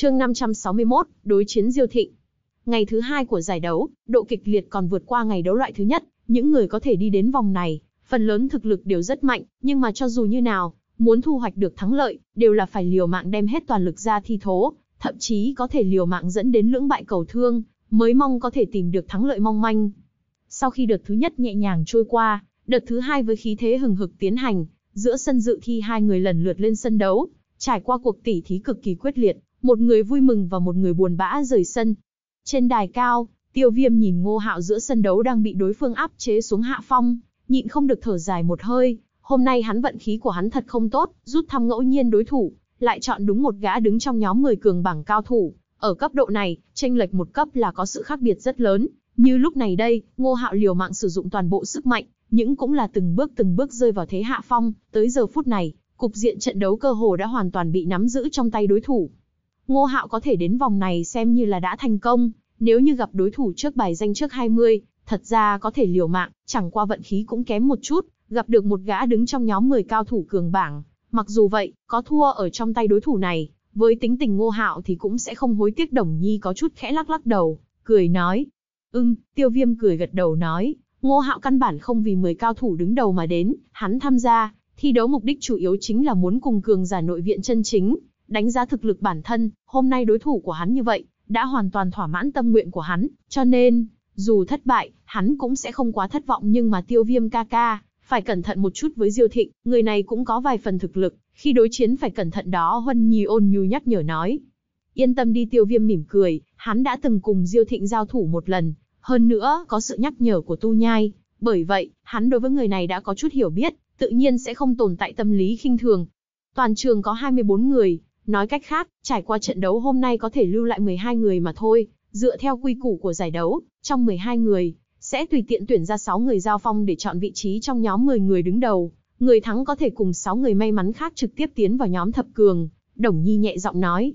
chương 561, đối chiến Diêu Thịnh. Ngày thứ hai của giải đấu, độ kịch liệt còn vượt qua ngày đấu loại thứ nhất, những người có thể đi đến vòng này, phần lớn thực lực đều rất mạnh, nhưng mà cho dù như nào, muốn thu hoạch được thắng lợi, đều là phải liều mạng đem hết toàn lực ra thi thố, thậm chí có thể liều mạng dẫn đến lưỡng bại cầu thương, mới mong có thể tìm được thắng lợi mong manh. Sau khi đợt thứ nhất nhẹ nhàng trôi qua, đợt thứ hai với khí thế hừng hực tiến hành, giữa sân dự thi hai người lần lượt lên sân đấu, trải qua cuộc tỉ thí cực kỳ quyết liệt, một người vui mừng và một người buồn bã rời sân. Trên đài cao, tiêu viêm nhìn ngô hạo giữa sân đấu đang bị đối phương áp chế xuống hạ phong, nhịn không được thở dài một hơi, hôm nay hắn vận khí của hắn thật không tốt, rút thăm ngẫu nhiên đối thủ, lại chọn đúng một gã đứng trong nhóm người cường bảng cao thủ. Ở cấp độ này, tranh lệch một cấp là có sự khác biệt rất lớn. Như lúc này đây, Ngô Hạo liều mạng sử dụng toàn bộ sức mạnh, những cũng là từng bước từng bước rơi vào thế hạ phong, tới giờ phút này, cục diện trận đấu cơ hồ đã hoàn toàn bị nắm giữ trong tay đối thủ. Ngô Hạo có thể đến vòng này xem như là đã thành công, nếu như gặp đối thủ trước bài danh trước 20, thật ra có thể liều mạng, chẳng qua vận khí cũng kém một chút, gặp được một gã đứng trong nhóm 10 cao thủ cường bảng. Mặc dù vậy, có thua ở trong tay đối thủ này, với tính tình ngô hạo thì cũng sẽ không hối tiếc đồng nhi có chút khẽ lắc lắc đầu, cười nói. Ừm, tiêu viêm cười gật đầu nói, ngô hạo căn bản không vì 10 cao thủ đứng đầu mà đến, hắn tham gia, thi đấu mục đích chủ yếu chính là muốn cùng cường giả nội viện chân chính, đánh giá thực lực bản thân, hôm nay đối thủ của hắn như vậy, đã hoàn toàn thỏa mãn tâm nguyện của hắn, cho nên, dù thất bại, hắn cũng sẽ không quá thất vọng nhưng mà tiêu viêm ca ca, phải cẩn thận một chút với Diêu Thịnh, người này cũng có vài phần thực lực, khi đối chiến phải cẩn thận đó Huân Nhi ôn nhu nhắc nhở nói. Yên tâm đi tiêu viêm mỉm cười, hắn đã từng cùng Diêu Thịnh giao thủ một lần, hơn nữa có sự nhắc nhở của Tu Nhai, bởi vậy, hắn đối với người này đã có chút hiểu biết, tự nhiên sẽ không tồn tại tâm lý khinh thường. Toàn trường có 24 người, Nói cách khác, trải qua trận đấu hôm nay có thể lưu lại 12 người mà thôi, dựa theo quy củ của giải đấu, trong 12 người, sẽ tùy tiện tuyển ra 6 người giao phong để chọn vị trí trong nhóm 10 người đứng đầu. Người thắng có thể cùng 6 người may mắn khác trực tiếp tiến vào nhóm thập cường, Đồng Nhi nhẹ giọng nói.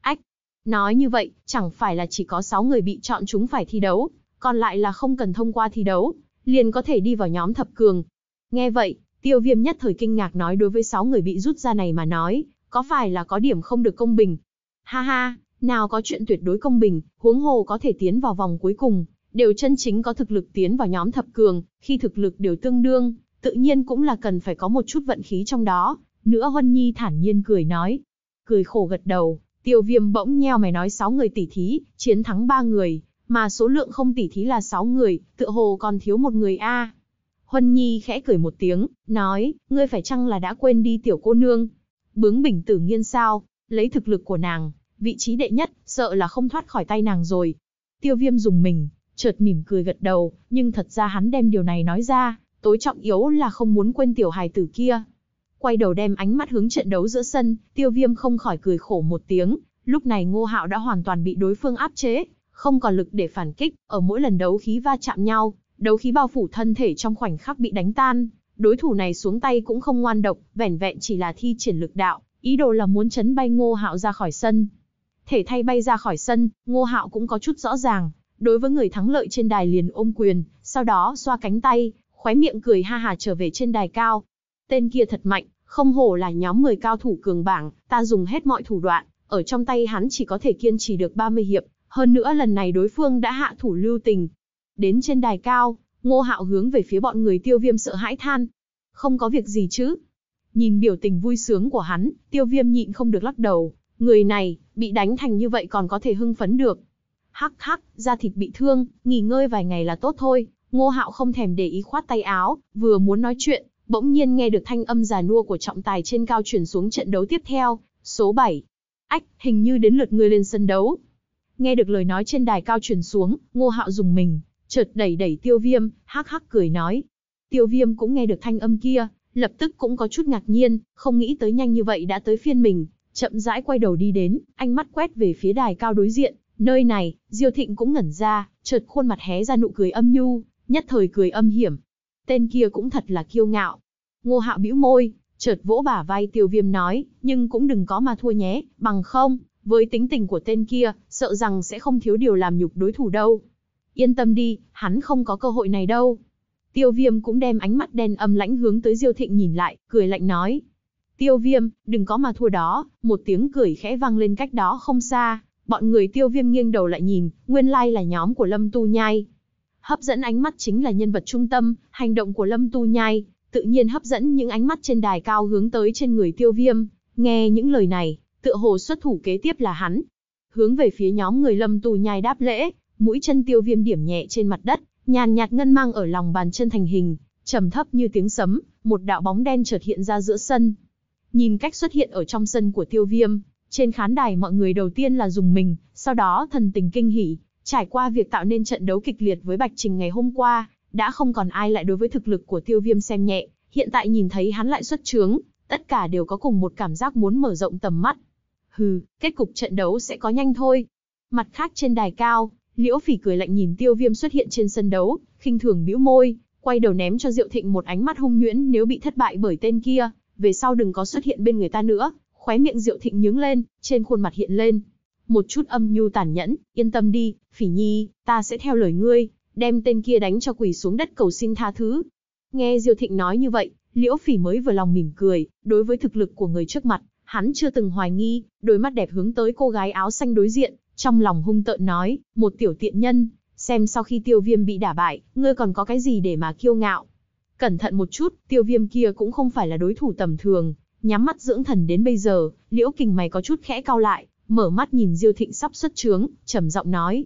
Ách! Nói như vậy, chẳng phải là chỉ có 6 người bị chọn chúng phải thi đấu, còn lại là không cần thông qua thi đấu, liền có thể đi vào nhóm thập cường. Nghe vậy, tiêu viêm nhất thời kinh ngạc nói đối với 6 người bị rút ra này mà nói, có phải là có điểm không được công bình? Ha ha, nào có chuyện tuyệt đối công bình, huống hồ có thể tiến vào vòng cuối cùng, đều chân chính có thực lực tiến vào nhóm thập cường, khi thực lực đều tương đương, tự nhiên cũng là cần phải có một chút vận khí trong đó. Nữa Huân Nhi thản nhiên cười nói, cười khổ gật đầu, tiêu viêm bỗng nheo mày nói 6 người tỷ thí, chiến thắng 3 người, mà số lượng không tỷ thí là 6 người, tựa hồ còn thiếu một người a. À. Huân Nhi khẽ cười một tiếng, nói, ngươi phải chăng là đã quên đi tiểu cô nương, bướng bỉnh tử nghiên sao, lấy thực lực của nàng, vị trí đệ nhất, sợ là không thoát khỏi tay nàng rồi. Tiêu viêm dùng mình, chợt mỉm cười gật đầu, nhưng thật ra hắn đem điều này nói ra, tối trọng yếu là không muốn quên tiểu hài tử kia. Quay đầu đem ánh mắt hướng trận đấu giữa sân, tiêu viêm không khỏi cười khổ một tiếng, lúc này ngô hạo đã hoàn toàn bị đối phương áp chế, không còn lực để phản kích, ở mỗi lần đấu khí va chạm nhau, đấu khí bao phủ thân thể trong khoảnh khắc bị đánh tan, đối thủ này xuống tay cũng không ngoan độc, vẻn vẹn chỉ là thi triển lực đạo, ý đồ là muốn chấn bay Ngô Hạo ra khỏi sân. Thể thay bay ra khỏi sân, Ngô Hạo cũng có chút rõ ràng, đối với người thắng lợi trên đài liền ôm quyền, sau đó xoa cánh tay, khóe miệng cười ha hà trở về trên đài cao. Tên kia thật mạnh, không hổ là nhóm 10 cao thủ cường bảng, ta dùng hết mọi thủ đoạn, ở trong tay hắn chỉ có thể kiên trì được 30 hiệp, hơn nữa lần này đối phương đã hạ thủ lưu tình. Đến trên đài cao, Ngô Hạo hướng về phía bọn người tiêu viêm sợ hãi than. Không có việc gì chứ. Nhìn biểu tình vui sướng của hắn, tiêu viêm nhịn không được lắc đầu. Người này, bị đánh thành như vậy còn có thể hưng phấn được. Hắc hắc, da thịt bị thương, nghỉ ngơi vài ngày là tốt thôi. Ngô Hạo không thèm để ý khoát tay áo, vừa muốn nói chuyện, bỗng nhiên nghe được thanh âm già nua của trọng tài trên cao chuyển xuống trận đấu tiếp theo, số 7. Ách, hình như đến lượt ngươi lên sân đấu. Nghe được lời nói trên đài cao chuyển xuống, Ngô Hạo dùng mình, chợt đẩy đẩy tiêu viêm, hắc hắc cười nói. Tiêu viêm cũng nghe được thanh âm kia, lập tức cũng có chút ngạc nhiên, không nghĩ tới nhanh như vậy đã tới phiên mình, chậm rãi quay đầu đi đến, ánh mắt quét về phía đài cao đối diện, nơi này, Diêu Thịnh cũng ngẩn ra, chợt khuôn mặt hé ra nụ cười âm nhu, nhất thời cười âm hiểm. Tên kia cũng thật là kiêu ngạo. Ngô Hạo bĩu môi, chợt vỗ bả vai Tiêu Viêm nói, nhưng cũng đừng có mà thua nhé, bằng không, với tính tình của tên kia, sợ rằng sẽ không thiếu điều làm nhục đối thủ đâu. Yên tâm đi, hắn không có cơ hội này đâu. Tiêu viêm cũng đem ánh mắt đen âm lãnh hướng tới Diêu Thịnh nhìn lại, cười lạnh nói. Tiêu viêm, đừng có mà thua đó, một tiếng cười khẽ vang lên cách đó không xa. Bọn người tiêu viêm nghiêng đầu lại nhìn, nguyên lai like là nhóm của Lâm Tu Nhai. Hấp dẫn ánh mắt chính là nhân vật trung tâm, hành động của Lâm Tu Nhai, tự nhiên hấp dẫn những ánh mắt trên đài cao hướng tới trên người tiêu viêm. Nghe những lời này, tựa hồ xuất thủ kế tiếp là hắn. Hướng về phía nhóm người lâm Tu nhai đáp lễ, mũi chân tiêu viêm điểm nhẹ trên mặt đất, nhàn nhạt ngân mang ở lòng bàn chân thành hình, trầm thấp như tiếng sấm, một đạo bóng đen chợt hiện ra giữa sân. Nhìn cách xuất hiện ở trong sân của tiêu viêm, trên khán đài mọi người đầu tiên là dùng mình, sau đó thần tình kinh hỉ, trải qua việc tạo nên trận đấu kịch liệt với Bạch Trình ngày hôm qua, đã không còn ai lại đối với thực lực của tiêu viêm xem nhẹ, hiện tại nhìn thấy hắn lại xuất trướng, tất cả đều có cùng một cảm giác muốn mở rộng tầm mắt. Hừ, kết cục trận đấu sẽ có nhanh thôi. Mặt khác trên đài cao, Liễu Phỉ cười lạnh nhìn Tiêu Viêm xuất hiện trên sân đấu, khinh thường bĩu môi, quay đầu ném cho Diệu Thịnh một ánh mắt hung nhuyễn, nếu bị thất bại bởi tên kia, về sau đừng có xuất hiện bên người ta nữa. Khóe miệng Diệu Thịnh nhướng lên, trên khuôn mặt hiện lên một chút âm nhu tàn nhẫn, yên tâm đi, Phỉ Nhi, ta sẽ theo lời ngươi, đem tên kia đánh cho quỳ xuống đất cầu xin tha thứ. Nghe Diệu Thịnh nói như vậy, Liễu Phỉ mới vừa lòng mỉm cười, đối với thực lực của người trước mặt, hắn chưa từng hoài nghi, đôi mắt đẹp hướng tới cô gái áo xanh đối diện, trong lòng hung tợn nói, một tiểu tiện nhân, xem sau khi tiêu viêm bị đả bại, ngươi còn có cái gì để mà kiêu ngạo. Cẩn thận một chút, tiêu viêm kia cũng không phải là đối thủ tầm thường, nhắm mắt dưỡng thần đến bây giờ, liễu kình mày có chút khẽ cao lại, mở mắt nhìn diêu thịnh sắp xuất trướng, trầm giọng nói.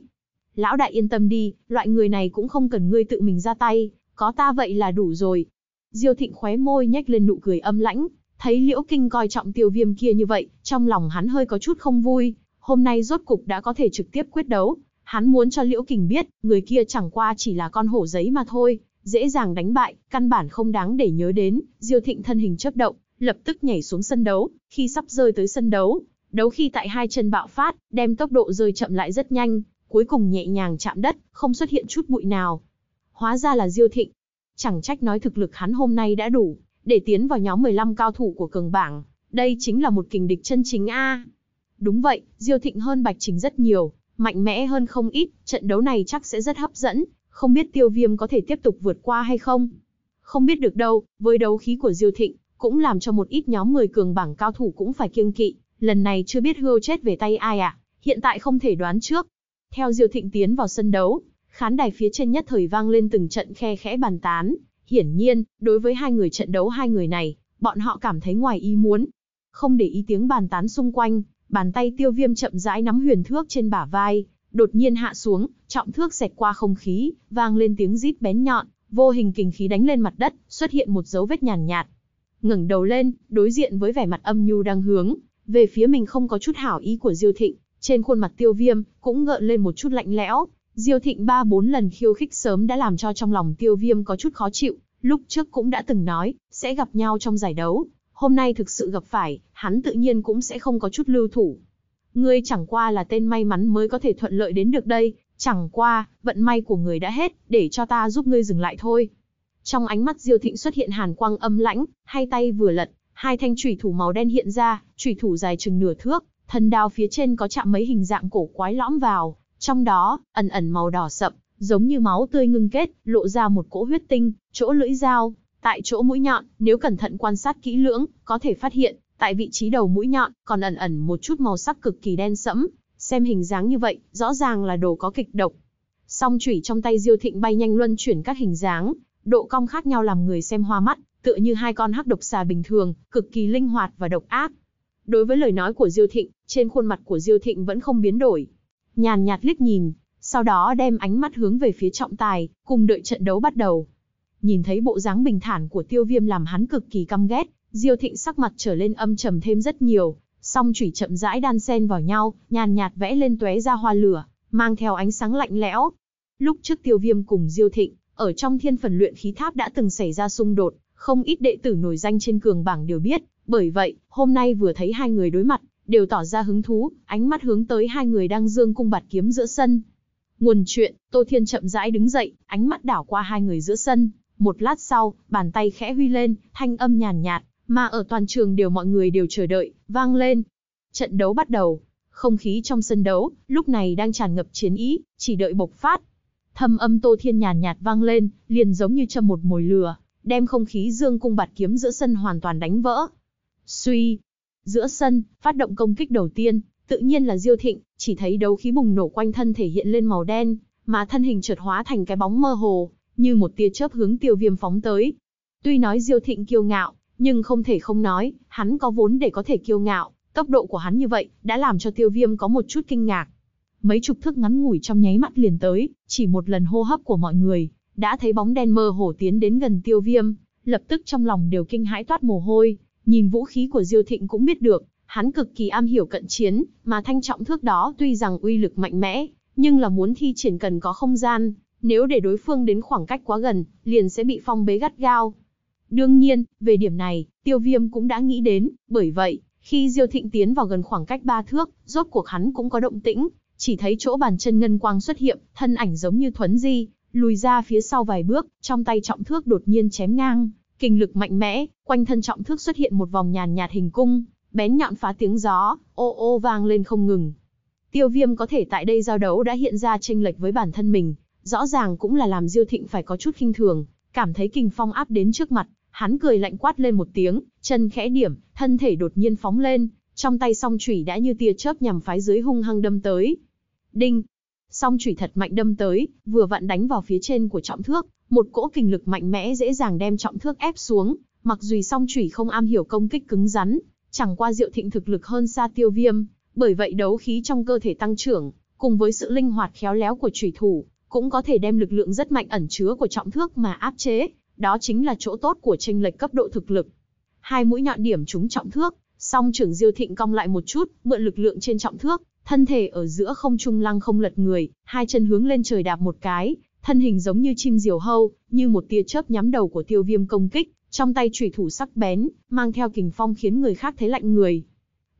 Lão đại yên tâm đi, loại người này cũng không cần ngươi tự mình ra tay, có ta vậy là đủ rồi. Diêu thịnh khóe môi nhếch lên nụ cười âm lãnh, thấy liễu kinh coi trọng tiêu viêm kia như vậy, trong lòng hắn hơi có chút không vui, hôm nay rốt cục đã có thể trực tiếp quyết đấu. Hắn muốn cho Liễu Kình biết, người kia chẳng qua chỉ là con hổ giấy mà thôi, dễ dàng đánh bại, căn bản không đáng để nhớ đến. Diêu Thịnh thân hình chớp động, lập tức nhảy xuống sân đấu, khi sắp rơi tới sân đấu, đấu khi tại hai chân bạo phát, đem tốc độ rơi chậm lại rất nhanh, cuối cùng nhẹ nhàng chạm đất, không xuất hiện chút bụi nào. Hóa ra là Diêu Thịnh. Chẳng trách nói thực lực hắn hôm nay đã đủ, để tiến vào nhóm 15 cao thủ của cường bảng, đây chính là một kình địch chân chính a. Đúng vậy, Diêu Thịnh hơn Bạch Trình rất nhiều, mạnh mẽ hơn không ít, trận đấu này chắc sẽ rất hấp dẫn, không biết Tiêu Viêm có thể tiếp tục vượt qua hay không. Không biết được đâu, với đấu khí của Diêu Thịnh, cũng làm cho một ít nhóm 10 cường bảng cao thủ cũng phải kiêng kỵ, lần này chưa biết hưu chết về tay ai à, hiện tại không thể đoán trước. Theo Diêu Thịnh tiến vào sân đấu, khán đài phía trên nhất thời vang lên từng trận khe khẽ bàn tán, hiển nhiên, đối với hai người trận đấu hai người này, bọn họ cảm thấy ngoài ý muốn. Không để ý tiếng bàn tán xung quanh, Bàn tay tiêu viêm chậm rãi nắm huyền thước trên bả vai, đột nhiên hạ xuống, trọng thước xẹt qua không khí, vang lên tiếng rít bén nhọn, vô hình kình khí đánh lên mặt đất, xuất hiện một dấu vết nhàn nhạt. nhạt. Ngẩng đầu lên, đối diện với vẻ mặt âm nhu đang hướng về phía mình không có chút hảo ý của Diêu Thịnh, trên khuôn mặt Tiêu Viêm cũng gợn lên một chút lạnh lẽo. Diêu Thịnh ba bốn lần khiêu khích sớm đã làm cho trong lòng Tiêu Viêm có chút khó chịu, lúc trước cũng đã từng nói sẽ gặp nhau trong giải đấu, hôm nay thực sự gặp phải, hắn tự nhiên cũng sẽ không có chút lưu thủ. Ngươi chẳng qua là tên may mắn mới có thể thuận lợi đến được đây, chẳng qua, vận may của người đã hết, để cho ta giúp ngươi dừng lại thôi. Trong ánh mắt Diêu Thịnh xuất hiện hàn quang âm lãnh, hai tay vừa lật, hai thanh chủy thủ màu đen hiện ra, chủy thủ dài chừng nửa thước, thân đao phía trên có chạm mấy hình dạng cổ quái lõm vào, trong đó, ẩn ẩn màu đỏ sậm, giống như máu tươi ngưng kết, lộ ra một cỗ huyết tinh, chỗ lưỡi dao, Tại chỗ mũi nhọn, nếu cẩn thận quan sát kỹ lưỡng, có thể phát hiện, tại vị trí đầu mũi nhọn, còn ẩn ẩn một chút màu sắc cực kỳ đen sẫm. Xem hình dáng như vậy, rõ ràng là đồ có kịch độc. Song chủy trong tay Diêu Thịnh bay nhanh luân chuyển các hình dáng, độ cong khác nhau làm người xem hoa mắt, tựa như hai con hắc độc xà bình thường, cực kỳ linh hoạt và độc ác. Đối với lời nói của Diêu Thịnh, trên khuôn mặt của Diêu Thịnh vẫn không biến đổi. Nhàn nhạt liếc nhìn, sau đó đem ánh mắt hướng về phía trọng tài, cùng đợi trận đấu bắt đầu. Nhìn thấy bộ dáng bình thản của tiêu viêm làm hắn cực kỳ căm ghét, Diêu Thịnh sắc mặt trở lên âm trầm thêm rất nhiều, song chủy chậm rãi đan xen vào nhau, nhàn nhạt vẽ lên tuế ra hoa lửa, mang theo ánh sáng lạnh lẽo. Lúc trước Tiêu Viêm cùng Diêu Thịnh, ở trong thiên phần luyện khí tháp đã từng xảy ra xung đột, không ít đệ tử nổi danh trên cường bảng đều biết, bởi vậy, hôm nay vừa thấy hai người đối mặt, đều tỏ ra hứng thú, ánh mắt hướng tới hai người đang dương cung bạt kiếm giữa sân. Nguồn chuyện, Tô Thiên chậm rãi đứng dậy, ánh mắt đảo qua hai người giữa sân, một lát sau, bàn tay khẽ huy lên, thanh âm nhàn nhạt, mà ở toàn trường đều mọi người đều chờ đợi, vang lên. Trận đấu bắt đầu, không khí trong sân đấu, lúc này đang tràn ngập chiến ý, chỉ đợi bộc phát. Thâm âm Tô Thiên nhàn nhạt, vang lên, liền giống như châm một mồi lửa, đem không khí dương cung bạt kiếm giữa sân hoàn toàn đánh vỡ. Suy, giữa sân, phát động công kích đầu tiên, tự nhiên là Diêu Thịnh, chỉ thấy đấu khí bùng nổ quanh thân thể hiện lên màu đen, mà thân hình chợt hóa thành cái bóng mơ hồ, như một tia chớp hướng tiêu viêm phóng tới. Tuy nói Diêu Thịnh kiêu ngạo, nhưng không thể không nói, hắn có vốn để có thể kiêu ngạo, tốc độ của hắn như vậy, đã làm cho tiêu viêm có một chút kinh ngạc. Mấy chục thước ngắn ngủi trong nháy mắt liền tới, chỉ một lần hô hấp của mọi người, đã thấy bóng đen mơ hồ tiến đến gần tiêu viêm, lập tức trong lòng đều kinh hãi toát mồ hôi, nhìn vũ khí của Diêu Thịnh cũng biết được, hắn cực kỳ am hiểu cận chiến, mà thanh trọng thước đó tuy rằng uy lực mạnh mẽ, nhưng là muốn thi triển cần có không gian, nếu để đối phương đến khoảng cách quá gần, liền sẽ bị phong bế gắt gao. Đương nhiên, về điểm này, tiêu viêm cũng đã nghĩ đến, bởi vậy, khi Diêu Thịnh tiến vào gần khoảng cách ba thước, rốt cuộc hắn cũng có động tĩnh, chỉ thấy chỗ bàn chân ngân quang xuất hiện, thân ảnh giống như thuấn di, lùi ra phía sau vài bước, trong tay trọng thước đột nhiên chém ngang, kinh lực mạnh mẽ, quanh thân trọng thước xuất hiện một vòng nhàn nhạt hình cung, bén nhọn phá tiếng gió, ô ô vang lên không ngừng. Tiêu Viêm có thể tại đây giao đấu đã hiện ra tranh lệch với bản thân mình, Rõ ràng cũng là làm Diêu Thịnh phải có chút khinh thường, cảm thấy kình phong áp đến trước mặt, hắn cười lạnh quát lên một tiếng, chân khẽ điểm, thân thể đột nhiên phóng lên, trong tay song chủy đã như tia chớp nhằm phái dưới hung hăng đâm tới. Đinh! Song chủy thật mạnh đâm tới, vừa vặn đánh vào phía trên của trọng thước, một cỗ kình lực mạnh mẽ dễ dàng đem trọng thước ép xuống, mặc dù song chủy không am hiểu công kích cứng rắn, chẳng qua Diệu Thịnh thực lực hơn xa Tiêu Viêm, bởi vậy đấu khí trong cơ thể tăng trưởng, cùng với sự linh hoạt khéo léo của chủy thủ, cũng có thể đem lực lượng rất mạnh ẩn chứa của trọng thước mà áp chế, đó chính là chỗ tốt của chênh lệch cấp độ thực lực. Hai mũi nhọn điểm trúng trọng thước, song trưởng Diêu Thịnh cong lại một chút, mượn lực lượng trên trọng thước, thân thể ở giữa không trung lăng không lật người, hai chân hướng lên trời đạp một cái, thân hình giống như chim diều hâu, như một tia chớp nhắm đầu của Tiêu Viêm công kích, trong tay chủy thủ sắc bén, mang theo kình phong khiến người khác thấy lạnh người.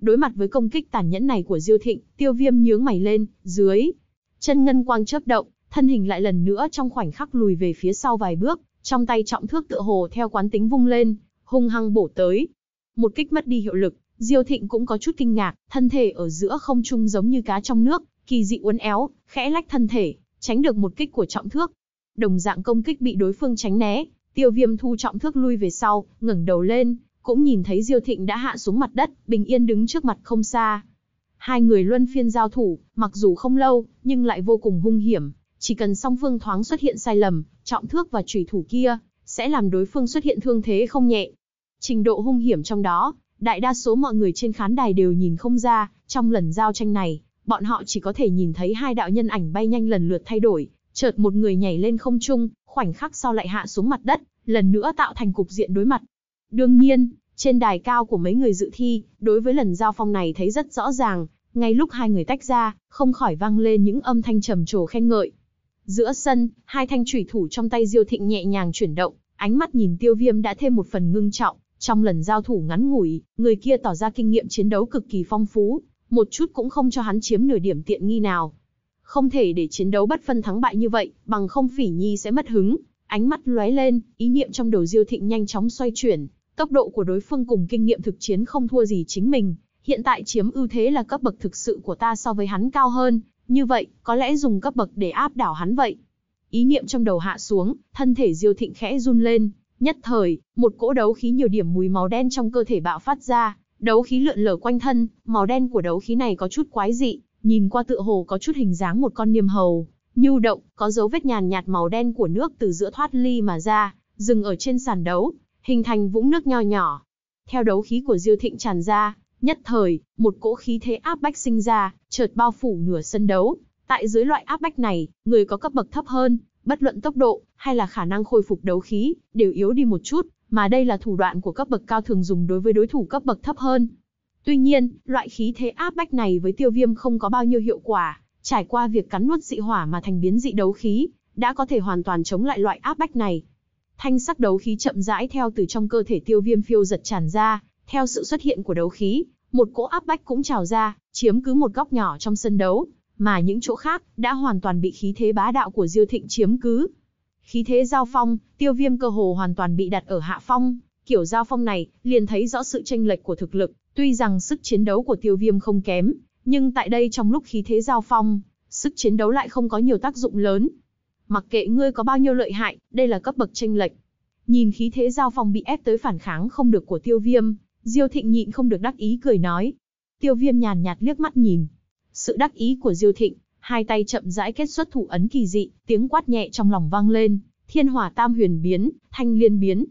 Đối mặt với công kích tàn nhẫn này của Diêu Thịnh, Tiêu Viêm nhướng mày lên, dưới chân ngân quang chớp động, thân hình lại lần nữa trong khoảnh khắc lùi về phía sau vài bước, trong tay trọng thước tựa hồ theo quán tính vung lên, hung hăng bổ tới. Một kích mất đi hiệu lực, Diêu Thịnh cũng có chút kinh ngạc, thân thể ở giữa không trung giống như cá trong nước, kỳ dị uốn éo, khẽ lách thân thể, tránh được một kích của trọng thước. Đồng dạng công kích bị đối phương tránh né, Tiêu Viêm thu trọng thước lui về sau, ngẩng đầu lên, cũng nhìn thấy Diêu Thịnh đã hạ xuống mặt đất, bình yên đứng trước mặt không xa. Hai người luân phiên giao thủ, mặc dù không lâu, nhưng lại vô cùng hung hiểm. Chỉ cần song phương thoáng xuất hiện sai lầm, trọng thước và chủy thủ kia sẽ làm đối phương xuất hiện thương thế không nhẹ. Trình độ hung hiểm trong đó, đại đa số mọi người trên khán đài đều nhìn không ra, trong lần giao tranh này, bọn họ chỉ có thể nhìn thấy hai đạo nhân ảnh bay nhanh lần lượt thay đổi, chợt một người nhảy lên không trung, khoảnh khắc sau lại hạ xuống mặt đất, lần nữa tạo thành cục diện đối mặt. Đương nhiên, trên đài cao của mấy người dự thi, đối với lần giao phong này thấy rất rõ ràng, ngay lúc hai người tách ra, không khỏi vang lên những âm thanh trầm trồ khen ngợi. Giữa sân, hai thanh thủy thủ trong tay Diêu Thịnh nhẹ nhàng chuyển động, ánh mắt nhìn Tiêu Viêm đã thêm một phần ngưng trọng, trong lần giao thủ ngắn ngủi, người kia tỏ ra kinh nghiệm chiến đấu cực kỳ phong phú, một chút cũng không cho hắn chiếm nửa điểm tiện nghi nào. Không thể để chiến đấu bất phân thắng bại như vậy, bằng không Phỉ Nhi sẽ mất hứng. Ánh mắt lóe lên, ý niệm trong đầu Diêu Thịnh nhanh chóng xoay chuyển, tốc độ của đối phương cùng kinh nghiệm thực chiến không thua gì chính mình, hiện tại chiếm ưu thế là cấp bậc thực sự của ta so với hắn cao hơn, như vậy, có lẽ dùng cấp bậc để áp đảo hắn vậy. Ý niệm trong đầu hạ xuống, thân thể Diêu Thịnh khẽ run lên, nhất thời, một cỗ đấu khí nhiều điểm mùi máu đen trong cơ thể bạo phát ra, đấu khí lượn lờ quanh thân, màu đen của đấu khí này có chút quái dị, nhìn qua tựa hồ có chút hình dáng một con niêm hầu, nhu động, có dấu vết nhàn nhạt màu đen của nước từ giữa thoát ly mà ra, dừng ở trên sàn đấu, hình thành vũng nước nho nhỏ. Theo đấu khí của Diêu Thịnh tràn ra, Nhất thời, một cỗ khí thế áp bách sinh ra, chợt bao phủ nửa sân đấu. Tại dưới loại áp bách này, người có cấp bậc thấp hơn, bất luận tốc độ hay là khả năng khôi phục đấu khí, đều yếu đi một chút, mà đây là thủ đoạn của cấp bậc cao thường dùng đối với đối thủ cấp bậc thấp hơn. Tuy nhiên, loại khí thế áp bách này với tiêu viêm không có bao nhiêu hiệu quả, trải qua việc cắn nuốt dị hỏa mà thành biến dị đấu khí, đã có thể hoàn toàn chống lại loại áp bách này. Thanh sắc đấu khí chậm rãi theo từ trong cơ thể tiêu viêm phiêu giật tràn ra, theo sự xuất hiện của đấu khí, một cỗ áp bách cũng trào ra, chiếm cứ một góc nhỏ trong sân đấu, mà những chỗ khác đã hoàn toàn bị khí thế bá đạo của Diêu Thịnh chiếm cứ. Khí thế giao phong, Tiêu Viêm cơ hồ hoàn toàn bị đặt ở hạ phong, kiểu giao phong này liền thấy rõ sự tranh lệch của thực lực, tuy rằng sức chiến đấu của Tiêu Viêm không kém, nhưng tại đây trong lúc khí thế giao phong, sức chiến đấu lại không có nhiều tác dụng lớn. Mặc kệ ngươi có bao nhiêu lợi hại, đây là cấp bậc tranh lệch. Nhìn khí thế giao phong bị ép tới phản kháng không được của Tiêu Viêm, Diêu Thịnh nhịn không được đắc ý cười nói. Tiêu viêm nhàn nhạt liếc mắt nhìn. Sự đắc ý của Diêu Thịnh, hai tay chậm rãi kết xuất thủ ấn kỳ dị, tiếng quát nhẹ trong lòng vang lên, thiên hỏa tam huyền biến, thanh liên biến.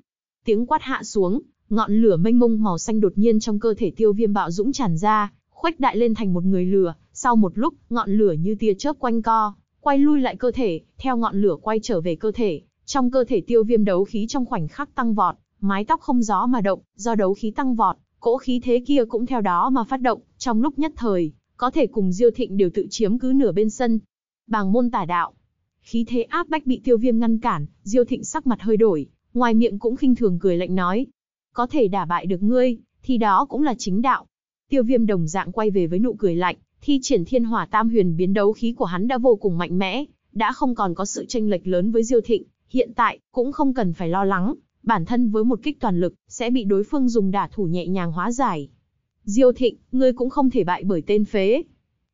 Tiếng quát hạ xuống, ngọn lửa mênh mông màu xanh đột nhiên trong cơ thể tiêu viêm bạo dũng tràn ra, khuếch đại lên thành một người lửa, sau một lúc, ngọn lửa như tia chớp quanh co, quay lui lại cơ thể, theo ngọn lửa quay trở về cơ thể, trong cơ thể tiêu viêm đấu khí trong khoảnh khắc tăng vọt, mái tóc không gió mà động, do đấu khí tăng vọt, cỗ khí thế kia cũng theo đó mà phát động, trong lúc nhất thời, có thể cùng Diêu Thịnh đều tự chiếm cứ nửa bên sân. Bàng môn tả đạo, khí thế áp bách bị Tiêu Viêm ngăn cản, Diêu Thịnh sắc mặt hơi đổi, ngoài miệng cũng khinh thường cười lạnh nói: "Có thể đả bại được ngươi, thì đó cũng là chính đạo." Tiêu Viêm đồng dạng quay về với nụ cười lạnh, thi triển Thiên Hỏa Tam Huyền biến đấu khí của hắn đã vô cùng mạnh mẽ, đã không còn có sự tranh lệch lớn với Diêu Thịnh, hiện tại cũng không cần phải lo lắng, bản thân với một kích toàn lực, sẽ bị đối phương dùng đả thủ nhẹ nhàng hóa giải. Diêu Thịnh, ngươi cũng không thể bại bởi tên phế.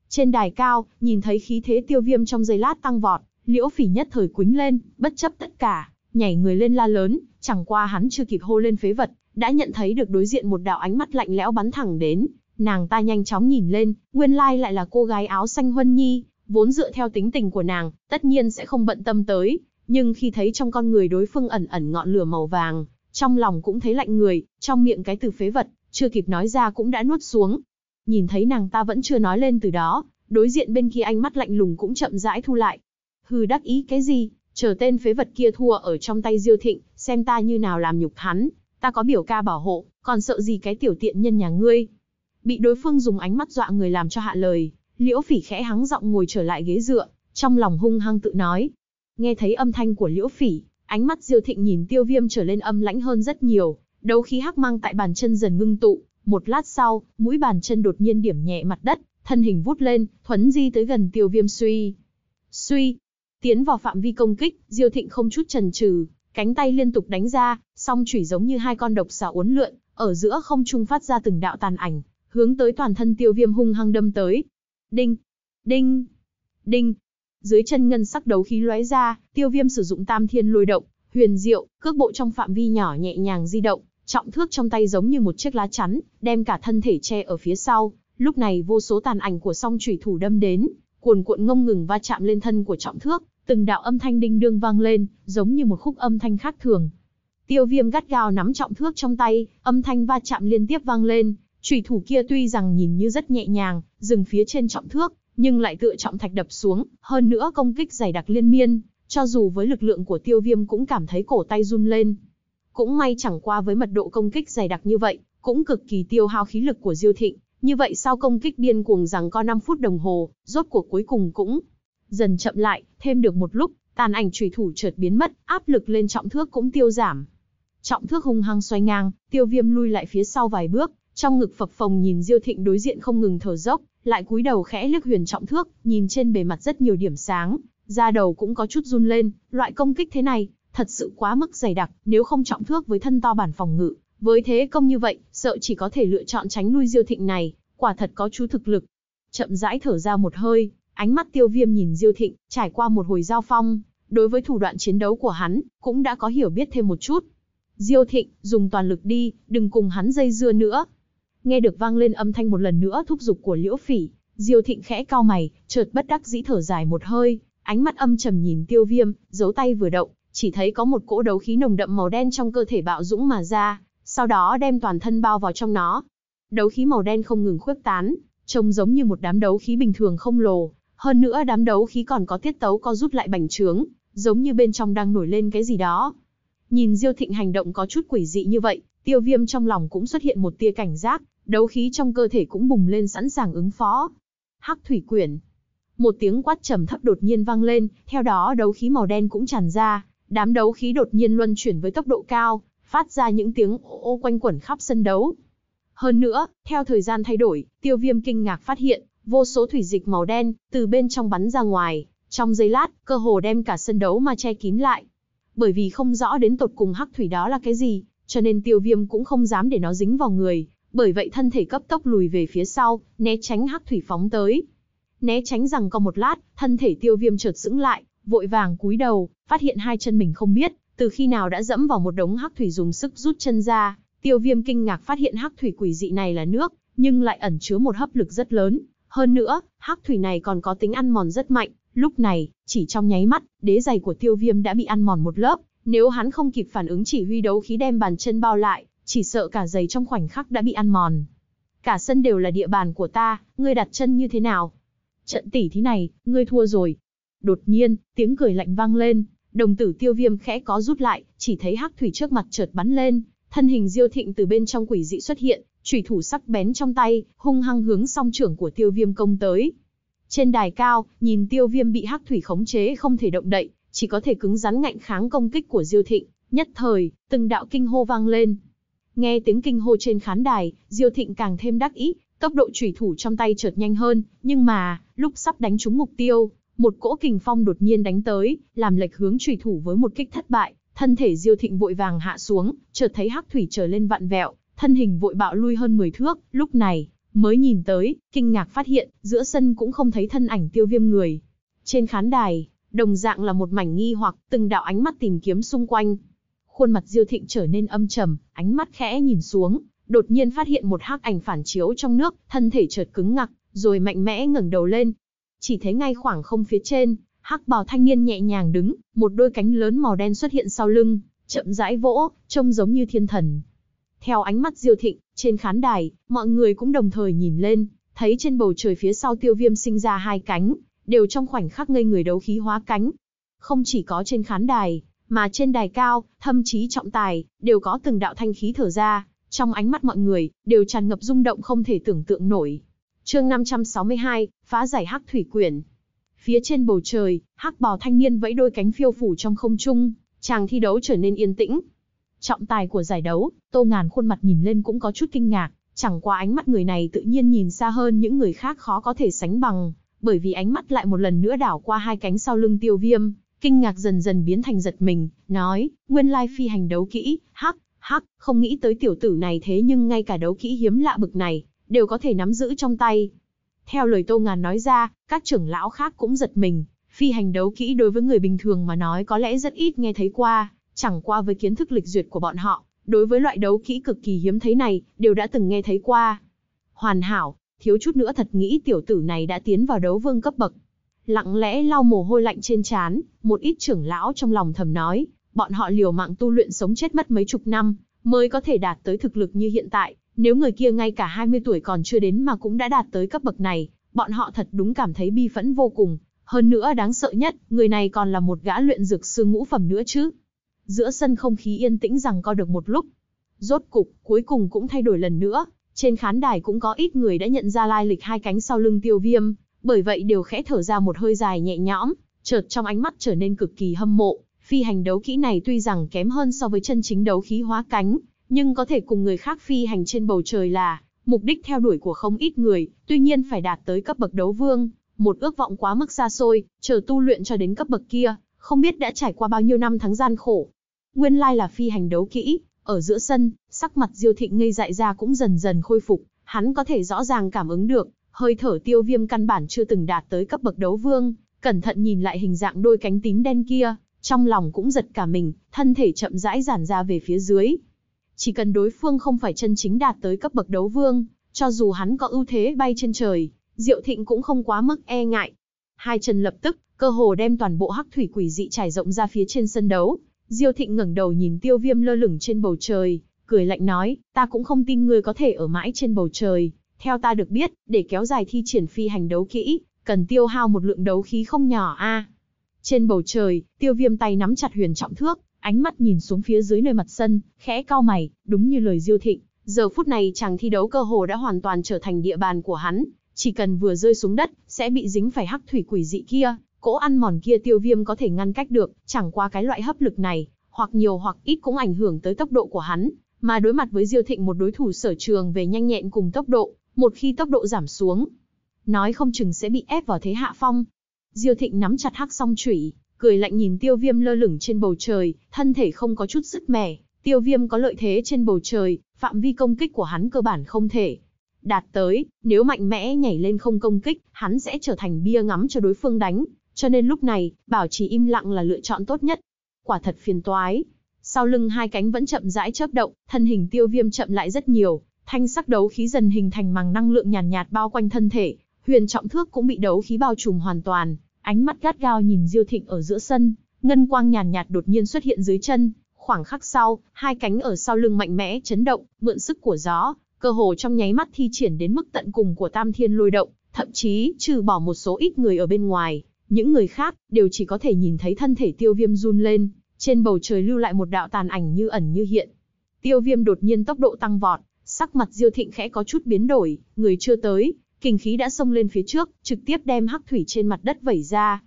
Trên đài cao, nhìn thấy khí thế tiêu viêm trong giây lát tăng vọt, liễu phỉ nhất thời quính lên, bất chấp tất cả, nhảy người lên la lớn, chẳng qua hắn chưa kịp hô lên phế vật, đã nhận thấy được đối diện một đạo ánh mắt lạnh lẽo bắn thẳng đến, nàng ta nhanh chóng nhìn lên, nguyên lai lại là cô gái áo xanh Huân Nhi, vốn dựa theo tính tình của nàng, tất nhiên sẽ không bận tâm tới, nhưng khi thấy trong con người đối phương ẩn ẩn ngọn lửa màu vàng, trong lòng cũng thấy lạnh người, trong miệng cái từ phế vật, chưa kịp nói ra cũng đã nuốt xuống. Nhìn thấy nàng ta vẫn chưa nói lên từ đó, đối diện bên kia ánh mắt lạnh lùng cũng chậm rãi thu lại. Hừ đắc ý cái gì, chờ tên phế vật kia thua ở trong tay Diêu Thịnh, xem ta như nào làm nhục hắn, ta có biểu ca bảo hộ, còn sợ gì cái tiểu tiện nhân nhà ngươi. Bị đối phương dùng ánh mắt dọa người làm cho hạ lời, liễu phỉ khẽ hắng giọng ngồi trở lại ghế dựa, trong lòng hung hăng tự nói, nghe thấy âm thanh của liễu phỉ, ánh mắt diêu thịnh nhìn tiêu viêm trở lên âm lãnh hơn rất nhiều, đấu khí hắc mang tại bàn chân dần ngưng tụ, một lát sau, mũi bàn chân đột nhiên điểm nhẹ mặt đất, thân hình vút lên, thuấn di tới gần tiêu viêm suy. Suy, tiến vào phạm vi công kích, diêu thịnh không chút chần chừ, cánh tay liên tục đánh ra, song chủy giống như hai con độc xà uốn lượn, ở giữa không trung phát ra từng đạo tàn ảnh, hướng tới toàn thân tiêu viêm hung hăng đâm tới. Đinh, đinh, đinh, dưới chân ngân sắc đấu khí lóe ra, Tiêu Viêm sử dụng Tam Thiên Lôi động, huyền diệu, cước bộ trong phạm vi nhỏ nhẹ nhàng di động, trọng thước trong tay giống như một chiếc lá chắn, đem cả thân thể che ở phía sau. Lúc này vô số tàn ảnh của song chủy thủ đâm đến, cuồn cuộn ngông ngừng va chạm lên thân của trọng thước, từng đạo âm thanh đinh đương vang lên, giống như một khúc âm thanh khác thường. Tiêu Viêm gắt gao nắm trọng thước trong tay, âm thanh va chạm liên tiếp vang lên, chủy thủ kia tuy rằng nhìn như rất nhẹ nhàng, dừng phía trên trọng thước, nhưng lại tựa trọng thạch đập xuống, hơn nữa công kích dày đặc liên miên, cho dù với lực lượng của tiêu viêm cũng cảm thấy cổ tay run lên. Cũng may chẳng qua với mật độ công kích dày đặc như vậy, cũng cực kỳ tiêu hao khí lực của Diêu Thịnh, như vậy sau công kích điên cuồng rằng có 5 phút đồng hồ, rốt cuộc cuối cùng cũng dần chậm lại, thêm được một lúc, tàn ảnh chủy thủ chợt biến mất, áp lực lên trọng thước cũng tiêu giảm. Trọng thước hung hăng xoay ngang, tiêu viêm lui lại phía sau vài bước, trong ngực phập phồng nhìn Diêu Thịnh đối diện không ngừng thở dốc, lại cúi đầu khẽ liếc huyền trọng thước, nhìn trên bề mặt rất nhiều điểm sáng, da đầu cũng có chút run lên, loại công kích thế này, thật sự quá mức dày đặc, nếu không trọng thước với thân to bản phòng ngự, với thế công như vậy, sợ chỉ có thể lựa chọn tránh lui diêu thịnh này, quả thật có chú thực lực. Chậm rãi thở ra một hơi, ánh mắt tiêu viêm nhìn diêu thịnh, trải qua một hồi giao phong, đối với thủ đoạn chiến đấu của hắn, cũng đã có hiểu biết thêm một chút. Diêu thịnh, dùng toàn lực đi, đừng cùng hắn dây dưa nữa, nghe được vang lên âm thanh một lần nữa thúc giục của Liễu Phỉ, Diêu Thịnh khẽ cao mày, chợt bất đắc dĩ thở dài một hơi, ánh mắt âm trầm nhìn Tiêu Viêm, giấu tay vừa động, chỉ thấy có một cỗ đấu khí nồng đậm màu đen trong cơ thể bạo dũng mà ra, sau đó đem toàn thân bao vào trong nó. Đấu khí màu đen không ngừng khuếch tán, trông giống như một đám đấu khí bình thường không lồ, hơn nữa đám đấu khí còn có tiết tấu co rút lại bành trướng, giống như bên trong đang nổi lên cái gì đó. Nhìn Diêu Thịnh hành động có chút quỷ dị như vậy, Tiêu Viêm trong lòng cũng xuất hiện một tia cảnh giác, Đấu khí trong cơ thể cũng bùng lên sẵn sàng ứng phó. Hắc thủy quyển. Một tiếng quát trầm thấp đột nhiên vang lên, theo đó đấu khí màu đen cũng tràn ra, đám đấu khí đột nhiên luân chuyển với tốc độ cao, phát ra những tiếng ô ô quanh quẩn khắp sân đấu. Hơn nữa, theo thời gian thay đổi, tiêu viêm kinh ngạc phát hiện, vô số thủy dịch màu đen, từ bên trong bắn ra ngoài, trong giây lát, cơ hồ đem cả sân đấu mà che kín lại. Bởi vì không rõ đến tột cùng hắc thủy đó là cái gì, cho nên tiêu viêm cũng không dám để nó dính vào người, bởi vậy thân thể cấp tốc lùi về phía sau, né tránh hắc thủy phóng tới. Né tránh rằng có một lát, thân thể tiêu viêm chợt sững lại, vội vàng cúi đầu, phát hiện hai chân mình không biết, từ khi nào đã dẫm vào một đống hắc thủy dùng sức rút chân ra, tiêu viêm kinh ngạc phát hiện hắc thủy quỷ dị này là nước, nhưng lại ẩn chứa một hấp lực rất lớn. Hơn nữa, hắc thủy này còn có tính ăn mòn rất mạnh, lúc này, chỉ trong nháy mắt, đế giày của tiêu viêm đã bị ăn mòn một lớp, nếu hắn không kịp phản ứng chỉ huy đấu khí đem bàn chân bao lại, chỉ sợ cả giày trong khoảnh khắc đã bị ăn mòn. Cả sân đều là địa bàn của ta, ngươi đặt chân như thế nào? Trận tỷ thí này, ngươi thua rồi. Đột nhiên, tiếng cười lạnh vang lên, đồng tử tiêu viêm khẽ có rút lại, chỉ thấy hắc thủy trước mặt chợt bắn lên, thân hình diêu thịnh từ bên trong quỷ dị xuất hiện, chủy thủ sắc bén trong tay, hung hăng hướng song trưởng của tiêu viêm công tới. Trên đài cao, nhìn tiêu viêm bị hắc thủy khống chế không thể động đậy, chỉ có thể cứng rắn ngạnh kháng công kích của diêu thịnh, nhất thời, từng đạo kinh hô vang lên. Nghe tiếng kinh hô trên khán đài, Diêu Thịnh càng thêm đắc ý, tốc độ chủy thủ trong tay chợt nhanh hơn, nhưng mà, lúc sắp đánh trúng mục tiêu, một cỗ kình phong đột nhiên đánh tới, làm lệch hướng chủy thủ với một kích thất bại, thân thể Diêu Thịnh vội vàng hạ xuống, chợt thấy hắc thủy trở lên vặn vẹo, thân hình vội bạo lui hơn 10 thước, lúc này, mới nhìn tới, kinh ngạc phát hiện, giữa sân cũng không thấy thân ảnh tiêu viêm người. Trên khán đài, đồng dạng là một mảnh nghi hoặc từng đạo ánh mắt tìm kiếm xung quanh khuôn mặt Diêu Thịnh trở nên âm trầm, ánh mắt khẽ nhìn xuống, đột nhiên phát hiện một hắc ảnh phản chiếu trong nước, thân thể chợt cứng ngắc, rồi mạnh mẽ ngẩng đầu lên. Chỉ thấy ngay khoảng không phía trên, hắc bào thanh niên nhẹ nhàng đứng, một đôi cánh lớn màu đen xuất hiện sau lưng, chậm rãi vỗ, trông giống như thiên thần. Theo ánh mắt Diêu Thịnh, trên khán đài, mọi người cũng đồng thời nhìn lên, thấy trên bầu trời phía sau Tiêu Viêm sinh ra hai cánh, đều trong khoảnh khắc ngây người đấu khí hóa cánh. Không chỉ có trên khán đài, mà trên đài cao, thậm chí trọng tài, đều có từng đạo thanh khí thở ra, trong ánh mắt mọi người, đều tràn ngập rung động không thể tưởng tượng nổi. chương 562, phá giải hắc thủy quyển. Phía trên bầu trời, hắc bò thanh niên vẫy đôi cánh phiêu phủ trong không trung, chàng thi đấu trở nên yên tĩnh. Trọng tài của giải đấu, tô ngàn khuôn mặt nhìn lên cũng có chút kinh ngạc, chẳng qua ánh mắt người này tự nhiên nhìn xa hơn những người khác khó có thể sánh bằng, bởi vì ánh mắt lại một lần nữa đảo qua hai cánh sau lưng tiêu viêm, kinh ngạc dần dần biến thành giật mình, nói, nguyên lai phi hành đấu kỹ, hắc, hắc, không nghĩ tới tiểu tử này thế nhưng ngay cả đấu kỹ hiếm lạ bực này, đều có thể nắm giữ trong tay. Theo lời Tô Ngàn nói ra, các trưởng lão khác cũng giật mình, phi hành đấu kỹ đối với người bình thường mà nói có lẽ rất ít nghe thấy qua, chẳng qua với kiến thức lịch duyệt của bọn họ, đối với loại đấu kỹ cực kỳ hiếm thấy này, đều đã từng nghe thấy qua. Hoàn hảo, thiếu chút nữa thật nghĩ tiểu tử này đã tiến vào đấu vương cấp bậc, lặng lẽ lau mồ hôi lạnh trên trán, một ít trưởng lão trong lòng thầm nói, bọn họ liều mạng tu luyện sống chết mất mấy chục năm, mới có thể đạt tới thực lực như hiện tại, nếu người kia ngay cả 20 tuổi còn chưa đến mà cũng đã đạt tới cấp bậc này, bọn họ thật đúng cảm thấy bi phẫn vô cùng, hơn nữa đáng sợ nhất, người này còn là một gã luyện dược sư ngũ phẩm nữa chứ. Giữa sân không khí yên tĩnh rằng co được một lúc, rốt cục cuối cùng cũng thay đổi lần nữa, trên khán đài cũng có ít người đã nhận ra lai lịch hai cánh sau lưng Tiêu Viêm, bởi vậy đều khẽ thở ra một hơi dài nhẹ nhõm, chợt trong ánh mắt trở nên cực kỳ hâm mộ. Phi hành đấu kỹ này tuy rằng kém hơn so với chân chính đấu khí hóa cánh, nhưng có thể cùng người khác phi hành trên bầu trời là mục đích theo đuổi của không ít người, tuy nhiên phải đạt tới cấp bậc đấu vương, một ước vọng quá mức xa xôi, chờ tu luyện cho đến cấp bậc kia, không biết đã trải qua bao nhiêu năm tháng gian khổ. Nguyên lai là phi hành đấu kỹ, ở giữa sân, sắc mặt Diêu Thịnh ngây dại ra cũng dần dần khôi phục, hắn có thể rõ ràng cảm ứng được, hơi thở tiêu viêm căn bản chưa từng đạt tới cấp bậc đấu vương, cẩn thận nhìn lại hình dạng đôi cánh tím đen kia, trong lòng cũng giật cả mình, thân thể chậm rãi giản ra về phía dưới. Chỉ cần đối phương không phải chân chính đạt tới cấp bậc đấu vương, cho dù hắn có ưu thế bay trên trời, Diệu Thịnh cũng không quá mức e ngại. Hai chân lập tức, cơ hồ đem toàn bộ hắc thủy quỷ dị trải rộng ra phía trên sân đấu. Diêu Thịnh ngẩng đầu nhìn Tiêu Viêm lơ lửng trên bầu trời, cười lạnh nói, ta cũng không tin ngươi có thể ở mãi trên bầu trời, theo ta được biết, để kéo dài thi triển phi hành đấu kỹ, cần tiêu hao một lượng đấu khí không nhỏ a. Trên bầu trời, tiêu viêm tay nắm chặt huyền trọng thước, ánh mắt nhìn xuống phía dưới nơi mặt sân, khẽ cau mày, đúng như lời Diêu Thịnh, giờ phút này chàng thi đấu cơ hồ đã hoàn toàn trở thành địa bàn của hắn, chỉ cần vừa rơi xuống đất, sẽ bị dính phải hắc thủy quỷ dị kia, cỗ ăn mòn kia tiêu viêm có thể ngăn cách được, chẳng qua cái loại hấp lực này, hoặc nhiều hoặc ít cũng ảnh hưởng tới tốc độ của hắn, mà đối mặt với Diêu Thịnh một đối thủ sở trường về nhanh nhẹn cùng tốc độ, một khi tốc độ giảm xuống, nói không chừng sẽ bị ép vào thế hạ phong. Diêu Thịnh nắm chặt hắc song chủy, cười lạnh nhìn Tiêu Viêm lơ lửng trên bầu trời, thân thể không có chút sức mẻ, Tiêu Viêm có lợi thế trên bầu trời, phạm vi công kích của hắn cơ bản không thể đạt tới, nếu mạnh mẽ nhảy lên không công kích, hắn sẽ trở thành bia ngắm cho đối phương đánh, cho nên lúc này, bảo trì im lặng là lựa chọn tốt nhất. Quả thật phiền toái. Sau lưng hai cánh vẫn chậm rãi chớp động, thân hình Tiêu Viêm chậm lại rất nhiều, Thanh sắc đấu khí dần hình thành màng năng lượng nhàn nhạt, nhạt bao quanh thân thể, huyền trọng thước cũng bị đấu khí bao trùm hoàn toàn, ánh mắt gắt gao nhìn Diêu Thịnh ở giữa sân, ngân quang nhàn nhạt, nhạt đột nhiên xuất hiện dưới chân, khoảng khắc sau, hai cánh ở sau lưng mạnh mẽ chấn động, mượn sức của gió, cơ hồ trong nháy mắt thi triển đến mức tận cùng của Tam Thiên Lôi động, thậm chí trừ bỏ một số ít người ở bên ngoài, những người khác đều chỉ có thể nhìn thấy thân thể Tiêu Viêm run lên, trên bầu trời lưu lại một đạo tàn ảnh như ẩn như hiện. Tiêu Viêm đột nhiên tốc độ tăng vọt, Sắc mặt Diêu Thịnh khẽ có chút biến đổi, người chưa tới, kình khí đã xông lên phía trước, trực tiếp đem hắc thủy trên mặt đất vẩy ra.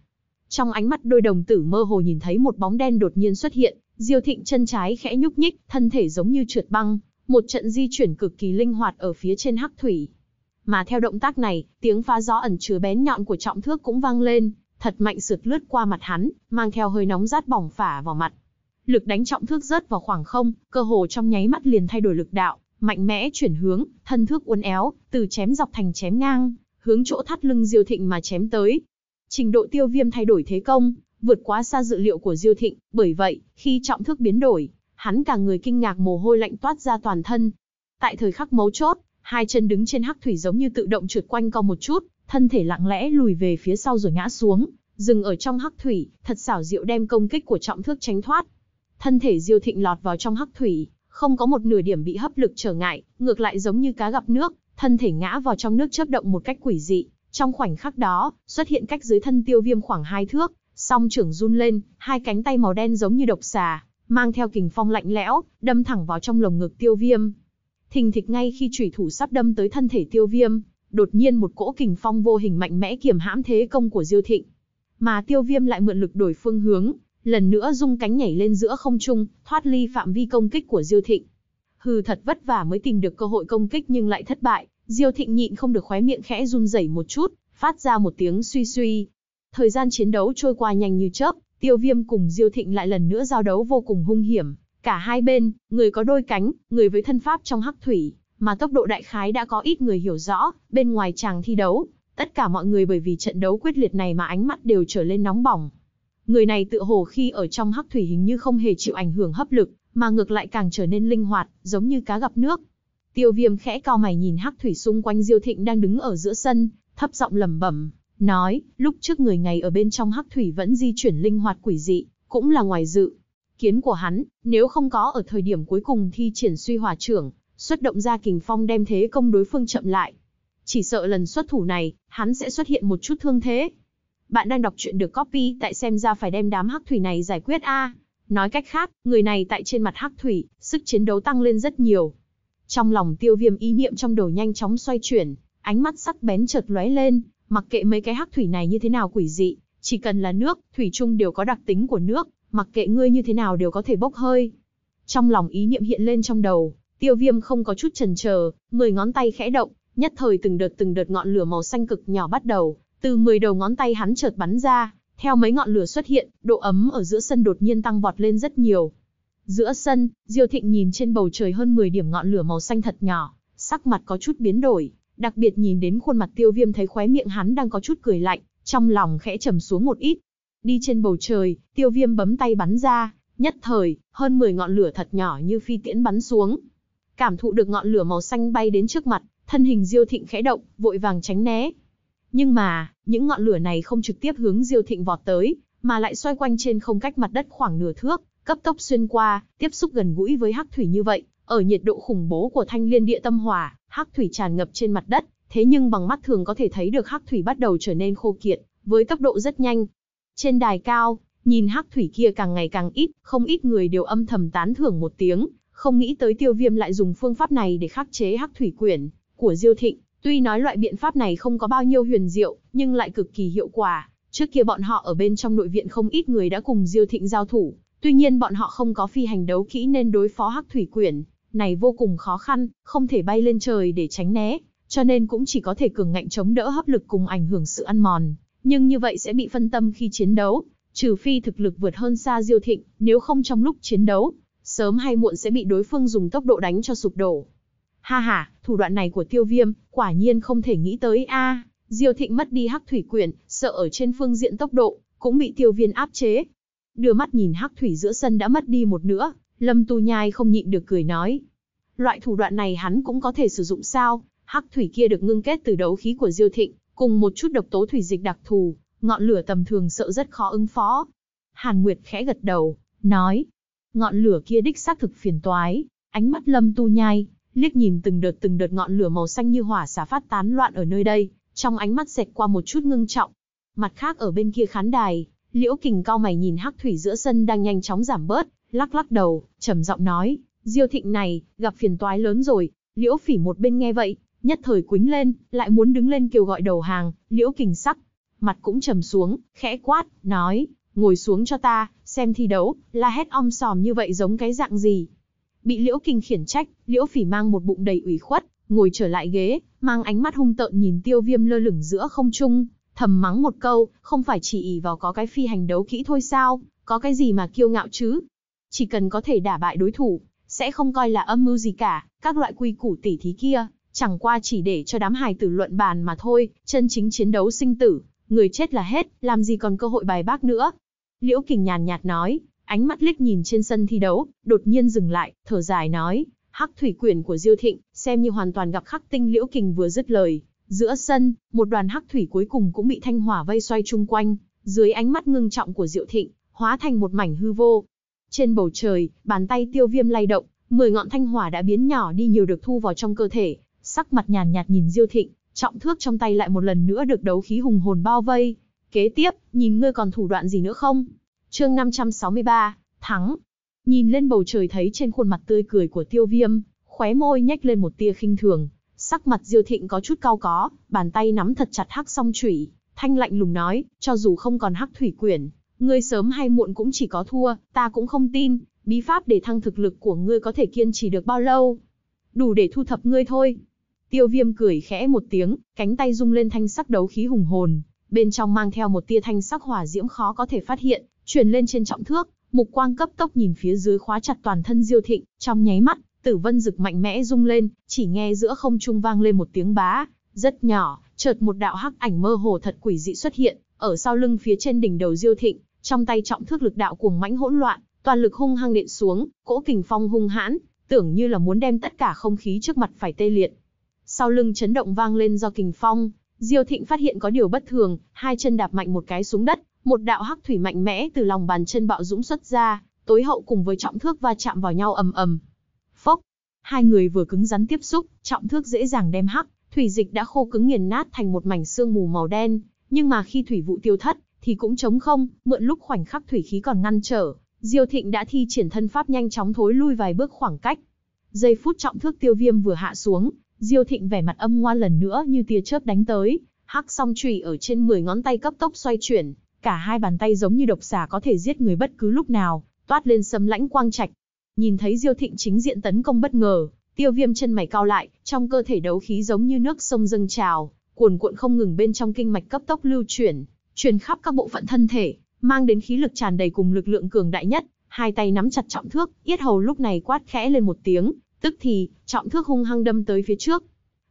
Trong ánh mắt đôi đồng tử mơ hồ nhìn thấy một bóng đen đột nhiên xuất hiện, Diêu Thịnh chân trái khẽ nhúc nhích, thân thể giống như trượt băng, một trận di chuyển cực kỳ linh hoạt ở phía trên hắc thủy. Mà theo động tác này, tiếng phá gió ẩn chứa bén nhọn của trọng thước cũng vang lên, thật mạnh sượt lướt qua mặt hắn, mang theo hơi nóng rát bỏng phả vào mặt. Lực đánh trọng thước rớt vào khoảng không, cơ hồ trong nháy mắt liền thay đổi lực đạo, mạnh mẽ chuyển hướng, thân thước uốn éo, từ chém dọc thành chém ngang, hướng chỗ thắt lưng Diêu Thịnh mà chém tới. Trình độ Tiêu Viêm thay đổi thế công, vượt quá xa dự liệu của Diêu Thịnh, bởi vậy, khi trọng thước biến đổi, hắn cả người kinh ngạc mồ hôi lạnh toát ra toàn thân. Tại thời khắc mấu chốt, hai chân đứng trên hắc thủy giống như tự động trượt quanh co một chút, thân thể lặng lẽ lùi về phía sau rồi ngã xuống, dừng ở trong hắc thủy, thật xảo diệu đem công kích của trọng thước tránh thoát. Thân thể Diêu Thịnh lọt vào trong hắc thủy, không có một nửa điểm bị hấp lực trở ngại, ngược lại giống như cá gặp nước, thân thể ngã vào trong nước chớp động một cách quỷ dị. Trong khoảnh khắc đó, xuất hiện cách dưới thân tiêu viêm khoảng hai thước, song trưởng run lên, hai cánh tay màu đen giống như độc xà, mang theo kình phong lạnh lẽo, đâm thẳng vào trong lồng ngực tiêu viêm. Thình thịch ngay khi chủy thủ sắp đâm tới thân thể tiêu viêm, đột nhiên một cỗ kình phong vô hình mạnh mẽ kiềm hãm thế công của Diêu Thịnh. Mà tiêu viêm lại mượn lực đổi phương hướng, lần nữa rung cánh nhảy lên giữa không trung, thoát ly phạm vi công kích của Diêu Thịnh. Hừ thật vất vả mới tìm được cơ hội công kích nhưng lại thất bại, Diêu Thịnh nhịn không được khóe miệng khẽ run rẩy một chút, phát ra một tiếng suy suy. Thời gian chiến đấu trôi qua nhanh như chớp, Tiêu Viêm cùng Diêu Thịnh lại lần nữa giao đấu vô cùng hung hiểm, cả hai bên, người có đôi cánh, người với thân pháp trong hắc thủy, mà tốc độ đại khái đã có ít người hiểu rõ, bên ngoài chàng thi đấu, tất cả mọi người bởi vì trận đấu quyết liệt này mà ánh mắt đều trở lên nóng bỏng. Người này tựa hồ khi ở trong hắc thủy hình như không hề chịu ảnh hưởng hấp lực, mà ngược lại càng trở nên linh hoạt, giống như cá gặp nước. Tiêu Viêm khẽ cao mày nhìn hắc thủy xung quanh Diêu Thịnh đang đứng ở giữa sân, thấp giọng lẩm bẩm, nói, lúc trước người ngày ở bên trong hắc thủy vẫn di chuyển linh hoạt quỷ dị, cũng là ngoài dự kiến của hắn, nếu không có ở thời điểm cuối cùng thi triển suy hòa trưởng, xuất động ra kình phong đem thế công đối phương chậm lại. Chỉ sợ lần xuất thủ này, hắn sẽ xuất hiện một chút thương thế bạn đang đọc truyện được copy tại xem ra phải đem đám hắc thủy này giải quyết a. Nói cách khác, người này tại trên mặt hắc thủy, sức chiến đấu tăng lên rất nhiều. Trong lòng tiêu viêm ý niệm trong đầu nhanh chóng xoay chuyển, ánh mắt sắc bén chợt lóe lên, mặc kệ mấy cái hắc thủy này như thế nào quỷ dị, chỉ cần là nước, thủy chung đều có đặc tính của nước, mặc kệ ngươi như thế nào đều có thể bốc hơi. Trong lòng ý niệm hiện lên trong đầu, tiêu viêm không có chút chần chờ, mười ngón tay khẽ động, nhất thời từng đợt từng đợt ngọn lửa màu xanh cực nhỏ bắt đầu, từ 10 đầu ngón tay hắn chợt bắn ra, theo mấy ngọn lửa xuất hiện, độ ấm ở giữa sân đột nhiên tăng vọt lên rất nhiều. Giữa sân, Diêu Thịnh nhìn trên bầu trời hơn 10 điểm ngọn lửa màu xanh thật nhỏ, sắc mặt có chút biến đổi, đặc biệt nhìn đến khuôn mặt Tiêu Viêm thấy khóe miệng hắn đang có chút cười lạnh, trong lòng khẽ trầm xuống một ít. Đi trên bầu trời, Tiêu Viêm bấm tay bắn ra, nhất thời, hơn 10 ngọn lửa thật nhỏ như phi tiễn bắn xuống. Cảm thụ được ngọn lửa màu xanh bay đến trước mặt, thân hình Diêu Thịnh khẽ động, vội vàng tránh né, nhưng mà, những ngọn lửa này không trực tiếp hướng Diêu Thịnh vọt tới, mà lại xoay quanh trên không cách mặt đất khoảng nửa thước, cấp tốc xuyên qua, tiếp xúc gần gũi với hắc thủy như vậy, ở nhiệt độ khủng bố của thanh liên địa tâm hỏa, hắc thủy tràn ngập trên mặt đất, thế nhưng bằng mắt thường có thể thấy được hắc thủy bắt đầu trở nên khô kiệt, với tốc độ rất nhanh. Trên đài cao, nhìn hắc thủy kia càng ngày càng ít, không ít người đều âm thầm tán thưởng một tiếng, không nghĩ tới Tiêu Viêm lại dùng phương pháp này để khắc chế hắc thủy quyển của Diêu Thịnh. Tuy nói loại biện pháp này không có bao nhiêu huyền diệu, nhưng lại cực kỳ hiệu quả. Trước kia bọn họ ở bên trong nội viện không ít người đã cùng Diêu Thịnh giao thủ, tuy nhiên bọn họ không có phi hành đấu kỹ nên đối phó Hắc Thủy Quyển, này vô cùng khó khăn, không thể bay lên trời để tránh né, cho nên cũng chỉ có thể cường ngạnh chống đỡ hấp lực cùng ảnh hưởng sự ăn mòn, nhưng như vậy sẽ bị phân tâm khi chiến đấu, trừ phi thực lực vượt hơn xa Diêu Thịnh, nếu không trong lúc chiến đấu, sớm hay muộn sẽ bị đối phương dùng tốc độ đánh cho sụp đổ. Ha ha, thủ đoạn này của tiêu viêm, quả nhiên không thể nghĩ tới a. Diêu Thịnh mất đi hắc thủy quyển, sợ ở trên phương diện tốc độ, cũng bị tiêu viên áp chế. Đưa mắt nhìn hắc thủy giữa sân đã mất đi một nữa, lâm tu nhai không nhịn được cười nói. Loại thủ đoạn này hắn cũng có thể sử dụng sao, hắc thủy kia được ngưng kết từ đấu khí của Diêu Thịnh, cùng một chút độc tố thủy dịch đặc thù, ngọn lửa tầm thường sợ rất khó ứng phó. Hàn Nguyệt khẽ gật đầu, nói, ngọn lửa kia đích xác thực phiền toái, ánh mắt lâm tu nhai, liếc nhìn từng đợt từng đợt ngọn lửa màu xanh như hỏa xả phát tán loạn ở nơi đây, trong ánh mắt xẹt qua một chút ngưng trọng. Mặt khác ở bên kia khán đài, Liễu Kình cao mày nhìn hắc thủy giữa sân đang nhanh chóng giảm bớt, lắc lắc đầu, trầm giọng nói, Diêu Thịnh này, gặp phiền toái lớn rồi, Liễu Phỉ một bên nghe vậy, nhất thời quính lên, lại muốn đứng lên kêu gọi đầu hàng, Liễu Kình sắc, mặt cũng trầm xuống, khẽ quát, nói, ngồi xuống cho ta, xem thi đấu, la hét om sòm như vậy giống cái dạng gì, Bị Liễu Kình khiển trách, Liễu Phỉ mang một bụng đầy ủy khuất, ngồi trở lại ghế, mang ánh mắt hung tợn nhìn Tiêu Viêm lơ lửng giữa không trung, thầm mắng một câu, không phải chỉ ỷ vào có cái phi hành đấu kỹ thôi sao, có cái gì mà kiêu ngạo chứ? Chỉ cần có thể đả bại đối thủ, sẽ không coi là âm mưu gì cả, các loại quy củ tỉ thí kia, chẳng qua chỉ để cho đám hài tử luận bàn mà thôi, chân chính chiến đấu sinh tử, người chết là hết, làm gì còn cơ hội bài bác nữa. Liễu Kình nhàn nhạt nói, ánh mắt liếc nhìn trên sân thi đấu, đột nhiên dừng lại, thở dài nói, hắc thủy quyển của Diêu Thịnh, xem như hoàn toàn gặp khắc tinh liễu kình vừa dứt lời. Giữa sân, một đoàn hắc thủy cuối cùng cũng bị thanh hỏa vây xoay chung quanh, dưới ánh mắt ngưng trọng của Diệu Thịnh, hóa thành một mảnh hư vô. Trên bầu trời, bàn tay tiêu viêm lay động, mười ngọn thanh hỏa đã biến nhỏ đi nhiều được thu vào trong cơ thể, sắc mặt nhàn nhạt nhìn Diêu Thịnh, trọng thước trong tay lại một lần nữa được đấu khí hùng hồn bao vây. Kế tiếp, nhìn ngươi còn thủ đoạn gì nữa không? Chương 563, thắng. Nhìn lên bầu trời thấy trên khuôn mặt tươi cười của Tiêu Viêm, khóe môi nhếch lên một tia khinh thường, sắc mặt Diêu Thịnh có chút cao có, bàn tay nắm thật chặt hắc song chủy, thanh lạnh lùng nói, cho dù không còn hắc thủy quyển, ngươi sớm hay muộn cũng chỉ có thua, ta cũng không tin, bí pháp để thăng thực lực của ngươi có thể kiên trì được bao lâu. Đủ để thu thập ngươi thôi. Tiêu viêm cười khẽ một tiếng, cánh tay rung lên thanh sắc đấu khí hùng hồn, bên trong mang theo một tia thanh sắc hỏa diễm khó có thể phát hiện, Chuyển lên trên trọng thước, mục quang cấp tốc nhìn phía dưới khóa chặt toàn thân Diêu Thịnh, trong nháy mắt, tử vân rực mạnh mẽ rung lên, chỉ nghe giữa không trung vang lên một tiếng bá, rất nhỏ, chợt một đạo hắc ảnh mơ hồ thật quỷ dị xuất hiện, ở sau lưng phía trên đỉnh đầu Diêu Thịnh, trong tay trọng thước lực đạo cuồng mãnh hỗn loạn, toàn lực hung hăng điện xuống, cỗ kình phong hung hãn, tưởng như là muốn đem tất cả không khí trước mặt phải tê liệt. Sau lưng chấn động vang lên do kình phong, Diêu Thịnh phát hiện có điều bất thường, hai chân đạp mạnh một cái xuống đất, một đạo hắc thủy mạnh mẽ từ lòng bàn chân bạo dũng xuất ra, tối hậu cùng với trọng thước va chạm vào nhau ầm ầm. Phốc, hai người vừa cứng rắn tiếp xúc, trọng thước dễ dàng đem hắc thủy dịch đã khô cứng nghiền nát thành một mảnh xương mù màu đen, nhưng mà khi thủy vụ tiêu thất thì cũng trống không, mượn lúc khoảnh khắc thủy khí còn ngăn trở, Diêu Thịnh đã thi triển thân pháp nhanh chóng thối lui vài bước khoảng cách. Giây phút trọng thước tiêu viêm vừa hạ xuống, Diêu Thịnh vẻ mặt âm ngoan lần nữa như tia chớp đánh tới, hắc song chùy ở trên 10 ngón tay cấp tốc xoay chuyển, cả hai bàn tay giống như độc xà có thể giết người bất cứ lúc nào, toát lên sấm lãnh quang trạch. Nhìn thấy Diêu Thịnh chính diện tấn công bất ngờ, Tiêu Viêm chân mày cao lại, trong cơ thể đấu khí giống như nước sông dâng trào, cuồn cuộn không ngừng bên trong kinh mạch cấp tốc lưu chuyển, truyền khắp các bộ phận thân thể, mang đến khí lực tràn đầy cùng lực lượng cường đại nhất, hai tay nắm chặt trọng thước, Yết Hầu lúc này quát khẽ lên một tiếng, tức thì, trọng thước hung hăng đâm tới phía trước.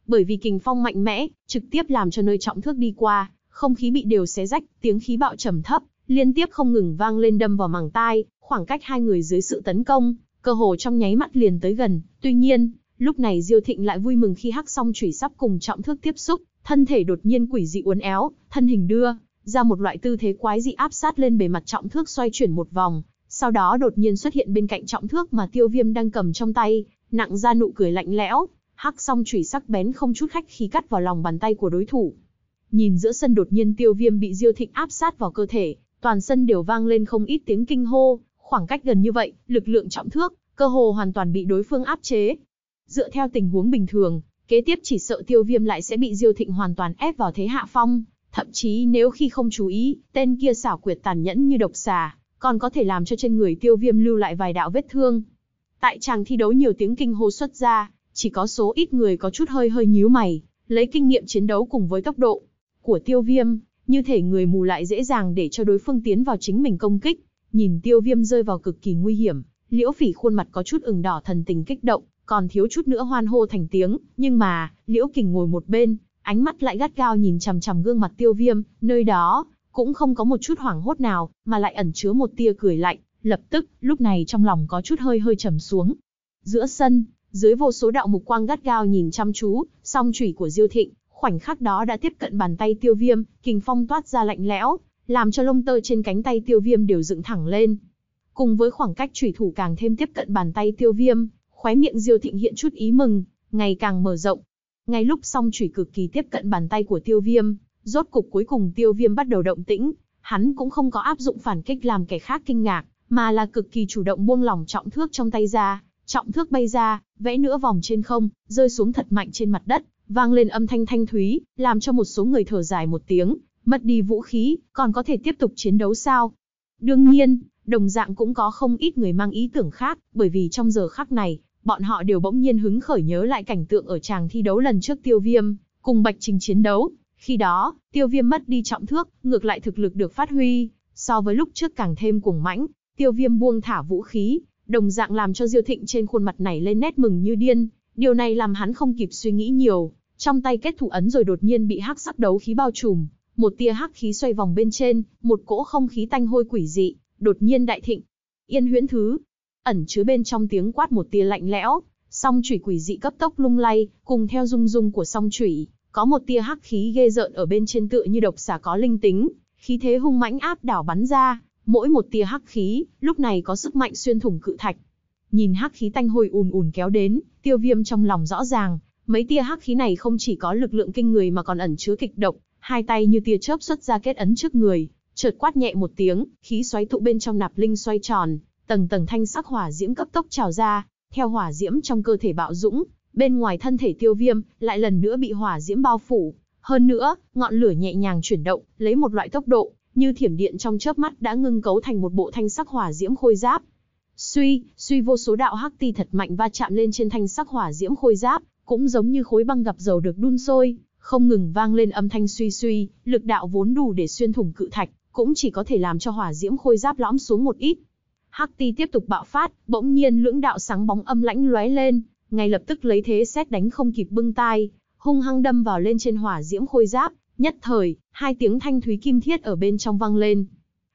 Bởi vì kình phong mạnh mẽ, trực tiếp làm cho nơi trọng thước đi qua, không khí bị đều xé rách, tiếng khí bạo trầm thấp, liên tiếp không ngừng vang lên đâm vào màng tai, khoảng cách hai người dưới sự tấn công, cơ hồ trong nháy mắt liền tới gần, tuy nhiên, lúc này Diêu Thịnh lại vui mừng khi hắc song chủy sắp cùng trọng thước tiếp xúc, thân thể đột nhiên quỷ dị uốn éo, thân hình đưa ra một loại tư thế quái dị áp sát lên bề mặt trọng thước xoay chuyển một vòng, sau đó đột nhiên xuất hiện bên cạnh trọng thước mà Tiêu Viêm đang cầm trong tay, nặng ra nụ cười lạnh lẽo, hắc song chủy sắc bén không chút khách khí cắt vào lòng bàn tay của đối thủ. Nhìn giữa sân đột nhiên tiêu viêm bị diêu thịnh áp sát vào cơ thể, toàn sân đều vang lên không ít tiếng kinh hô, khoảng cách gần như vậy, lực lượng trọng thước, cơ hồ hoàn toàn bị đối phương áp chế. Dựa theo tình huống bình thường, kế tiếp chỉ sợ tiêu viêm lại sẽ bị diêu thịnh hoàn toàn ép vào thế hạ phong, thậm chí nếu khi không chú ý, tên kia xảo quyệt tàn nhẫn như độc xà, còn có thể làm cho trên người tiêu viêm lưu lại vài đạo vết thương. Tại chàng thi đấu nhiều tiếng kinh hô xuất ra, chỉ có số ít người có chút hơi hơi nhíu mày, lấy kinh nghiệm chiến đấu cùng với tốc độ, của tiêu viêm, như thể người mù lại dễ dàng để cho đối phương tiến vào chính mình công kích. Nhìn tiêu viêm rơi vào cực kỳ nguy hiểm, liễu phỉ khuôn mặt có chút ửng đỏ thần tình kích động, còn thiếu chút nữa hoan hô thành tiếng, nhưng mà, liễu kình ngồi một bên, ánh mắt lại gắt gao nhìn chằm chằm gương mặt tiêu viêm, nơi đó, cũng không có một chút hoảng hốt nào, mà lại ẩn chứa một tia cười lạnh, lập tức, lúc này trong lòng có chút hơi hơi trầm xuống. Giữa sân, dưới vô số đạo mục quang gắt gao nhìn chăm chú, song chủy của Diêu Thịnh, Khoảnh khắc đó đã tiếp cận bàn tay tiêu viêm, kình phong toát ra lạnh lẽo, làm cho lông tơ trên cánh tay tiêu viêm đều dựng thẳng lên. Cùng với khoảng cách trùy thủ càng thêm tiếp cận bàn tay tiêu viêm, khóe miệng diêu thịnh hiện chút ý mừng, ngày càng mở rộng. Ngay lúc song chủy cực kỳ tiếp cận bàn tay của tiêu viêm, rốt cục cuối cùng tiêu viêm bắt đầu động tĩnh, hắn cũng không có áp dụng phản kích làm kẻ khác kinh ngạc, mà là cực kỳ chủ động buông lỏng trọng thước trong tay ra, trọng thước bay ra, vẽ nửa vòng trên không, rơi xuống thật mạnh trên mặt đất, vang lên âm thanh thanh thúy, làm cho một số người thở dài một tiếng, mất đi vũ khí, còn có thể tiếp tục chiến đấu sao? Đương nhiên, đồng dạng cũng có không ít người mang ý tưởng khác, bởi vì trong giờ khắc này, bọn họ đều bỗng nhiên hứng khởi nhớ lại cảnh tượng ở tràng thi đấu lần trước Tiêu Viêm, cùng Bạch Trình chiến đấu. Khi đó, Tiêu Viêm mất đi trọng thước, ngược lại thực lực được phát huy, so với lúc trước càng thêm cuồng mãnh, Tiêu Viêm buông thả vũ khí, đồng dạng làm cho Diêu Thịnh trên khuôn mặt này lên nét mừng như điên, Điều này làm hắn không kịp suy nghĩ nhiều, trong tay kết thủ ấn rồi đột nhiên bị hắc sắc đấu khí bao trùm, một tia hắc khí xoay vòng bên trên, một cỗ không khí tanh hôi quỷ dị, đột nhiên đại thịnh. Yên huyễn thứ, ẩn chứa bên trong tiếng quát một tia lạnh lẽo, song chủy quỷ dị cấp tốc lung lay, cùng theo rung rung của song chủy, có một tia hắc khí ghê rợn ở bên trên tựa như độc xà có linh tính, khí thế hung mãnh áp đảo bắn ra, mỗi một tia hắc khí, lúc này có sức mạnh xuyên thủng cự thạch, Nhìn hắc khí tanh hôi ùn ùn kéo đến, tiêu viêm trong lòng rõ ràng, mấy tia hắc khí này không chỉ có lực lượng kinh người mà còn ẩn chứa kịch độc, hai tay như tia chớp xuất ra kết ấn trước người, chợt quát nhẹ một tiếng, khí xoáy thụ bên trong nạp linh xoay tròn, tầng tầng thanh sắc hỏa diễm cấp tốc trào ra, theo hỏa diễm trong cơ thể bạo dũng, bên ngoài thân thể tiêu viêm lại lần nữa bị hỏa diễm bao phủ, hơn nữa, ngọn lửa nhẹ nhàng chuyển động, lấy một loại tốc độ như thiểm điện trong chớp mắt đã ngưng cấu thành một bộ thanh sắc hỏa diễm khôi giáp, Suy, suy vô số đạo hắc ti thật mạnh va chạm lên trên thanh sắc hỏa diễm khôi giáp, cũng giống như khối băng gặp dầu được đun sôi, không ngừng vang lên âm thanh suy suy, lực đạo vốn đủ để xuyên thủng cự thạch, cũng chỉ có thể làm cho hỏa diễm khôi giáp lõm xuống một ít. Hắc ti tiếp tục bạo phát, bỗng nhiên lưỡng đạo sáng bóng âm lãnh lóe lên, ngay lập tức lấy thế xét đánh không kịp bưng tai, hung hăng đâm vào lên trên hỏa diễm khôi giáp, nhất thời, hai tiếng thanh thúy kim thiết ở bên trong vang lên.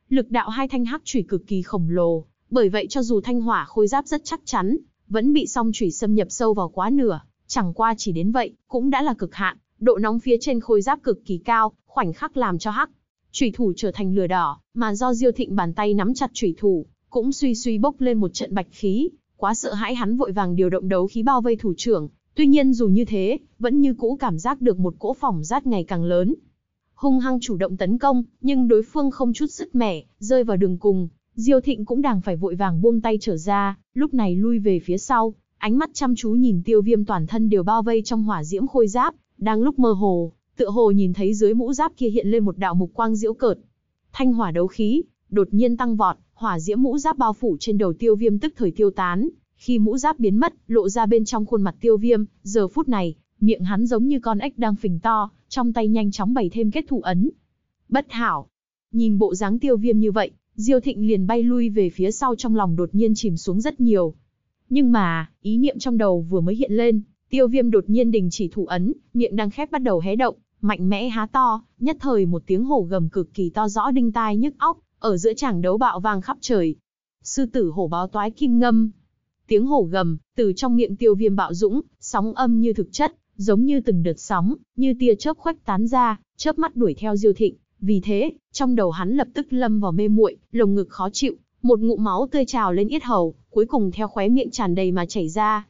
Lực đạo hai thanh hắc chủy cực kỳ khổng lồ, bởi vậy cho dù thanh hỏa khôi giáp rất chắc chắn, vẫn bị song thủy xâm nhập sâu vào quá nửa, chẳng qua chỉ đến vậy, cũng đã là cực hạn, độ nóng phía trên khôi giáp cực kỳ cao, khoảnh khắc làm cho hắc thủy thủ trở thành lửa đỏ, mà do Diêu Thịnh bàn tay nắm chặt thủy thủ, cũng suy suy bốc lên một trận bạch khí, quá sợ hãi hắn vội vàng điều động đấu khí bao vây thủ trưởng, tuy nhiên dù như thế, vẫn như cũ cảm giác được một cỗ phòng rát ngày càng lớn. Hung hăng chủ động tấn công, nhưng đối phương không chút sức mẻ, rơi vào đường cùng, Diêu Thịnh cũng đang phải vội vàng buông tay trở ra, lúc này lui về phía sau, ánh mắt chăm chú nhìn tiêu viêm toàn thân đều bao vây trong hỏa diễm khôi giáp, đang lúc mơ hồ, tựa hồ nhìn thấy dưới mũ giáp kia hiện lên một đạo mục quang diễu cợt. Thanh hỏa đấu khí, đột nhiên tăng vọt, hỏa diễm mũ giáp bao phủ trên đầu tiêu viêm tức thời tiêu tán, khi mũ giáp biến mất, lộ ra bên trong khuôn mặt tiêu viêm, giờ phút này, miệng hắn giống như con ếch đang phình to, trong tay nhanh chóng bày thêm kết thủ ấn. Bất hảo! Nhìn bộ dáng tiêu viêm như vậy, Diêu Thịnh liền bay lui về phía sau trong lòng đột nhiên chìm xuống rất nhiều. Nhưng mà, ý niệm trong đầu vừa mới hiện lên, tiêu viêm đột nhiên đình chỉ thủ ấn, miệng đang khép bắt đầu hé động, mạnh mẽ há to, nhất thời một tiếng hổ gầm cực kỳ to rõ đinh tai nhức óc, ở giữa chảng đấu bạo vang khắp trời. Sư tử hổ báo toái kim ngâm. Tiếng hổ gầm, từ trong miệng tiêu viêm bạo dũng, sóng âm như thực chất, giống như từng đợt sóng, như tia chớp khoách tán ra, chớp mắt đuổi theo diêu thịnh, vì thế, trong đầu hắn lập tức lâm vào mê muội, lồng ngực khó chịu, một ngụm máu tươi trào lên yết hầu, cuối cùng theo khóe miệng tràn đầy mà chảy ra.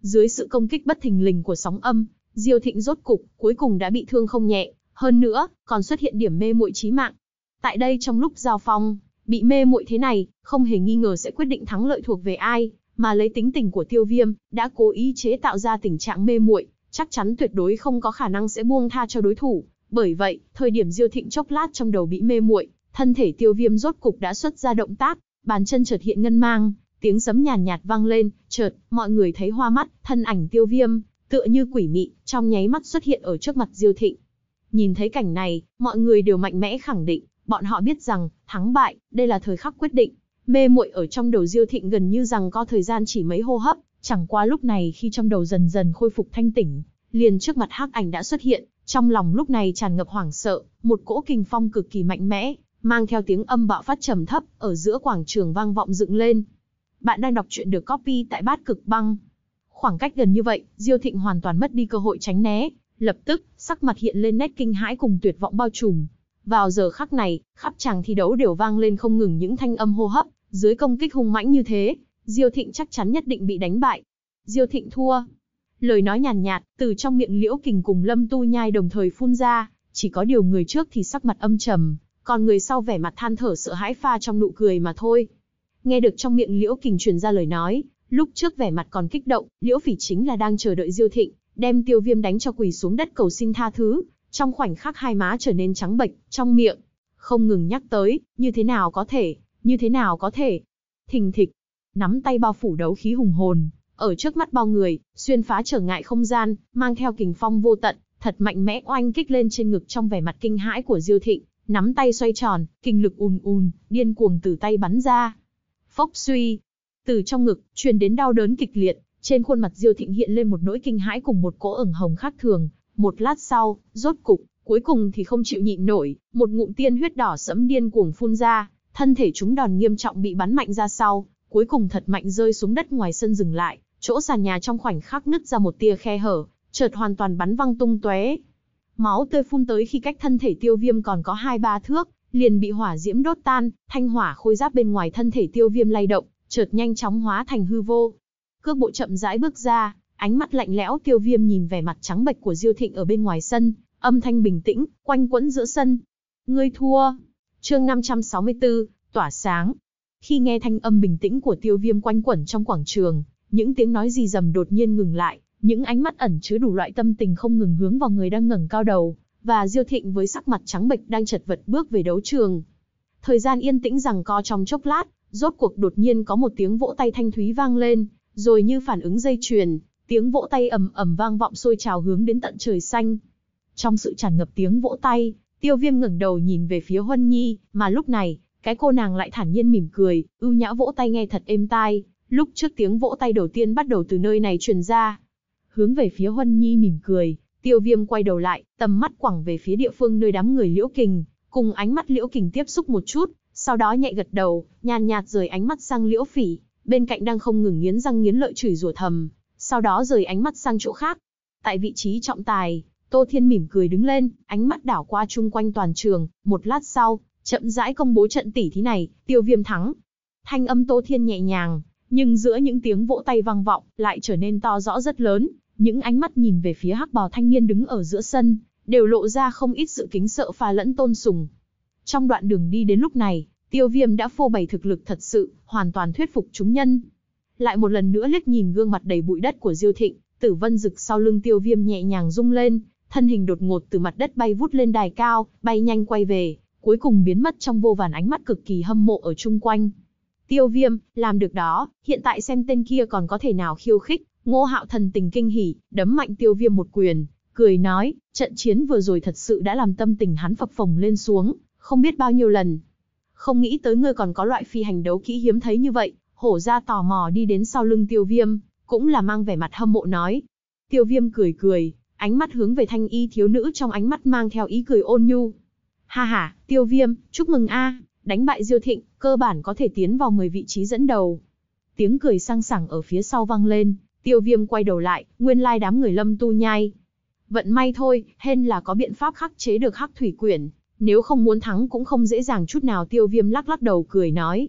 Dưới sự công kích bất thình lình của sóng âm, Diêu Thịnh rốt cục cuối cùng đã bị thương không nhẹ, hơn nữa, còn xuất hiện điểm mê muội chí mạng. Tại đây trong lúc giao phong, bị mê muội thế này, không hề nghi ngờ sẽ quyết định thắng lợi thuộc về ai, mà lấy tính tình của Tiêu Viêm, đã cố ý chế tạo ra tình trạng mê muội, chắc chắn tuyệt đối không có khả năng sẽ buông tha cho đối thủ. Bởi vậy, thời điểm Diêu Thịnh chốc lát trong đầu bị mê muội, thân thể Tiêu Viêm rốt cục đã xuất ra động tác, bàn chân chợt hiện ngân mang, tiếng sấm nhàn nhạt, nhạt vang lên, chợt, mọi người thấy hoa mắt, thân ảnh Tiêu Viêm tựa như quỷ mị, trong nháy mắt xuất hiện ở trước mặt Diêu Thịnh. Nhìn thấy cảnh này, mọi người đều mạnh mẽ khẳng định, bọn họ biết rằng, thắng bại, đây là thời khắc quyết định. Mê muội ở trong đầu Diêu Thịnh gần như rằng có thời gian chỉ mấy hô hấp, chẳng qua lúc này khi trong đầu dần dần khôi phục thanh tỉnh, liền trước mặt hắc ảnh đã xuất hiện, trong lòng lúc này tràn ngập hoảng sợ, một cỗ kinh phong cực kỳ mạnh mẽ, mang theo tiếng âm bạo phát trầm thấp, ở giữa quảng trường vang vọng dựng lên. Bạn đang đọc truyện được copy tại bát cực băng. Khoảng cách gần như vậy, Diêu Thịnh hoàn toàn mất đi cơ hội tránh né, lập tức, sắc mặt hiện lên nét kinh hãi cùng tuyệt vọng bao trùm. Vào giờ khắc này, khắp chàng thi đấu đều vang lên không ngừng những thanh âm hô hấp, dưới công kích hung mãnh như thế, Diêu Thịnh chắc chắn nhất định bị đánh bại. Diêu Thịnh thua. Lời nói nhàn nhạt, nhạt, từ trong miệng Liễu Kình cùng Lâm Tu Nhai đồng thời phun ra, chỉ có điều người trước thì sắc mặt âm trầm, còn người sau vẻ mặt than thở sợ hãi pha trong nụ cười mà thôi. Nghe được trong miệng Liễu Kình truyền ra lời nói, lúc trước vẻ mặt còn kích động, Liễu Phỉ chính là đang chờ đợi Diêu Thịnh, đem Tiêu Viêm đánh cho quỳ xuống đất cầu xin tha thứ, trong khoảnh khắc hai má trở nên trắng bệch, trong miệng không ngừng nhắc tới, như thế nào có thể, như thế nào có thể. Thình thịch, nắm tay bao phủ đấu khí hùng hồn, ở trước mắt bao người, xuyên phá trở ngại không gian, mang theo kình phong vô tận, thật mạnh mẽ oanh kích lên trên ngực trong vẻ mặt kinh hãi của Diêu Thịnh, nắm tay xoay tròn, kinh lực ùn ùn, điên cuồng từ tay bắn ra. Phốc suy, từ trong ngực truyền đến đau đớn kịch liệt, trên khuôn mặt Diêu Thịnh hiện lên một nỗi kinh hãi cùng một cỗ ửng hồng khác thường, một lát sau, rốt cục, cuối cùng thì không chịu nhịn nổi, một ngụm tiên huyết đỏ sẫm điên cuồng phun ra, thân thể chúng đòn nghiêm trọng bị bắn mạnh ra sau, cuối cùng thật mạnh rơi xuống đất ngoài sân dừng lại, chỗ sàn nhà trong khoảnh khắc nứt ra một tia khe hở, chợt hoàn toàn bắn văng tung tóe. Máu tươi phun tới khi cách thân thể Tiêu Viêm còn có hai ba thước, liền bị hỏa diễm đốt tan, thanh hỏa khôi giáp bên ngoài thân thể Tiêu Viêm lay động, chợt nhanh chóng hóa thành hư vô. Cước bộ chậm rãi bước ra, ánh mắt lạnh lẽo Tiêu Viêm nhìn vẻ mặt trắng bệch của Diêu Thịnh ở bên ngoài sân, âm thanh bình tĩnh, quanh quẩn giữa sân. Ngươi thua. Chương 564, tỏa sáng. Khi nghe thanh âm bình tĩnh của Tiêu Viêm quanh quẩn trong quảng trường, những tiếng nói gì rầm đột nhiên ngừng lại, những ánh mắt ẩn chứa đủ loại tâm tình không ngừng hướng vào người đang ngẩng cao đầu, và Diêu Thịnh với sắc mặt trắng bệch đang chật vật bước về đấu trường. Thời gian yên tĩnh rằng co trong chốc lát, rốt cuộc đột nhiên có một tiếng vỗ tay thanh thúy vang lên, rồi như phản ứng dây chuyền, tiếng vỗ tay ầm ầm vang vọng sôi trào hướng đến tận trời xanh. Trong sự tràn ngập tiếng vỗ tay, Tiêu Viêm ngẩng đầu nhìn về phía Huân Nhi, mà lúc này, cái cô nàng lại thản nhiên mỉm cười, ưu nhã vỗ tay nghe thật êm tai, Lúc trước tiếng vỗ tay đầu tiên bắt đầu từ nơi này truyền ra. Hướng về phía Huân Nhi mỉm cười, tiêu viêm quay đầu lại, tầm mắt quẳng về phía địa phương nơi đám người liễu kình, cùng ánh mắt liễu kình tiếp xúc một chút, sau đó nhẹ gật đầu, nhàn nhạt rời ánh mắt sang liễu phỉ, bên cạnh đang không ngừng nghiến răng nghiến lợi chửi rủa thầm, sau đó rời ánh mắt sang chỗ khác. Tại vị trí trọng tài, Tô Thiên mỉm cười đứng lên, ánh mắt đảo qua chung quanh toàn trường, một lát sau, chậm rãi công bố trận tỷ thí này, tiêu viêm thắng. Thanh âm Tô Thiên nhẹ nhàng, nhưng giữa những tiếng vỗ tay vang vọng, lại trở nên to rõ rất lớn, những ánh mắt nhìn về phía hắc bào thanh niên đứng ở giữa sân, đều lộ ra không ít sự kính sợ pha lẫn tôn sùng. Trong đoạn đường đi đến lúc này, tiêu viêm đã phô bày thực lực thật sự, hoàn toàn thuyết phục chúng nhân. Lại một lần nữa liếc nhìn gương mặt đầy bụi đất của Diêu Thịnh, tử vân rực sau lưng tiêu viêm nhẹ nhàng rung lên, thân hình đột ngột từ mặt đất bay vút lên đài cao, bay nhanh quay về, cuối cùng biến mất trong vô vàn ánh mắt cực kỳ hâm mộ ở chung quanh. Tiêu viêm, làm được đó, hiện tại xem tên kia còn có thể nào khiêu khích, ngô hạo thần tình kinh hỉ, đấm mạnh tiêu viêm một quyền, cười nói, trận chiến vừa rồi thật sự đã làm tâm tình hắn phập phồng lên xuống, không biết bao nhiêu lần. Không nghĩ tới ngươi còn có loại phi hành đấu kỹ hiếm thấy như vậy, hổ ra tò mò đi đến sau lưng tiêu viêm, cũng là mang vẻ mặt hâm mộ nói. Tiêu viêm cười cười, ánh mắt hướng về thanh y thiếu nữ trong ánh mắt mang theo ý cười ôn nhu. Ha ha, tiêu viêm, chúc mừng a, đánh bại Diêu Thịnh, cơ bản có thể tiến vào 10 vị trí dẫn đầu. Tiếng cười sang sảng ở phía sau vang lên, tiêu viêm quay đầu lại, nguyên lai đám người lâm tu nhai. Vận may thôi, hên là có biện pháp khắc chế được hắc thủy quyển, nếu không muốn thắng cũng không dễ dàng chút nào tiêu viêm lắc lắc đầu cười nói.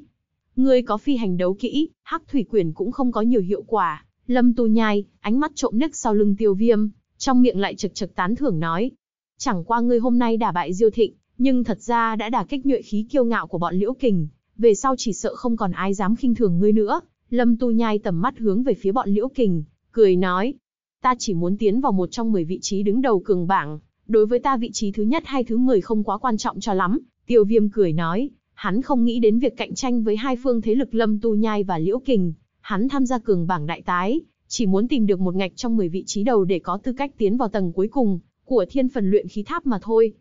Ngươi có phi hành đấu kỹ, hắc thủy quyển cũng không có nhiều hiệu quả. Lâm tu nhai, ánh mắt trộm nức sau lưng tiêu viêm, trong miệng lại chật chật tán thưởng nói. Chẳng qua ngươi hôm nay đả bại diêu thịnh, nhưng thật ra đã đả kích nhuệ khí kiêu ngạo của bọn Liễu Kình, về sau chỉ sợ không còn ai dám khinh thường ngươi nữa. Lâm Tu Nhai tầm mắt hướng về phía bọn Liễu Kình, cười nói, ta chỉ muốn tiến vào một trong mười vị trí đứng đầu cường bảng, đối với ta vị trí thứ nhất hay thứ mười không quá quan trọng cho lắm, Tiêu Viêm cười nói, hắn không nghĩ đến việc cạnh tranh với hai phương thế lực Lâm Tu Nhai và Liễu Kình, hắn tham gia cường bảng đại tái, chỉ muốn tìm được một ngạch trong mười vị trí đầu để có tư cách tiến vào tầng cuối cùng của thiên phần luyện khí tháp mà thôi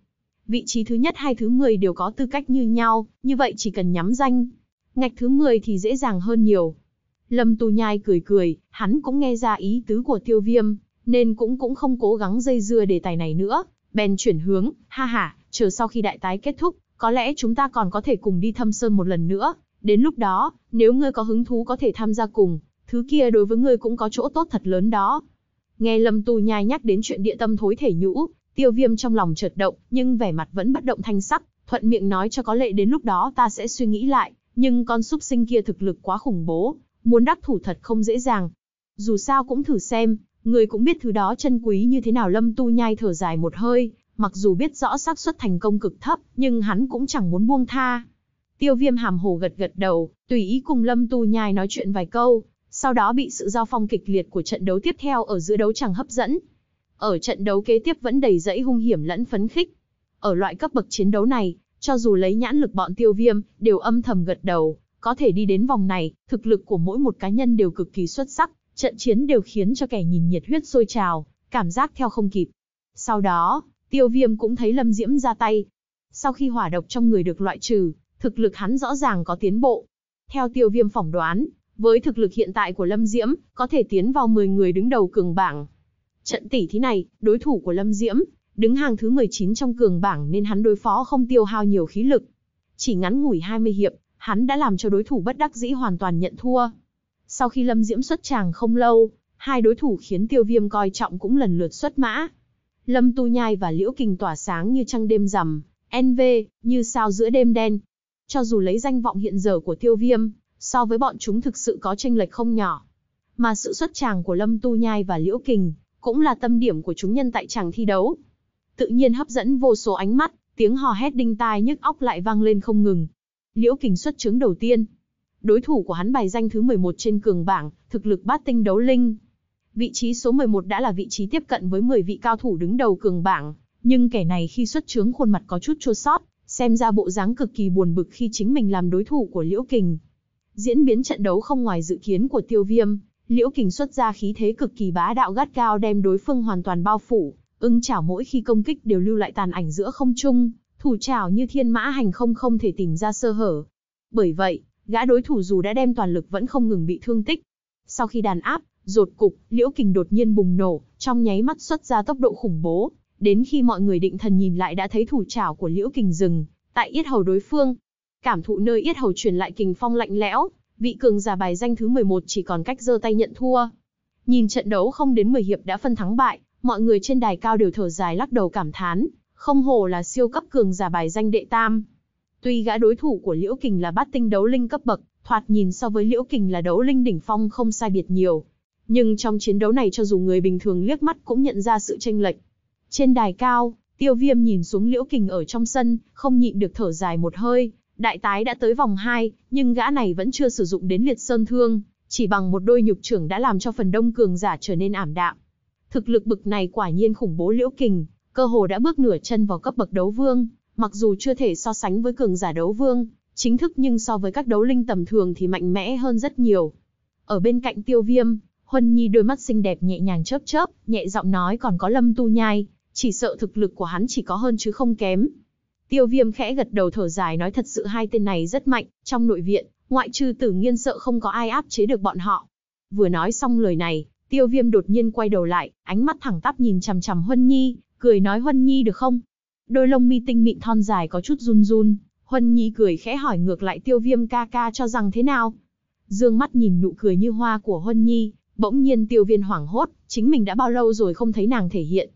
vị trí thứ nhất hay thứ 10 đều có tư cách như nhau, như vậy chỉ cần nhắm danh. Ngạch thứ 10 thì dễ dàng hơn nhiều. Lâm Tu Nhai cười cười, hắn cũng nghe ra ý tứ của tiêu viêm, nên cũng cũng không cố gắng dây dưa đề tài này nữa. Bèn chuyển hướng, ha ha, chờ sau khi đại tái kết thúc, có lẽ chúng ta còn có thể cùng đi thăm sơn một lần nữa. Đến lúc đó, nếu ngươi có hứng thú có thể tham gia cùng, thứ kia đối với ngươi cũng có chỗ tốt thật lớn đó. Nghe Lâm Tu Nhai nhắc đến chuyện địa tâm thối thể nhũ, Tiêu viêm trong lòng chợt động, nhưng vẻ mặt vẫn bất động thanh sắc, thuận miệng nói cho có lệ đến lúc đó ta sẽ suy nghĩ lại, nhưng con súc sinh kia thực lực quá khủng bố, muốn đắc thủ thật không dễ dàng. Dù sao cũng thử xem, người cũng biết thứ đó chân quý như thế nào lâm tu nhai thở dài một hơi, mặc dù biết rõ xác suất thành công cực thấp, nhưng hắn cũng chẳng muốn buông tha. Tiêu viêm hàm hồ gật gật đầu, tùy ý cùng lâm tu nhai nói chuyện vài câu, sau đó bị sự giao phong kịch liệt của trận đấu tiếp theo ở giữa đấu chẳng hấp dẫn, ở trận đấu kế tiếp vẫn đầy dẫy hung hiểm lẫn phấn khích. Ở loại cấp bậc chiến đấu này, cho dù lấy nhãn lực bọn tiêu viêm, đều âm thầm gật đầu, có thể đi đến vòng này, thực lực của mỗi một cá nhân đều cực kỳ xuất sắc, trận chiến đều khiến cho kẻ nhìn nhiệt huyết sôi trào, cảm giác theo không kịp. Sau đó, tiêu viêm cũng thấy Lâm Diễm ra tay. Sau khi hỏa độc trong người được loại trừ, thực lực hắn rõ ràng có tiến bộ. Theo tiêu viêm phỏng đoán, với thực lực hiện tại của Lâm Diễm, có thể tiến vào 10 người đứng đầu cường bảng. Trận tỷ thí này, đối thủ của Lâm Diễm, đứng hàng thứ 19 trong cường bảng nên hắn đối phó không tiêu hao nhiều khí lực. Chỉ ngắn ngủi 20 hiệp, hắn đã làm cho đối thủ bất đắc dĩ hoàn toàn nhận thua. Sau khi Lâm Diễm xuất tràng không lâu, hai đối thủ khiến tiêu viêm coi trọng cũng lần lượt xuất mã. Lâm Tu Nhai và Liễu Kình tỏa sáng như trăng đêm rằm, NV, như sao giữa đêm đen. Cho dù lấy danh vọng hiện giờ của tiêu viêm, so với bọn chúng thực sự có tranh lệch không nhỏ. Mà sự xuất tràng của Lâm Tu Nhai và Liễu Kình cũng là tâm điểm của chúng nhân tại chàng thi đấu. Tự nhiên hấp dẫn vô số ánh mắt, tiếng hò hét đinh tai nhức óc lại vang lên không ngừng. Liễu Kình xuất chứng đầu tiên. Đối thủ của hắn bài danh thứ 11 trên cường bảng, thực lực bát tinh đấu linh. Vị trí số 11 đã là vị trí tiếp cận với 10 vị cao thủ đứng đầu cường bảng, nhưng kẻ này khi xuất chứng khuôn mặt có chút chua xót, xem ra bộ dáng cực kỳ buồn bực khi chính mình làm đối thủ của Liễu Kình. Diễn biến trận đấu không ngoài dự kiến của Tiêu Viêm, Liễu Kình xuất ra khí thế cực kỳ bá đạo gắt cao đem đối phương hoàn toàn bao phủ, ưng chảo mỗi khi công kích đều lưu lại tàn ảnh giữa không trung, thủ chảo như thiên mã hành không không thể tìm ra sơ hở. Bởi vậy, gã đối thủ dù đã đem toàn lực vẫn không ngừng bị thương tích. Sau khi đàn áp, rột cục, Liễu Kình đột nhiên bùng nổ, trong nháy mắt xuất ra tốc độ khủng bố, đến khi mọi người định thần nhìn lại đã thấy thủ chảo của Liễu Kình dừng tại yết hầu đối phương. Cảm thụ nơi yết hầu truyền lại kình phong lạnh lẽo, vị cường giả bài danh thứ 11 chỉ còn cách giơ tay nhận thua. Nhìn trận đấu không đến 10 hiệp đã phân thắng bại, mọi người trên đài cao đều thở dài lắc đầu cảm thán, không hồ là siêu cấp cường giả bài danh đệ tam. Tuy gã đối thủ của Liễu Kình là bát tinh đấu linh cấp bậc, thoạt nhìn so với Liễu Kình là đấu linh đỉnh phong không sai biệt nhiều, nhưng trong chiến đấu này cho dù người bình thường liếc mắt cũng nhận ra sự chênh lệch. Trên đài cao, Tiêu Viêm nhìn xuống Liễu Kình ở trong sân, không nhịn được thở dài một hơi, Đại tái đã tới vòng 2, nhưng gã này vẫn chưa sử dụng đến liệt sơn thương, chỉ bằng một đôi nhục trưởng đã làm cho phần đông cường giả trở nên ảm đạm. Thực lực bực này quả nhiên khủng bố liễu kình, cơ hồ đã bước nửa chân vào cấp bậc đấu vương, mặc dù chưa thể so sánh với cường giả đấu vương, chính thức nhưng so với các đấu linh tầm thường thì mạnh mẽ hơn rất nhiều. Ở bên cạnh tiêu viêm, Huân Nhi đôi mắt xinh đẹp nhẹ nhàng chớp chớp, nhẹ giọng nói còn có lâm tu nhai, chỉ sợ thực lực của hắn chỉ có hơn chứ không kém. Tiêu viêm khẽ gật đầu thở dài nói thật sự hai tên này rất mạnh, trong nội viện, ngoại trừ tử nghiên sợ không có ai áp chế được bọn họ. Vừa nói xong lời này, tiêu viêm đột nhiên quay đầu lại, ánh mắt thẳng tắp nhìn chằm chằm Huân Nhi, cười nói Huân Nhi được không? Đôi lông mi tinh mịn thon dài có chút run run, Huân Nhi cười khẽ hỏi ngược lại tiêu viêm ca ca cho rằng thế nào? Dương mắt nhìn nụ cười như hoa của Huân Nhi, bỗng nhiên tiêu Viêm hoảng hốt, chính mình đã bao lâu rồi không thấy nàng thể hiện.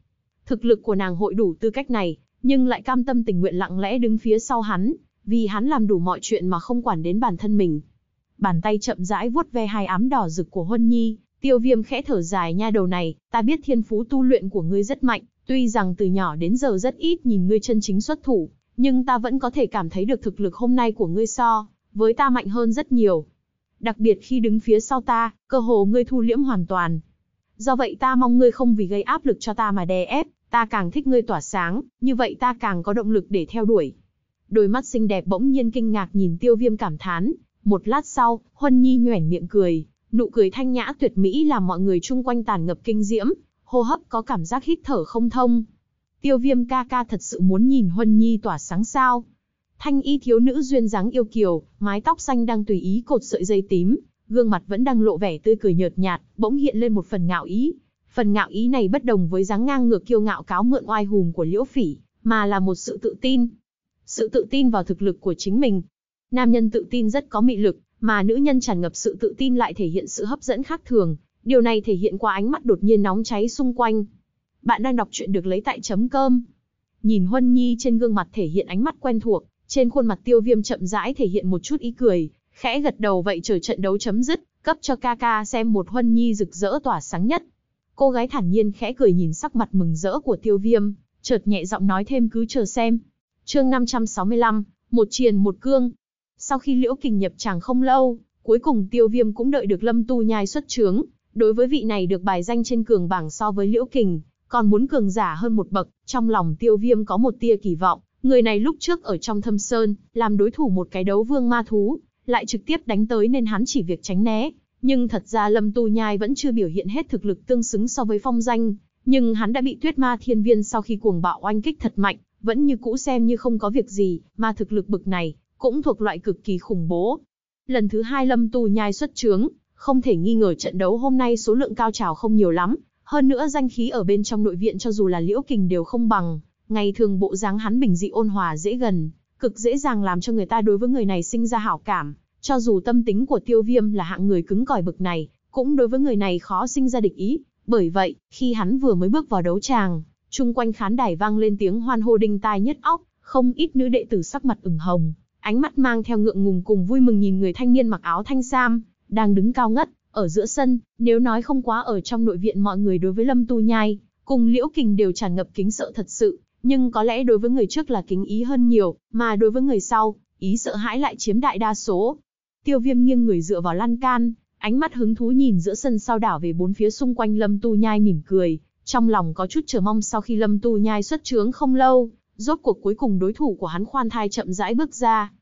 Thực lực của nàng hội đủ tư cách này, nhưng lại cam tâm tình nguyện lặng lẽ đứng phía sau hắn, vì hắn làm đủ mọi chuyện mà không quản đến bản thân mình. Bàn tay chậm rãi vuốt ve hai ám đỏ rực của Huân Nhi, tiêu viêm khẽ thở dài nha đầu này, ta biết thiên phú tu luyện của ngươi rất mạnh, tuy rằng từ nhỏ đến giờ rất ít nhìn ngươi chân chính xuất thủ, nhưng ta vẫn có thể cảm thấy được thực lực hôm nay của ngươi so, với ta mạnh hơn rất nhiều. Đặc biệt khi đứng phía sau ta, cơ hồ ngươi thu liễm hoàn toàn. Do vậy ta mong ngươi không vì gây áp lực cho ta mà đè ép, ta càng thích ngươi tỏa sáng, như vậy ta càng có động lực để theo đuổi. Đôi mắt xinh đẹp bỗng nhiên kinh ngạc nhìn tiêu viêm cảm thán, một lát sau, Huân Nhi nhoẻn miệng cười, nụ cười thanh nhã tuyệt mỹ làm mọi người chung quanh tàn ngập kinh diễm, hô hấp có cảm giác hít thở không thông. Tiêu viêm ca ca thật sự muốn nhìn Huân Nhi tỏa sáng sao. Thanh y thiếu nữ duyên dáng yêu kiều, mái tóc xanh đang tùy ý cột sợi dây tím, gương mặt vẫn đang lộ vẻ tươi cười nhợt nhạt, bỗng hiện lên một phần ngạo ý, Phần ngạo ý này bất đồng với dáng ngang ngược kiêu ngạo cáo mượn oai hùng của Liễu Phỉ, mà là một sự tự tin. Sự tự tin vào thực lực của chính mình. Nam nhân tự tin rất có mị lực, mà nữ nhân tràn ngập sự tự tin lại thể hiện sự hấp dẫn khác thường. Điều này thể hiện qua ánh mắt đột nhiên nóng cháy xung quanh. Bạn đang đọc truyện được lấy tại chấm cơm. Nhìn Huân Nhi trên gương mặt thể hiện ánh mắt quen thuộc, trên khuôn mặt tiêu viêm chậm rãi thể hiện một chút ý cười, khẽ gật đầu vậy chờ trận đấu chấm dứt, cấp cho Kaka xem một Huân Nhi rực rỡ tỏa sáng nhất. Cô gái thản nhiên khẽ cười nhìn sắc mặt mừng rỡ của tiêu viêm, chợt nhẹ giọng nói thêm cứ chờ xem. chương 565, một triền một cương. Sau khi liễu kình nhập chàng không lâu, cuối cùng tiêu viêm cũng đợi được lâm tu nhai xuất trướng. Đối với vị này được bài danh trên cường bảng so với liễu kình, còn muốn cường giả hơn một bậc, trong lòng tiêu viêm có một tia kỳ vọng. Người này lúc trước ở trong thâm sơn, làm đối thủ một cái đấu vương ma thú, lại trực tiếp đánh tới nên hắn chỉ việc tránh né, nhưng thật ra Lâm Tu Nhai vẫn chưa biểu hiện hết thực lực tương xứng so với phong danh, nhưng hắn đã bị tuyết ma thiên viên sau khi cuồng bạo oanh kích thật mạnh, vẫn như cũ xem như không có việc gì, mà thực lực bực này, cũng thuộc loại cực kỳ khủng bố. Lần thứ hai Lâm Tu Nhai xuất trướng, không thể nghi ngờ trận đấu hôm nay số lượng cao trào không nhiều lắm, hơn nữa danh khí ở bên trong nội viện cho dù là liễu kình đều không bằng, ngày thường bộ dáng hắn bình dị ôn hòa dễ gần, cực dễ dàng làm cho người ta đối với người này sinh ra hảo cảm, cho dù tâm tính của tiêu viêm là hạng người cứng cỏi bực này, cũng đối với người này khó sinh ra địch ý. Bởi vậy, khi hắn vừa mới bước vào đấu tràng, chung quanh khán đài vang lên tiếng hoan hô đinh tai nhất óc, không ít nữ đệ tử sắc mặt ửng hồng, ánh mắt mang theo ngượng ngùng cùng vui mừng nhìn người thanh niên mặc áo thanh sam, đang đứng cao ngất, ở giữa sân, nếu nói không quá ở trong nội viện mọi người đối với Lâm Tu Nhai, cùng Liễu Kình đều tràn ngập kính sợ thật sự, nhưng có lẽ đối với người trước là kính ý hơn nhiều, mà đối với người sau, ý sợ hãi lại chiếm đại đa số, Tiêu viêm nghiêng người dựa vào lan can, ánh mắt hứng thú nhìn giữa sân sau đảo về bốn phía xung quanh lâm tu nhai mỉm cười, trong lòng có chút chờ mong sau khi lâm tu nhai xuất chướng không lâu, rốt cuộc cuối cùng đối thủ của hắn khoan thai chậm rãi bước ra.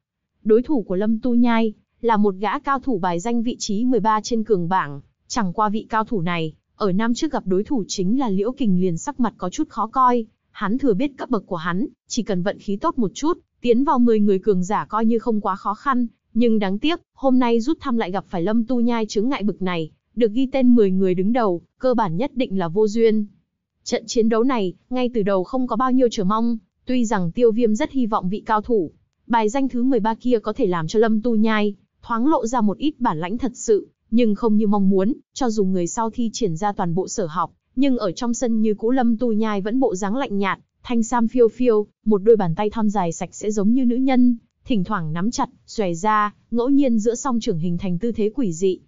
Đối thủ của lâm tu nhai là một gã cao thủ bài danh vị trí 13 trên cường bảng, chẳng qua vị cao thủ này, ở năm trước gặp đối thủ chính là Liễu Kình liền sắc mặt có chút khó coi, hắn thừa biết cấp bậc của hắn, chỉ cần vận khí tốt một chút, tiến vào 10 người cường giả coi như không quá khó khăn, nhưng đáng tiếc, hôm nay rút thăm lại gặp phải Lâm Tu Nhai chứng ngại bực này, được ghi tên 10 người đứng đầu, cơ bản nhất định là vô duyên. Trận chiến đấu này, ngay từ đầu không có bao nhiêu chờ mong, tuy rằng tiêu viêm rất hy vọng vị cao thủ, bài danh thứ 13 kia có thể làm cho Lâm Tu Nhai, thoáng lộ ra một ít bản lãnh thật sự, nhưng không như mong muốn, cho dù người sau thi triển ra toàn bộ sở học, nhưng ở trong sân như cũ Lâm Tu Nhai vẫn bộ dáng lạnh nhạt, thanh sam phiêu phiêu, một đôi bàn tay thon dài sạch sẽ giống như nữ nhân, thỉnh thoảng nắm chặt, xòe ra, ngẫu nhiên giữa song trưởng hình thành tư thế quỷ dị.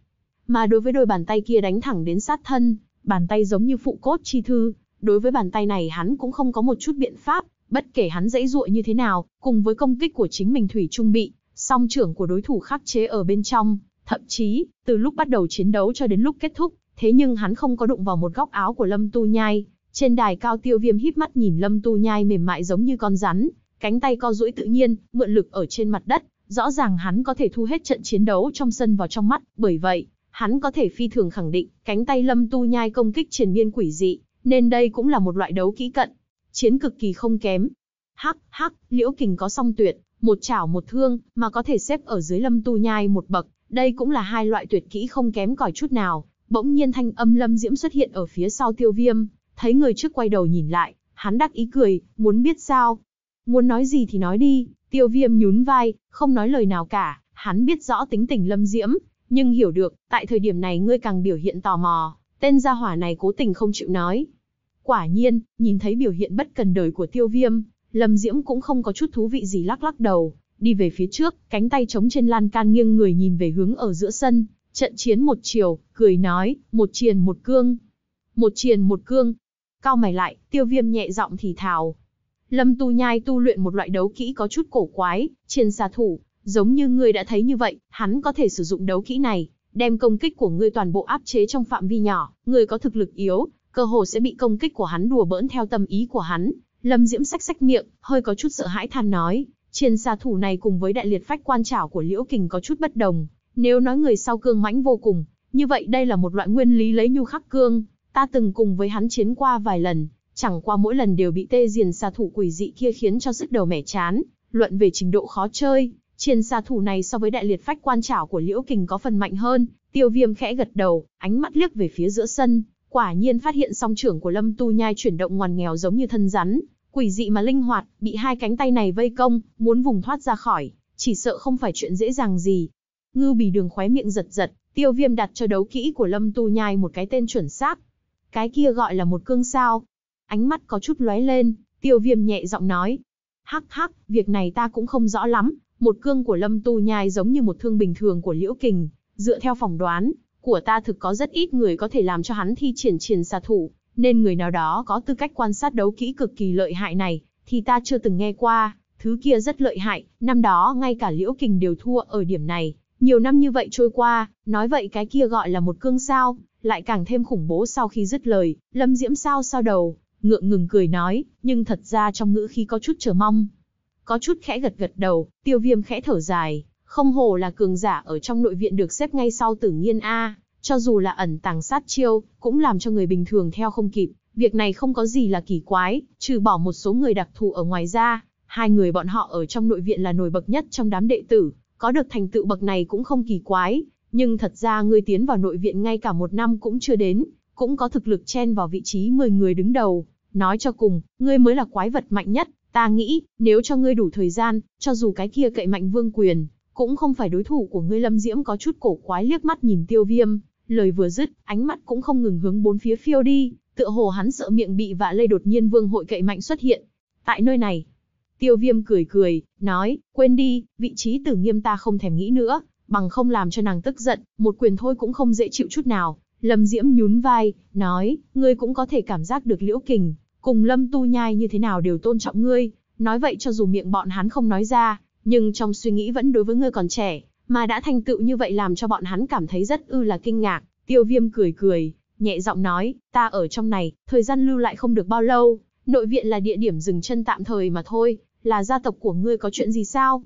Mà đối với đôi bàn tay kia đánh thẳng đến sát thân, bàn tay giống như phụ cốt chi thư, đối với bàn tay này hắn cũng không có một chút biện pháp, bất kể hắn dãy dụa như thế nào, cùng với công kích của chính mình thủy trung bị, song trưởng của đối thủ khắc chế ở bên trong, thậm chí, từ lúc bắt đầu chiến đấu cho đến lúc kết thúc, thế nhưng hắn không có đụng vào một góc áo của Lâm Tu Nhai. Trên đài cao Tiêu Viêm híp mắt nhìn Lâm Tu Nhai mềm mại giống như con rắn, cánh tay co duỗi tự nhiên, mượn lực ở trên mặt đất, rõ ràng hắn có thể thu hết trận chiến đấu trong sân vào trong mắt, bởi vậy, hắn có thể phi thường khẳng định, cánh tay Lâm Tu Nhai công kích triền miên quỷ dị, nên đây cũng là một loại đấu kỹ cận, chiến cực kỳ không kém. Hắc, hắc, Liễu Kình có song tuyệt, một chảo một thương, mà có thể xếp ở dưới Lâm Tu Nhai một bậc, đây cũng là hai loại tuyệt kỹ không kém cỏi chút nào. Bỗng nhiên thanh âm Lâm Diễm xuất hiện ở phía sau Tiêu Viêm, thấy người trước quay đầu nhìn lại, hắn đắc ý cười, muốn biết sao, Muốn nói gì thì nói đi, tiêu viêm nhún vai, không nói lời nào cả, hắn biết rõ tính tình lâm diễm, nhưng hiểu được, tại thời điểm này ngươi càng biểu hiện tò mò, tên gia hỏa này cố tình không chịu nói. Quả nhiên, nhìn thấy biểu hiện bất cần đời của tiêu viêm, lâm diễm cũng không có chút thú vị gì lắc lắc đầu, đi về phía trước, cánh tay chống trên lan can nghiêng người nhìn về hướng ở giữa sân, trận chiến một chiều, cười nói, một triền một cương. Một triền một cương. Cao mày lại, tiêu viêm nhẹ giọng thì thào, Lâm Tu Nhai tu luyện một loại đấu kỹ có chút cổ quái, trên xà thủ, giống như ngươi đã thấy như vậy, hắn có thể sử dụng đấu kỹ này, đem công kích của ngươi toàn bộ áp chế trong phạm vi nhỏ, ngươi có thực lực yếu, cơ hồ sẽ bị công kích của hắn đùa bỡn theo tâm ý của hắn. Lâm Diễm sách sách miệng, hơi có chút sợ hãi than nói, trên xà thủ này cùng với đại liệt phách quan trảo của Liễu Kình có chút bất đồng, nếu nói người sau cương mãnh vô cùng, như vậy đây là một loại nguyên lý lấy nhu khắc cương, ta từng cùng với hắn chiến qua vài lần, Chẳng qua mỗi lần đều bị tê diền xa thủ quỷ dị kia khiến cho sức đầu mẻ chán, luận về trình độ khó chơi, triền xa thủ này so với đại liệt phách quan trảo của Liễu Kình có phần mạnh hơn, tiêu viêm khẽ gật đầu, ánh mắt liếc về phía giữa sân, quả nhiên phát hiện song trưởng của lâm tu nhai chuyển động ngoan nghèo giống như thân rắn, quỷ dị mà linh hoạt, bị hai cánh tay này vây công, muốn vùng thoát ra khỏi, chỉ sợ không phải chuyện dễ dàng gì. Ngư bì đường khóe miệng giật giật, tiêu viêm đặt cho đấu kỹ của lâm tu nhai một cái tên chuẩn xác. Cái kia gọi là một cương sao, ánh mắt có chút lóe lên, tiêu viêm nhẹ giọng nói. Hắc hắc, việc này ta cũng không rõ lắm, một cương của lâm tu nhai giống như một thương bình thường của liễu kình, dựa theo phỏng đoán, của ta thực có rất ít người có thể làm cho hắn thi triển triển xà thủ, nên người nào đó có tư cách quan sát đấu kỹ cực kỳ lợi hại này, thì ta chưa từng nghe qua, thứ kia rất lợi hại, năm đó ngay cả liễu kình đều thua ở điểm này, nhiều năm như vậy trôi qua, nói vậy cái kia gọi là một cương sao, lại càng thêm khủng bố sau khi dứt lời, lâm diễm sao sao đầu, ngượng ngừng cười nói, nhưng thật ra trong ngữ khí có chút chờ mong. Có chút khẽ gật gật đầu, tiêu viêm khẽ thở dài, không hồ là cường giả ở trong nội viện được xếp ngay sau tử nghiên A, cho dù là ẩn tàng sát chiêu, cũng làm cho người bình thường theo không kịp, việc này không có gì là kỳ quái, trừ bỏ một số người đặc thù ở ngoài ra, hai người bọn họ ở trong nội viện là nổi bậc nhất trong đám đệ tử, có được thành tựu bậc này cũng không kỳ quái, nhưng thật ra người tiến vào nội viện ngay cả một năm cũng chưa đến, cũng có thực lực chen vào vị trí 10 người đứng đầu. Nói cho cùng, ngươi mới là quái vật mạnh nhất, ta nghĩ, nếu cho ngươi đủ thời gian, cho dù cái kia cậy mạnh vương quyền, cũng không phải đối thủ của ngươi lâm diễm có chút cổ quái liếc mắt nhìn tiêu viêm. Lời vừa dứt, ánh mắt cũng không ngừng hướng bốn phía phiêu đi, tựa hồ hắn sợ miệng bị vạ lây đột nhiên vương hội cậy mạnh xuất hiện. Tại nơi này, tiêu viêm cười cười, nói, quên đi, vị trí tử nghiêm ta không thèm nghĩ nữa, bằng không làm cho nàng tức giận, một quyền thôi cũng không dễ chịu chút nào, Lâm Diễm nhún vai, nói, ngươi cũng có thể cảm giác được Liễu Kình, cùng Lâm Tu Nhai như thế nào đều tôn trọng ngươi. Nói vậy cho dù miệng bọn hắn không nói ra, nhưng trong suy nghĩ vẫn đối với ngươi còn trẻ, mà đã thành tựu như vậy làm cho bọn hắn cảm thấy rất ư là kinh ngạc. Tiêu Viêm cười cười, nhẹ giọng nói, ta ở trong này, thời gian lưu lại không được bao lâu, nội viện là địa điểm dừng chân tạm thời mà thôi, là gia tộc của ngươi có chuyện gì sao?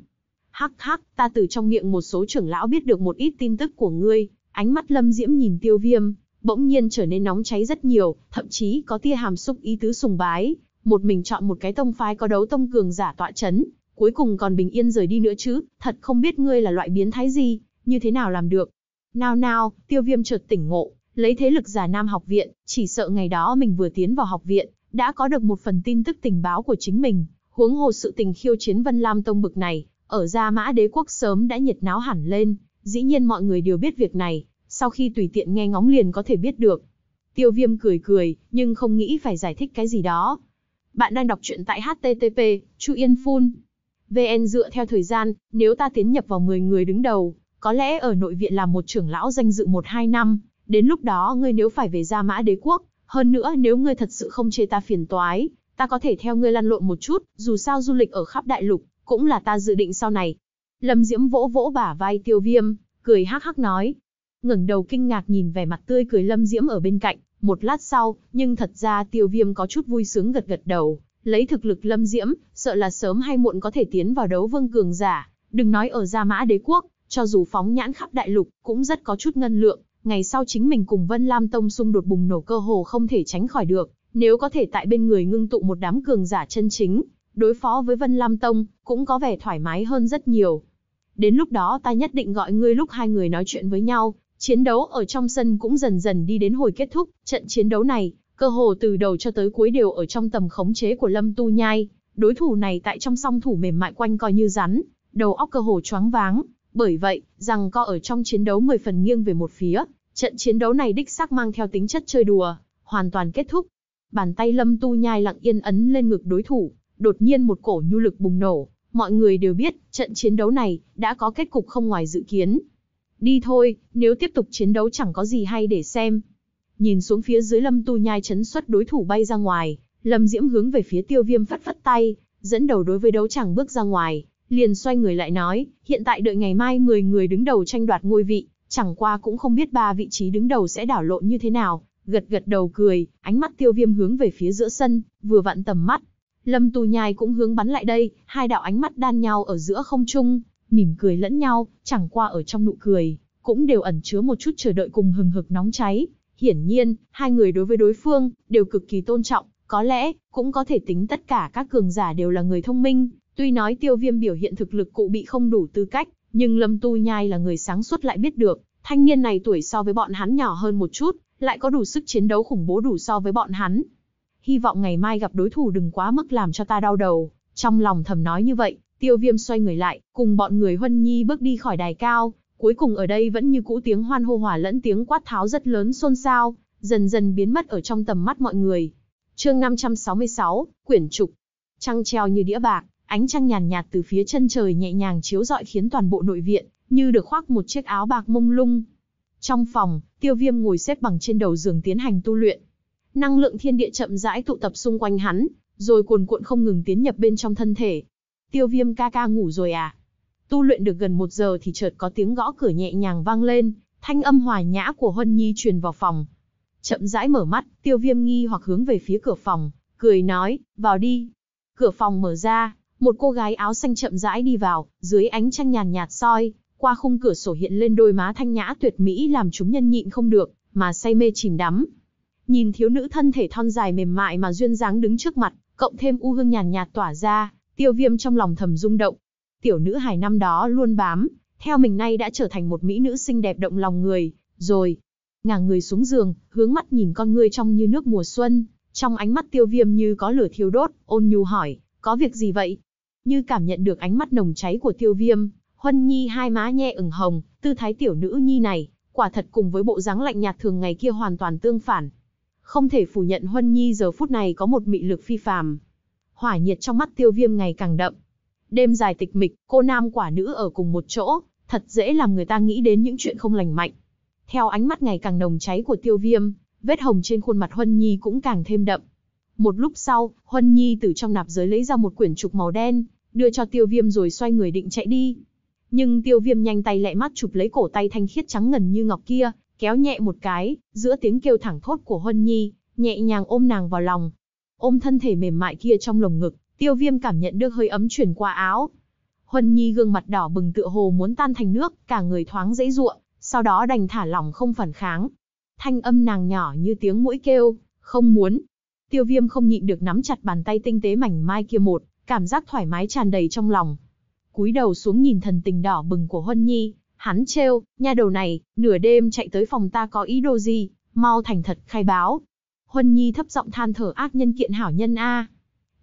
Hắc hắc, ta từ trong miệng một số trưởng lão biết được một ít tin tức của ngươi, Ánh mắt lâm diễm nhìn tiêu viêm, bỗng nhiên trở nên nóng cháy rất nhiều, thậm chí có tia hàm xúc ý tứ sùng bái, một mình chọn một cái tông phái có đấu tông cường giả tọa chấn, cuối cùng còn bình yên rời đi nữa chứ, thật không biết ngươi là loại biến thái gì, như thế nào làm được. Nào nào, tiêu viêm chợt tỉnh ngộ, lấy thế lực giả nam học viện, chỉ sợ ngày đó mình vừa tiến vào học viện, đã có được một phần tin tức tình báo của chính mình, huống hồ sự tình khiêu chiến Vân Lam Tông bực này, ở Gia Mã Đế Quốc sớm đã nhiệt náo hẳn lên, Dĩ nhiên mọi người đều biết việc này, sau khi tùy tiện nghe ngóng liền có thể biết được. Tiêu viêm cười cười, nhưng không nghĩ phải giải thích cái gì đó. Bạn đang đọc truyện tại HTTP, Chu Yên Phun. VN dựa theo thời gian, nếu ta tiến nhập vào 10 người đứng đầu, có lẽ ở nội viện là một trưởng lão danh dự 1-2 năm, đến lúc đó ngươi nếu phải về gia mã đế quốc, hơn nữa nếu ngươi thật sự không chê ta phiền toái, ta có thể theo ngươi lăn lộn một chút, dù sao du lịch ở khắp đại lục, cũng là ta dự định sau này, Lâm Diễm vỗ vỗ bả vai tiêu viêm, cười hắc hắc nói. ngẩng đầu kinh ngạc nhìn vẻ mặt tươi cười Lâm Diễm ở bên cạnh, một lát sau, nhưng thật ra tiêu viêm có chút vui sướng gật gật đầu. Lấy thực lực Lâm Diễm, sợ là sớm hay muộn có thể tiến vào đấu vương cường giả. Đừng nói ở Gia Mã Đế Quốc, cho dù phóng nhãn khắp đại lục, cũng rất có chút ngân lượng. Ngày sau chính mình cùng Vân Lam Tông xung đột bùng nổ cơ hồ không thể tránh khỏi được. Nếu có thể tại bên người ngưng tụ một đám cường giả chân chính, đối phó với Vân Lam Tông, cũng có vẻ thoải mái hơn rất nhiều Đến lúc đó ta nhất định gọi ngươi lúc hai người nói chuyện với nhau, chiến đấu ở trong sân cũng dần dần đi đến hồi kết thúc, trận chiến đấu này, cơ hồ từ đầu cho tới cuối đều ở trong tầm khống chế của Lâm Tu Nhai, đối thủ này tại trong song thủ mềm mại quanh coi như rắn, đầu óc cơ hồ choáng váng, bởi vậy, rằng co ở trong chiến đấu 10 phần nghiêng về một phía, trận chiến đấu này đích xác mang theo tính chất chơi đùa, hoàn toàn kết thúc. Bàn tay Lâm Tu Nhai lặng yên ấn lên ngực đối thủ, đột nhiên một cổ nhu lực bùng nổ, Mọi người đều biết, trận chiến đấu này đã có kết cục không ngoài dự kiến. Đi thôi, nếu tiếp tục chiến đấu chẳng có gì hay để xem. Nhìn xuống phía dưới Lâm Tu Nhai chấn xuất đối thủ bay ra ngoài, Lâm Diễm hướng về phía Tiêu Viêm phất phất tay, dẫn đầu đối với đấu chẳng bước ra ngoài, liền xoay người lại nói, hiện tại đợi ngày mai 10 người đứng đầu tranh đoạt ngôi vị, chẳng qua cũng không biết ba vị trí đứng đầu sẽ đảo lộn như thế nào, gật gật đầu cười, ánh mắt tiêu viêm hướng về phía giữa sân, vừa vặn tầm mắt, Lâm Tu Nhai cũng hướng bắn lại đây, hai đạo ánh mắt đan nhau ở giữa không trung, mỉm cười lẫn nhau, chẳng qua ở trong nụ cười, cũng đều ẩn chứa một chút chờ đợi cùng hừng hực nóng cháy. Hiển nhiên, hai người đối với đối phương, đều cực kỳ tôn trọng, có lẽ, cũng có thể tính tất cả các cường giả đều là người thông minh. Tuy nói tiêu viêm biểu hiện thực lực cụ bị không đủ tư cách, nhưng Lâm Tu Nhai là người sáng suốt lại biết được, thanh niên này tuổi so với bọn hắn nhỏ hơn một chút, lại có đủ sức chiến đấu khủng bố đủ so với bọn hắn, hy vọng ngày mai gặp đối thủ đừng quá mức làm cho ta đau đầu. Trong lòng thầm nói như vậy, tiêu viêm xoay người lại, cùng bọn người huân nhi bước đi khỏi đài cao. Cuối cùng ở đây vẫn như cũ tiếng hoan hô hòa lẫn tiếng quát tháo rất lớn xôn xao, dần dần biến mất ở trong tầm mắt mọi người. chương 566, Quyển Trục. Trăng treo như đĩa bạc, ánh trăng nhàn nhạt từ phía chân trời nhẹ nhàng chiếu dọi khiến toàn bộ nội viện, như được khoác một chiếc áo bạc mông lung. Trong phòng, tiêu viêm ngồi xếp bằng trên đầu giường tiến hành tu luyện, năng lượng thiên địa chậm rãi tụ tập xung quanh hắn, rồi cuồn cuộn không ngừng tiến nhập bên trong thân thể. Tiêu viêm ca ca ngủ rồi à? Tu luyện được gần một giờ thì chợt có tiếng gõ cửa nhẹ nhàng vang lên, thanh âm hòa nhã của Huân Nhi truyền vào phòng. Chậm rãi mở mắt, tiêu viêm nghi hoặc hướng về phía cửa phòng, cười nói, vào đi. Cửa phòng mở ra, một cô gái áo xanh chậm rãi đi vào, dưới ánh trăng nhàn nhạt soi, qua khung cửa sổ hiện lên đôi má thanh nhã tuyệt mỹ làm chúng nhân nhịn không được, mà say mê chìm đắm, Nhìn thiếu nữ thân thể thon dài mềm mại mà duyên dáng đứng trước mặt, cộng thêm u hương nhàn nhạt, tỏa ra, tiêu viêm trong lòng thầm rung động. Tiểu nữ hài năm đó luôn bám, theo mình nay đã trở thành một mỹ nữ xinh đẹp động lòng người, rồi. Ngả người xuống giường, hướng mắt nhìn con ngươi trong như nước mùa xuân, trong ánh mắt tiêu viêm như có lửa thiêu đốt, ôn nhu hỏi, có việc gì vậy? Như cảm nhận được ánh mắt nồng cháy của tiêu viêm, huân nhi hai má nhẹ ửng hồng, tư thái tiểu nữ nhi này, quả thật cùng với bộ dáng lạnh nhạt thường ngày kia hoàn toàn tương phản, không thể phủ nhận Huân Nhi giờ phút này có một mị lực phi phàm. Hỏa nhiệt trong mắt tiêu viêm ngày càng đậm. Đêm dài tịch mịch, cô nam quả nữ ở cùng một chỗ, thật dễ làm người ta nghĩ đến những chuyện không lành mạnh. Theo ánh mắt ngày càng nồng cháy của tiêu viêm, vết hồng trên khuôn mặt Huân Nhi cũng càng thêm đậm. Một lúc sau, Huân Nhi từ trong nạp giới lấy ra một quyển trục màu đen, đưa cho tiêu viêm rồi xoay người định chạy đi. Nhưng tiêu viêm nhanh tay lẹ mắt chụp lấy cổ tay thanh khiết trắng ngần như ngọc kia, kéo nhẹ một cái, giữa tiếng kêu thẳng thốt của Huân Nhi, nhẹ nhàng ôm nàng vào lòng. Ôm thân thể mềm mại kia trong lồng ngực, tiêu viêm cảm nhận được hơi ấm chuyển qua áo. Huân Nhi gương mặt đỏ bừng tựa hồ muốn tan thành nước, cả người thoáng dễ ruộng, sau đó đành thả lỏng không phản kháng. Thanh âm nàng nhỏ như tiếng mũi kêu, không muốn. Tiêu viêm không nhịn được nắm chặt bàn tay tinh tế mảnh mai kia một, cảm giác thoải mái tràn đầy trong lòng. cúi đầu xuống nhìn thần tình đỏ bừng của Huân Nhi, Hắn trêu, nha đầu này, nửa đêm chạy tới phòng ta có ý đồ gì, mau thành thật khai báo. Huân Nhi thấp giọng than thở ác nhân kiện hảo nhân A.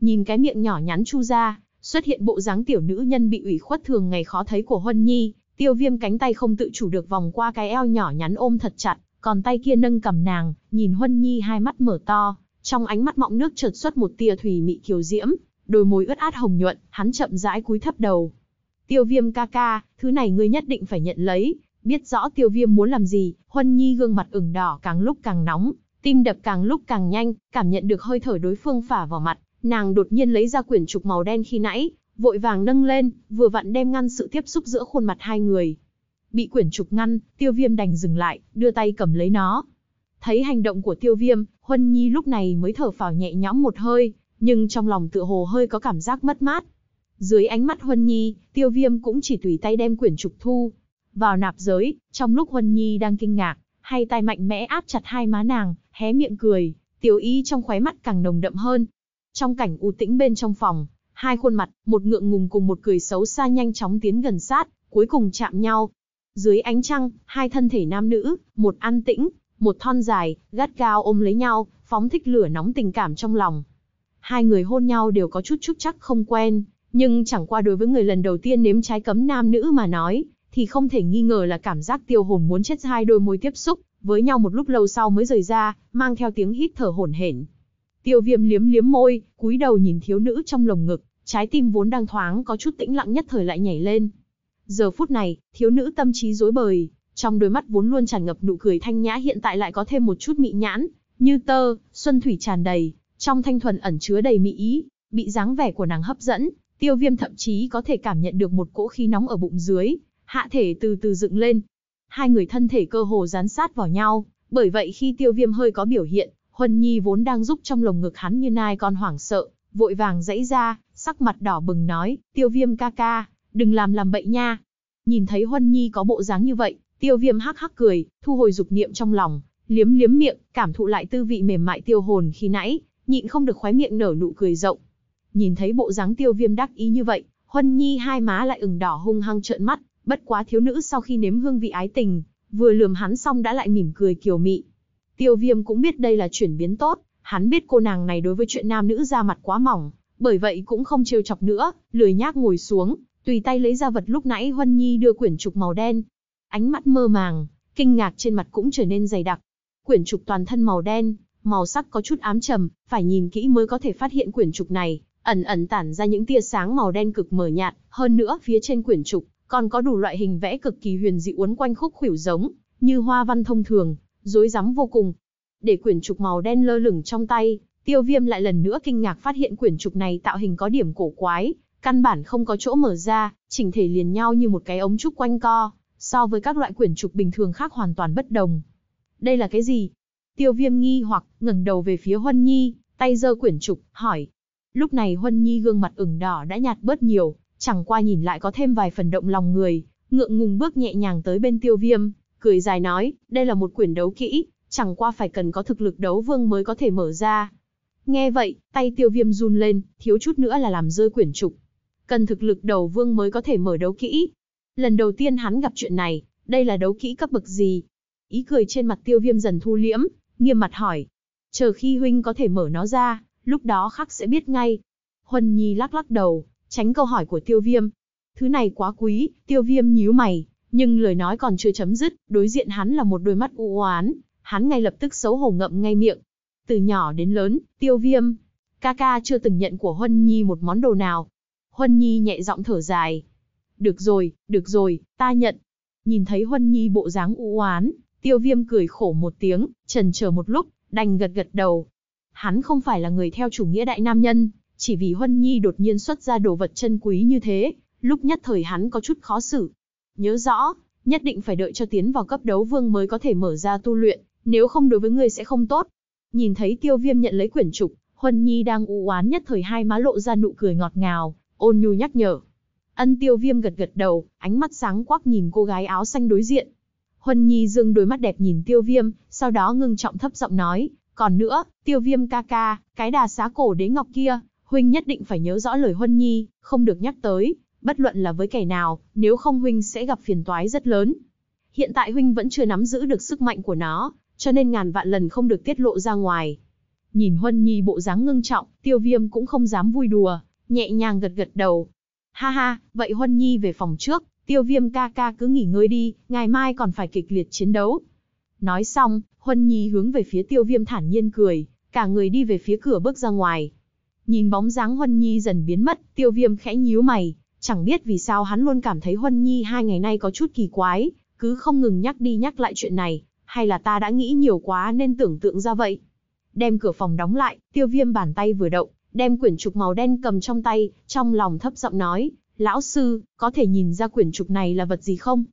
Nhìn cái miệng nhỏ nhắn chu ra, xuất hiện bộ dáng tiểu nữ nhân bị ủy khuất thường ngày khó thấy của Huân Nhi, tiêu viêm cánh tay không tự chủ được vòng qua cái eo nhỏ nhắn ôm thật chặt, còn tay kia nâng cầm nàng, nhìn Huân Nhi hai mắt mở to, trong ánh mắt mọng nước chợt xuất một tia thủy mị kiều diễm, đôi môi ướt át hồng nhuận, hắn chậm rãi cúi thấp đầu, Tiêu viêm ca ca, thứ này ngươi nhất định phải nhận lấy. Biết rõ tiêu viêm muốn làm gì, Huân Nhi gương mặt ửng đỏ càng lúc càng nóng, tim đập càng lúc càng nhanh, cảm nhận được hơi thở đối phương phả vào mặt. Nàng đột nhiên lấy ra quyển trục màu đen khi nãy, vội vàng nâng lên, vừa vặn đem ngăn sự tiếp xúc giữa khuôn mặt hai người. Bị quyển trục ngăn, tiêu viêm đành dừng lại, đưa tay cầm lấy nó. Thấy hành động của tiêu viêm, Huân Nhi lúc này mới thở phào nhẹ nhõm một hơi, nhưng trong lòng tựa hồ hơi có cảm giác mất mát, dưới ánh mắt Huân Nhi, tiêu viêm cũng chỉ tùy tay đem quyển trục thu. Vào nạp giới, trong lúc Huân Nhi đang kinh ngạc, hai tay mạnh mẽ áp chặt hai má nàng, hé miệng cười, tiểu ý trong khóe mắt càng nồng đậm hơn. Trong cảnh u tĩnh bên trong phòng, hai khuôn mặt, một ngượng ngùng cùng một cười xấu xa nhanh chóng tiến gần sát, cuối cùng chạm nhau. Dưới ánh trăng, hai thân thể nam nữ, một an tĩnh, một thon dài, gắt gao ôm lấy nhau, phóng thích lửa nóng tình cảm trong lòng. Hai người hôn nhau đều có chút chút chắc không quen, nhưng chẳng qua đối với người lần đầu tiên nếm trái cấm nam nữ mà nói, thì không thể nghi ngờ là cảm giác tiêu hồn muốn chết hai đôi môi tiếp xúc, với nhau một lúc lâu sau mới rời ra, mang theo tiếng hít thở hổn hển. Tiêu viêm liếm liếm môi, cúi đầu nhìn thiếu nữ trong lồng ngực, trái tim vốn đang thoáng có chút tĩnh lặng nhất thời lại nhảy lên. Giờ phút này, thiếu nữ tâm trí rối bời, trong đôi mắt vốn luôn tràn ngập nụ cười thanh nhã hiện tại lại có thêm một chút mị nhãn, như tơ, xuân thủy tràn đầy, trong thanh thuần ẩn chứa đầy mỹ ý, bị dáng vẻ của nàng hấp dẫn, Tiêu viêm thậm chí có thể cảm nhận được một cỗ khí nóng ở bụng dưới, hạ thể từ từ dựng lên. Hai người thân thể cơ hồ dán sát vào nhau, bởi vậy khi tiêu viêm hơi có biểu hiện, Huân Nhi vốn đang giúp trong lồng ngực hắn như nai con hoảng sợ, vội vàng dãy ra, sắc mặt đỏ bừng nói, tiêu viêm ca ca, đừng làm làm bậy nha. Nhìn thấy Huân Nhi có bộ dáng như vậy, tiêu viêm hắc hắc cười, thu hồi dục niệm trong lòng, liếm liếm miệng, cảm thụ lại tư vị mềm mại tiêu hồn khi nãy, nhịn không được khoái miệng nở nụ cười rộng, Nhìn thấy bộ dáng tiêu viêm đắc ý như vậy, Huân Nhi hai má lại ửng đỏ hung hăng trợn mắt, bất quá thiếu nữ sau khi nếm hương vị ái tình, vừa lườm hắn xong đã lại mỉm cười kiều mị. Tiêu viêm cũng biết đây là chuyển biến tốt, hắn biết cô nàng này đối với chuyện nam nữ ra mặt quá mỏng, bởi vậy cũng không trêu chọc nữa, lười nhác ngồi xuống, tùy tay lấy ra vật lúc nãy Huân Nhi đưa quyển trục màu đen. Ánh mắt mơ màng, kinh ngạc trên mặt cũng trở nên dày đặc. Quyển trục toàn thân màu đen, màu sắc có chút ám trầm, phải nhìn kỹ mới có thể phát hiện quyển trục này ẩn ẩn tản ra những tia sáng màu đen cực mờ nhạt, hơn nữa phía trên quyển trục còn có đủ loại hình vẽ cực kỳ huyền dị uốn quanh khúc khuỷu giống, như hoa văn thông thường, rối rắm vô cùng. Để quyển trục màu đen lơ lửng trong tay, Tiêu Viêm lại lần nữa kinh ngạc phát hiện quyển trục này tạo hình có điểm cổ quái, căn bản không có chỗ mở ra, chỉnh thể liền nhau như một cái ống trúc quanh co, so với các loại quyển trục bình thường khác hoàn toàn bất đồng. Đây là cái gì? Tiêu Viêm nghi hoặc ngẩng đầu về phía Huân Nhi, tay giơ quyển trục, hỏi. Lúc này Huân Nhi gương mặt ửng đỏ đã nhạt bớt nhiều, chẳng qua nhìn lại có thêm vài phần động lòng người, ngượng ngùng bước nhẹ nhàng tới bên tiêu viêm, cười dài nói, đây là một quyển đấu kỹ, chẳng qua phải cần có thực lực đấu vương mới có thể mở ra. Nghe vậy, tay tiêu viêm run lên, thiếu chút nữa là làm rơi quyển trục. Cần thực lực đầu vương mới có thể mở đấu kỹ. Lần đầu tiên hắn gặp chuyện này, đây là đấu kỹ cấp bậc gì? Ý cười trên mặt tiêu viêm dần thu liễm, nghiêm mặt hỏi. Chờ khi huynh có thể mở nó ra, lúc đó khắc sẽ biết ngay. Huân Nhi lắc lắc đầu, tránh câu hỏi của tiêu viêm. Thứ này quá quý, tiêu viêm nhíu mày, nhưng lời nói còn chưa chấm dứt, đối diện hắn là một đôi mắt u oán, hắn ngay lập tức xấu hổ ngậm ngay miệng. Từ nhỏ đến lớn, tiêu viêm, ca ca chưa từng nhận của Huân Nhi một món đồ nào. Huân Nhi nhẹ giọng thở dài. Được rồi, được rồi, ta nhận. Nhìn thấy Huân Nhi bộ dáng u oán, tiêu viêm cười khổ một tiếng, trần chờ một lúc, đành gật gật đầu hắn không phải là người theo chủ nghĩa đại nam nhân, chỉ vì Huân Nhi đột nhiên xuất ra đồ vật chân quý như thế, lúc nhất thời hắn có chút khó xử. Nhớ rõ, nhất định phải đợi cho tiến vào cấp đấu vương mới có thể mở ra tu luyện, nếu không đối với ngươi sẽ không tốt. Nhìn thấy tiêu viêm nhận lấy quyển trục, Huân Nhi đang u oán nhất thời hai má lộ ra nụ cười ngọt ngào, ôn nhu nhắc nhở. Ân tiêu viêm gật gật đầu, ánh mắt sáng quắc nhìn cô gái áo xanh đối diện. Huân Nhi dương đôi mắt đẹp nhìn tiêu viêm, sau đó ngưng trọng thấp giọng nói, còn nữa, tiêu viêm ca ca, cái đà xá cổ đế ngọc kia, huynh nhất định phải nhớ rõ lời huân nhi, không được nhắc tới, bất luận là với kẻ nào, nếu không huynh sẽ gặp phiền toái rất lớn. Hiện tại huynh vẫn chưa nắm giữ được sức mạnh của nó, cho nên ngàn vạn lần không được tiết lộ ra ngoài. Nhìn huân nhi bộ dáng ngưng trọng, tiêu viêm cũng không dám vui đùa, nhẹ nhàng gật gật đầu. Ha ha, vậy huân nhi về phòng trước, tiêu viêm ca ca cứ nghỉ ngơi đi, ngày mai còn phải kịch liệt chiến đấu. Nói xong, Huân Nhi hướng về phía tiêu viêm thản nhiên cười, cả người đi về phía cửa bước ra ngoài. Nhìn bóng dáng Huân Nhi dần biến mất, tiêu viêm khẽ nhíu mày, chẳng biết vì sao hắn luôn cảm thấy Huân Nhi hai ngày nay có chút kỳ quái, cứ không ngừng nhắc đi nhắc lại chuyện này, hay là ta đã nghĩ nhiều quá nên tưởng tượng ra vậy. Đem cửa phòng đóng lại, tiêu viêm bàn tay vừa động, đem quyển trục màu đen cầm trong tay, trong lòng thấp giọng nói, lão sư, có thể nhìn ra quyển trục này là vật gì không?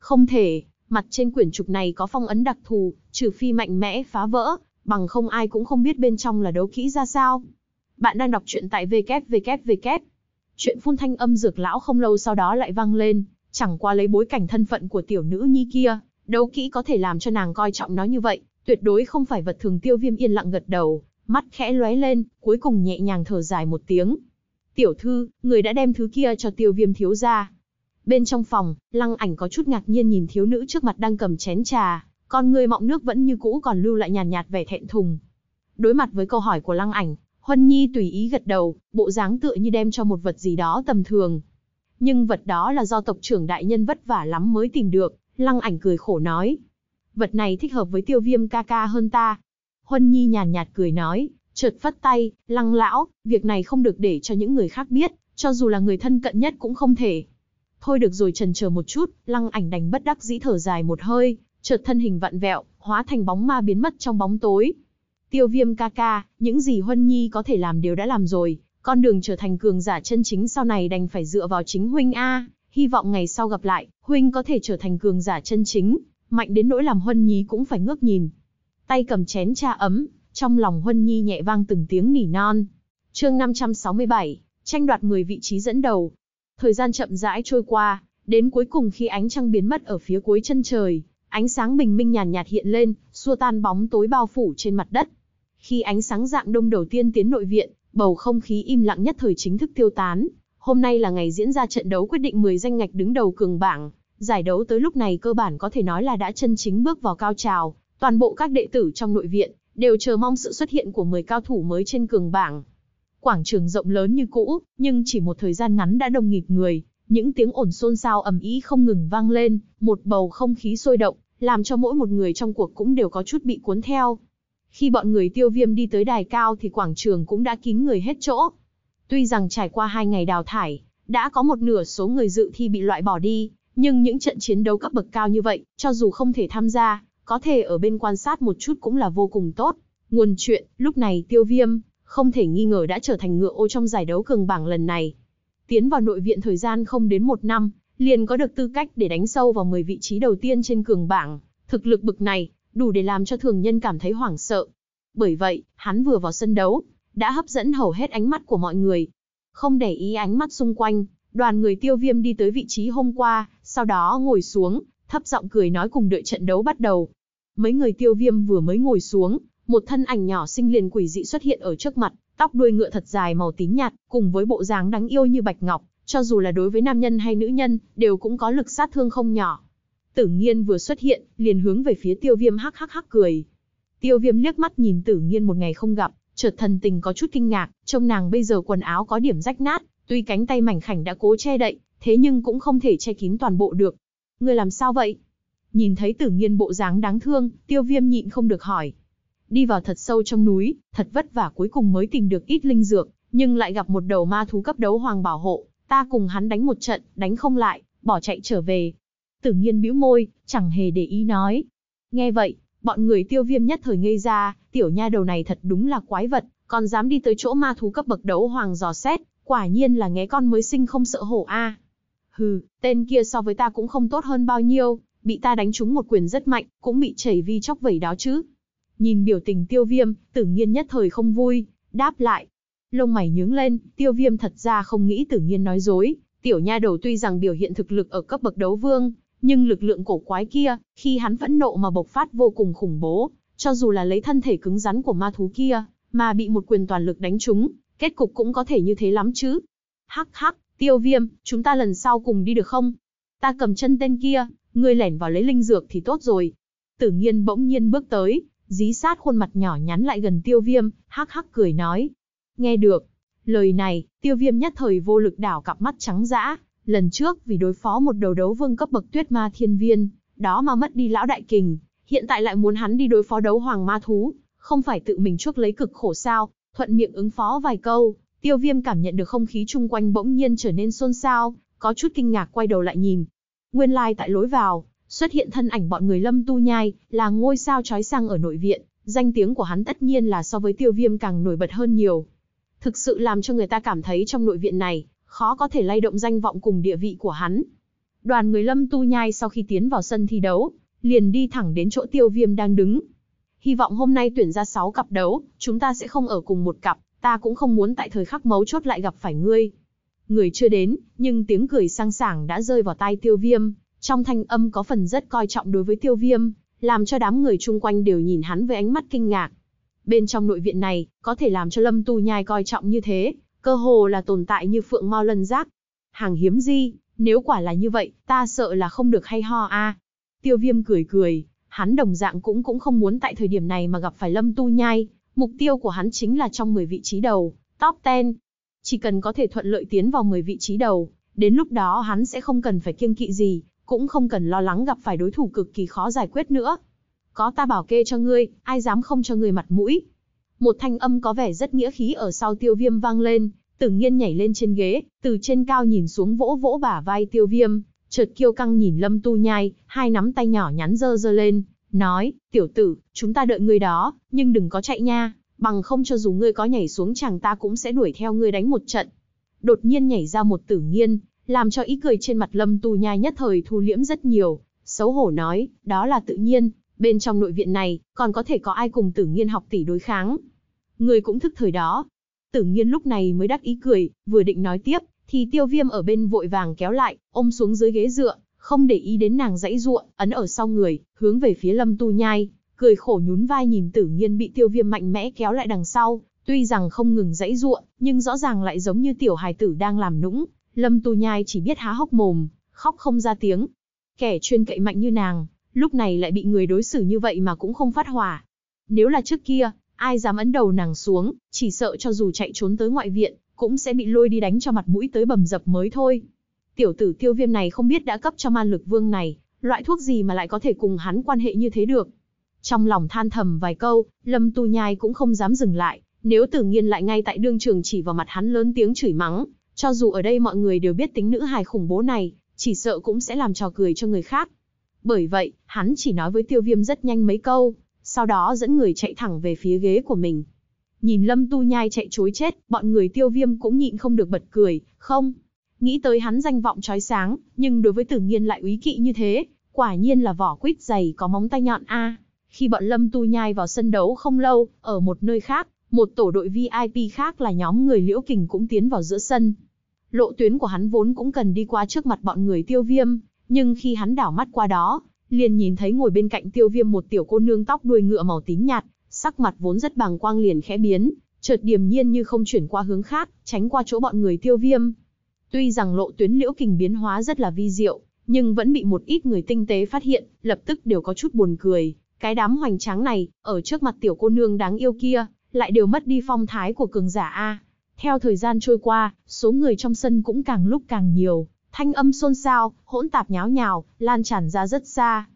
Không thể, Mặt trên quyển trục này có phong ấn đặc thù, trừ phi mạnh mẽ phá vỡ, bằng không ai cũng không biết bên trong là đấu kỹ ra sao. Bạn đang đọc truyện tại www. Chuyện phun thanh âm dược lão không lâu sau đó lại vang lên, chẳng qua lấy bối cảnh thân phận của tiểu nữ nhi kia, đấu kỹ có thể làm cho nàng coi trọng nó như vậy, tuyệt đối không phải vật thường tiêu viêm yên lặng gật đầu, mắt khẽ lóe lên, cuối cùng nhẹ nhàng thở dài một tiếng. Tiểu thư, người đã đem thứ kia cho tiêu viêm thiếu ra. Bên trong phòng, lăng ảnh có chút ngạc nhiên nhìn thiếu nữ trước mặt đang cầm chén trà, con người mọng nước vẫn như cũ còn lưu lại nhàn nhạt, nhạt vẻ thẹn thùng. Đối mặt với câu hỏi của lăng ảnh, Huân Nhi tùy ý gật đầu, bộ dáng tựa như đem cho một vật gì đó tầm thường. Nhưng vật đó là do tộc trưởng đại nhân vất vả lắm mới tìm được, lăng ảnh cười khổ nói. Vật này thích hợp với tiêu viêm ca ca hơn ta. Huân Nhi nhàn nhạt, nhạt cười nói, chợt phất tay, lăng lão, việc này không được để cho những người khác biết, cho dù là người thân cận nhất cũng không thể. Thôi được rồi trần chờ một chút, lăng ảnh đành bất đắc dĩ thở dài một hơi, chợt thân hình vặn vẹo, hóa thành bóng ma biến mất trong bóng tối. Tiêu viêm ca ca, những gì Huân Nhi có thể làm đều đã làm rồi, con đường trở thành cường giả chân chính sau này đành phải dựa vào chính Huynh A, hy vọng ngày sau gặp lại, Huynh có thể trở thành cường giả chân chính, mạnh đến nỗi làm Huân Nhi cũng phải ngước nhìn. Tay cầm chén trà ấm, trong lòng Huân Nhi nhẹ vang từng tiếng nỉ non. chương 567, tranh đoạt 10 vị trí dẫn đầu, Thời gian chậm rãi trôi qua, đến cuối cùng khi ánh trăng biến mất ở phía cuối chân trời, ánh sáng bình minh nhàn nhạt, hiện lên, xua tan bóng tối bao phủ trên mặt đất. Khi ánh sáng dạng đông đầu tiên tiến nội viện, bầu không khí im lặng nhất thời chính thức tiêu tán. Hôm nay là ngày diễn ra trận đấu quyết định 10 danh ngạch đứng đầu cường bảng, giải đấu tới lúc này cơ bản có thể nói là đã chân chính bước vào cao trào, toàn bộ các đệ tử trong nội viện đều chờ mong sự xuất hiện của 10 cao thủ mới trên cường bảng. Quảng trường rộng lớn như cũ, nhưng chỉ một thời gian ngắn đã đông nghịt người, những tiếng ồn xôn xao ầm ĩ không ngừng vang lên, một bầu không khí sôi động, làm cho mỗi một người trong cuộc cũng đều có chút bị cuốn theo. Khi bọn người tiêu viêm đi tới đài cao thì quảng trường cũng đã kín người hết chỗ. Tuy rằng trải qua hai ngày đào thải, đã có một nửa số người dự thi bị loại bỏ đi, nhưng những trận chiến đấu cấp bậc cao như vậy, cho dù không thể tham gia, có thể ở bên quan sát một chút cũng là vô cùng tốt. Nguồn chuyện, lúc này tiêu viêm, không thể nghi ngờ đã trở thành ngựa ô trong giải đấu cường bảng lần này. Tiến vào nội viện thời gian không đến một năm, liền có được tư cách để đánh sâu vào 10 vị trí đầu tiên trên cường bảng, thực lực bực này, đủ để làm cho thường nhân cảm thấy hoảng sợ. Bởi vậy, hắn vừa vào sân đấu, đã hấp dẫn hầu hết ánh mắt của mọi người. Không để ý ánh mắt xung quanh, đoàn người tiêu viêm đi tới vị trí hôm qua, sau đó ngồi xuống, thấp giọng cười nói cùng đợi trận đấu bắt đầu. Mấy người tiêu viêm vừa mới ngồi xuống, một thân ảnh nhỏ xinh liền quỷ dị xuất hiện ở trước mặt, tóc đuôi ngựa thật dài màu tím nhạt, cùng với bộ dáng đáng yêu như bạch ngọc, cho dù là đối với nam nhân hay nữ nhân, đều cũng có lực sát thương không nhỏ. Tử Nghiên vừa xuất hiện, liền hướng về phía Tiêu Viêm hắc hắc hắc cười. Tiêu Viêm liếc mắt nhìn Tử Nghiên một ngày không gặp, chợt thần tình có chút kinh ngạc, trông nàng bây giờ quần áo có điểm rách nát, tuy cánh tay mảnh khảnh đã cố che đậy, thế nhưng cũng không thể che kín toàn bộ được. Ngươi làm sao vậy? Nhìn thấy Tử Nghiên bộ dáng đáng thương, Tiêu Viêm nhịn không được hỏi đi vào thật sâu trong núi, thật vất vả cuối cùng mới tìm được ít linh dược, nhưng lại gặp một đầu ma thú cấp đấu hoàng bảo hộ, ta cùng hắn đánh một trận, đánh không lại, bỏ chạy trở về. Tử nhiên bĩu môi, chẳng hề để ý nói. Nghe vậy, bọn người tiêu viêm nhất thời ngây ra, tiểu nha đầu này thật đúng là quái vật, còn dám đi tới chỗ ma thú cấp bậc đấu hoàng dò xét, quả nhiên là nghe con mới sinh không sợ hổ a. Hừ, tên kia so với ta cũng không tốt hơn bao nhiêu, bị ta đánh trúng một quyền rất mạnh, cũng bị chảy vi chóc vẩy đó chứ, Nhìn biểu tình tiêu viêm, tử nghiên nhất thời không vui, đáp lại. Lông mày nhướng lên, tiêu viêm thật ra không nghĩ tử nghiên nói dối. Tiểu nha đầu tuy rằng biểu hiện thực lực ở cấp bậc đấu vương, nhưng lực lượng cổ quái kia, khi hắn vẫn nộ mà bộc phát vô cùng khủng bố, cho dù là lấy thân thể cứng rắn của ma thú kia, mà bị một quyền toàn lực đánh trúng, kết cục cũng có thể như thế lắm chứ. Hắc hắc, tiêu viêm, chúng ta lần sau cùng đi được không? Ta cầm chân tên kia, ngươi lẻn vào lấy linh dược thì tốt rồi. Tử nghiên bỗng nhiên bước tới, dí sát khuôn mặt nhỏ nhắn lại gần tiêu viêm, hắc hắc cười nói. Nghe được, lời này, tiêu viêm nhất thời vô lực đảo cặp mắt trắng dã, lần trước vì đối phó một đầu đấu vương cấp bậc tuyết ma thiên viên, đó mà mất đi lão đại kình, hiện tại lại muốn hắn đi đối phó đấu hoàng ma thú, không phải tự mình chuốc lấy cực khổ sao, thuận miệng ứng phó vài câu, tiêu viêm cảm nhận được không khí chung quanh bỗng nhiên trở nên xôn xao, có chút kinh ngạc quay đầu lại nhìn. Nguyên lai like tại lối vào, Xuất hiện thân ảnh bọn người Lâm Tu Nhai, là ngôi sao chói sang ở nội viện, danh tiếng của hắn tất nhiên là so với tiêu viêm càng nổi bật hơn nhiều. Thực sự làm cho người ta cảm thấy trong nội viện này, khó có thể lay động danh vọng cùng địa vị của hắn. Đoàn người Lâm Tu Nhai sau khi tiến vào sân thi đấu, liền đi thẳng đến chỗ tiêu viêm đang đứng. Hy vọng hôm nay tuyển ra 6 cặp đấu, chúng ta sẽ không ở cùng một cặp, ta cũng không muốn tại thời khắc mấu chốt lại gặp phải ngươi. Người chưa đến, nhưng tiếng cười sang sảng đã rơi vào tai tiêu viêm, trong thanh âm có phần rất coi trọng đối với tiêu viêm, làm cho đám người chung quanh đều nhìn hắn với ánh mắt kinh ngạc. Bên trong nội viện này, có thể làm cho lâm tu nhai coi trọng như thế, cơ hồ là tồn tại như phượng mau lần giác. Hàng hiếm di, nếu quả là như vậy, ta sợ là không được hay ho a. Tiêu viêm cười cười, hắn đồng dạng cũng cũng không muốn tại thời điểm này mà gặp phải lâm tu nhai, mục tiêu của hắn chính là trong 10 vị trí đầu, top 10. Chỉ cần có thể thuận lợi tiến vào 10 vị trí đầu, đến lúc đó hắn sẽ không cần phải kiêng kỵ gì, cũng không cần lo lắng gặp phải đối thủ cực kỳ khó giải quyết nữa. Có ta bảo kê cho ngươi, ai dám không cho ngươi mặt mũi. Một thanh âm có vẻ rất nghĩa khí ở sau tiêu viêm vang lên, tử nghiên nhảy lên trên ghế, từ trên cao nhìn xuống vỗ vỗ bả vai tiêu viêm, chợt kiêu căng nhìn lâm tu nhai, hai nắm tay nhỏ nhắn dơ dơ lên, nói, tiểu tử, chúng ta đợi ngươi đó, nhưng đừng có chạy nha, bằng không cho dù ngươi có nhảy xuống chàng ta cũng sẽ đuổi theo ngươi đánh một trận. Đột nhiên nhảy ra một tử nghiên, làm cho ý cười trên mặt lâm tu nhai nhất thời thu liễm rất nhiều, xấu hổ nói, đó là tự nhiên, bên trong nội viện này, còn có thể có ai cùng tử nghiên học tỷ đối kháng. Người cũng thức thời đó. Tử nghiên lúc này mới đắc ý cười, vừa định nói tiếp, thì tiêu viêm ở bên vội vàng kéo lại, ôm xuống dưới ghế dựa, không để ý đến nàng dãy ruộng, ấn ở sau người, hướng về phía lâm tu nhai, cười khổ nhún vai nhìn tử nghiên bị tiêu viêm mạnh mẽ kéo lại đằng sau, tuy rằng không ngừng dãy ruộng, nhưng rõ ràng lại giống như tiểu hài tử đang làm nũng, Lâm Tu Nhai chỉ biết há hốc mồm, khóc không ra tiếng. Kẻ chuyên cậy mạnh như nàng, lúc này lại bị người đối xử như vậy mà cũng không phát hỏa. Nếu là trước kia, ai dám ấn đầu nàng xuống, chỉ sợ cho dù chạy trốn tới ngoại viện, cũng sẽ bị lôi đi đánh cho mặt mũi tới bầm dập mới thôi. Tiểu tử tiêu viêm này không biết đã cấp cho man lực vương này, loại thuốc gì mà lại có thể cùng hắn quan hệ như thế được. Trong lòng than thầm vài câu, Lâm Tu Nhai cũng không dám dừng lại, nếu tử nghiên lại ngay tại đương trường chỉ vào mặt hắn lớn tiếng chửi mắng, cho dù ở đây mọi người đều biết tính nữ hài khủng bố này, chỉ sợ cũng sẽ làm trò cười cho người khác. Bởi vậy, hắn chỉ nói với tiêu viêm rất nhanh mấy câu, sau đó dẫn người chạy thẳng về phía ghế của mình. Nhìn lâm tu nhai chạy chối chết, bọn người tiêu viêm cũng nhịn không được bật cười, không. Nghĩ tới hắn danh vọng trói sáng, nhưng đối với tử nghiên lại úy kỵ như thế, quả nhiên là vỏ quýt dày có móng tay nhọn a. Khi bọn lâm tu nhai vào sân đấu không lâu, ở một nơi khác, một tổ đội VIP khác là nhóm người Liễu Kình cũng tiến vào giữa sân. Lộ tuyến của hắn vốn cũng cần đi qua trước mặt bọn người tiêu viêm, nhưng khi hắn đảo mắt qua đó, liền nhìn thấy ngồi bên cạnh tiêu viêm một tiểu cô nương tóc đuôi ngựa màu tím nhạt, sắc mặt vốn rất bàng quang liền khẽ biến, chợt điềm nhiên như không chuyển qua hướng khác, tránh qua chỗ bọn người tiêu viêm. Tuy rằng lộ tuyến liễu kình biến hóa rất là vi diệu, nhưng vẫn bị một ít người tinh tế phát hiện, lập tức đều có chút buồn cười. Cái đám hoành tráng này, ở trước mặt tiểu cô nương đáng yêu kia, lại đều mất đi phong thái của cường giả A. Theo thời gian trôi qua, số người trong sân cũng càng lúc càng nhiều, thanh âm xôn xao, hỗn tạp nháo nhào, lan tràn ra rất xa.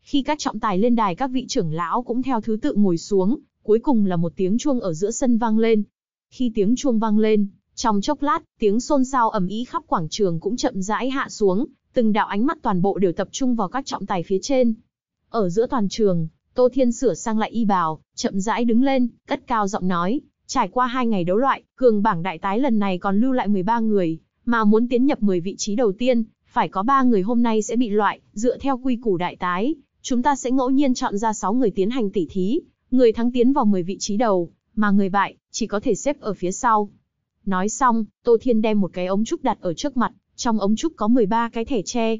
Khi các trọng tài lên đài các vị trưởng lão cũng theo thứ tự ngồi xuống, cuối cùng là một tiếng chuông ở giữa sân vang lên. Khi tiếng chuông vang lên, trong chốc lát, tiếng xôn xao ầm ĩ khắp quảng trường cũng chậm rãi hạ xuống, từng đạo ánh mắt toàn bộ đều tập trung vào các trọng tài phía trên. Ở giữa toàn trường, Tô Thiên sửa sang lại y bào, chậm rãi đứng lên, cất cao giọng nói, trải qua hai ngày đấu loại, cường bảng đại tái lần này còn lưu lại 13 người, mà muốn tiến nhập 10 vị trí đầu tiên, phải có 3 người hôm nay sẽ bị loại, dựa theo quy củ đại tái, chúng ta sẽ ngẫu nhiên chọn ra 6 người tiến hành tỉ thí, người thắng tiến vào 10 vị trí đầu, mà người bại, chỉ có thể xếp ở phía sau. Nói xong, Tô Thiên đem một cái ống trúc đặt ở trước mặt, trong ống trúc có 13 cái thẻ tre.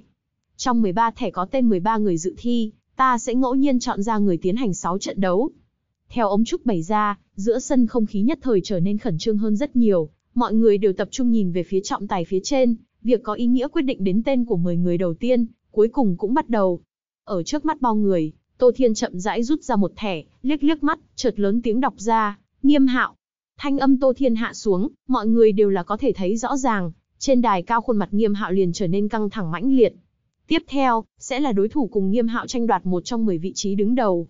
Trong 13 thẻ có tên 13 người dự thi, ta sẽ ngẫu nhiên chọn ra người tiến hành 6 trận đấu. Theo ống trúc bày ra, giữa sân không khí nhất thời trở nên khẩn trương hơn rất nhiều, mọi người đều tập trung nhìn về phía trọng tài phía trên, việc có ý nghĩa quyết định đến tên của 10 người đầu tiên, cuối cùng cũng bắt đầu. Ở trước mắt bao người, Tô Thiên chậm rãi rút ra một thẻ, liếc liếc mắt, chợt lớn tiếng đọc ra, nghiêm hạo. Thanh âm Tô Thiên hạ xuống, mọi người đều là có thể thấy rõ ràng, trên đài cao khuôn mặt nghiêm hạo liền trở nên căng thẳng mãnh liệt, Tiếp theo, sẽ là đối thủ cùng nghiêm hạo tranh đoạt một trong 10 vị trí đứng đầu.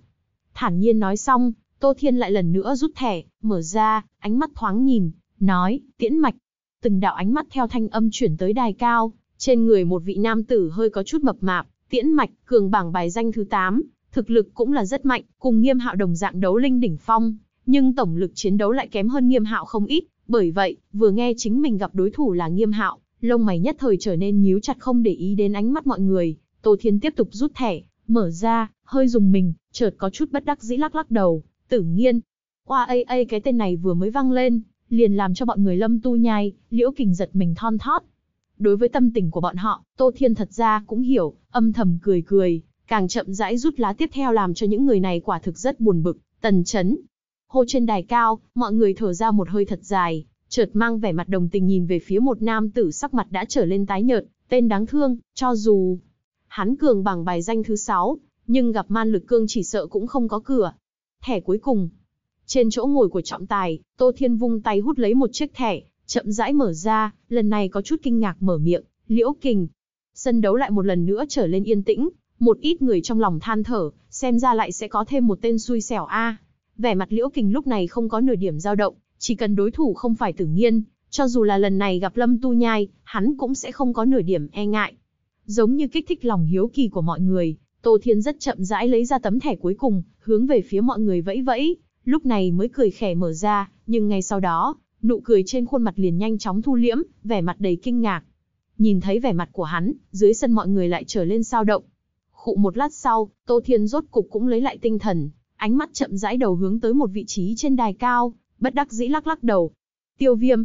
Thản nhiên nói xong, Tô Thiên lại lần nữa rút thẻ, mở ra, ánh mắt thoáng nhìn, nói, tiễn mạch. Từng đạo ánh mắt theo thanh âm chuyển tới đài cao, trên người một vị nam tử hơi có chút mập mạp, tiễn mạch, cường bảng bài danh thứ 8, thực lực cũng là rất mạnh, cùng nghiêm hạo đồng dạng đấu linh đỉnh phong, nhưng tổng lực chiến đấu lại kém hơn nghiêm hạo không ít, bởi vậy, vừa nghe chính mình gặp đối thủ là nghiêm hạo, Lông mày nhất thời trở nên nhíu chặt không để ý đến ánh mắt mọi người, Tô Thiên tiếp tục rút thẻ, mở ra, hơi dùng mình, chợt có chút bất đắc dĩ lắc lắc đầu, tử nghiên. Qua a a cái tên này vừa mới vang lên, liền làm cho bọn người lâm tu nhai, liễu kình giật mình thon thót. Đối với tâm tình của bọn họ, Tô Thiên thật ra cũng hiểu, âm thầm cười cười, càng chậm rãi rút lá tiếp theo làm cho những người này quả thực rất buồn bực, tần chấn. Hô trên đài cao, mọi người thở ra một hơi thật dài, chợt mang vẻ mặt đồng tình nhìn về phía một nam tử sắc mặt đã trở lên tái nhợt, tên đáng thương, cho dù hắn cường bằng bài danh thứ 6, nhưng gặp man lực cương chỉ sợ cũng không có cửa. Thẻ cuối cùng. Trên chỗ ngồi của trọng tài, Tô Thiên vung tay hút lấy một chiếc thẻ, chậm rãi mở ra, lần này có chút kinh ngạc mở miệng, liễu kình. Sân đấu lại một lần nữa trở lên yên tĩnh, một ít người trong lòng than thở, xem ra lại sẽ có thêm một tên xui xẻo a. Vẻ mặt liễu kình lúc này không có nửa điểm dao động, chỉ cần đối thủ không phải tử nghiên, cho dù là lần này gặp Lâm Tu Nhai, hắn cũng sẽ không có nửa điểm e ngại. Giống như kích thích lòng hiếu kỳ của mọi người, Tô Thiên rất chậm rãi lấy ra tấm thẻ cuối cùng, hướng về phía mọi người vẫy vẫy, lúc này mới cười khẽ mở ra, nhưng ngay sau đó, nụ cười trên khuôn mặt liền nhanh chóng thu liễm, vẻ mặt đầy kinh ngạc. Nhìn thấy vẻ mặt của hắn, dưới sân mọi người lại trở lên sao động. Khụ một lát sau, Tô Thiên rốt cục cũng lấy lại tinh thần, ánh mắt chậm rãi đầu hướng tới một vị trí trên đài cao, bất đắc dĩ lắc lắc đầu. Tiêu viêm.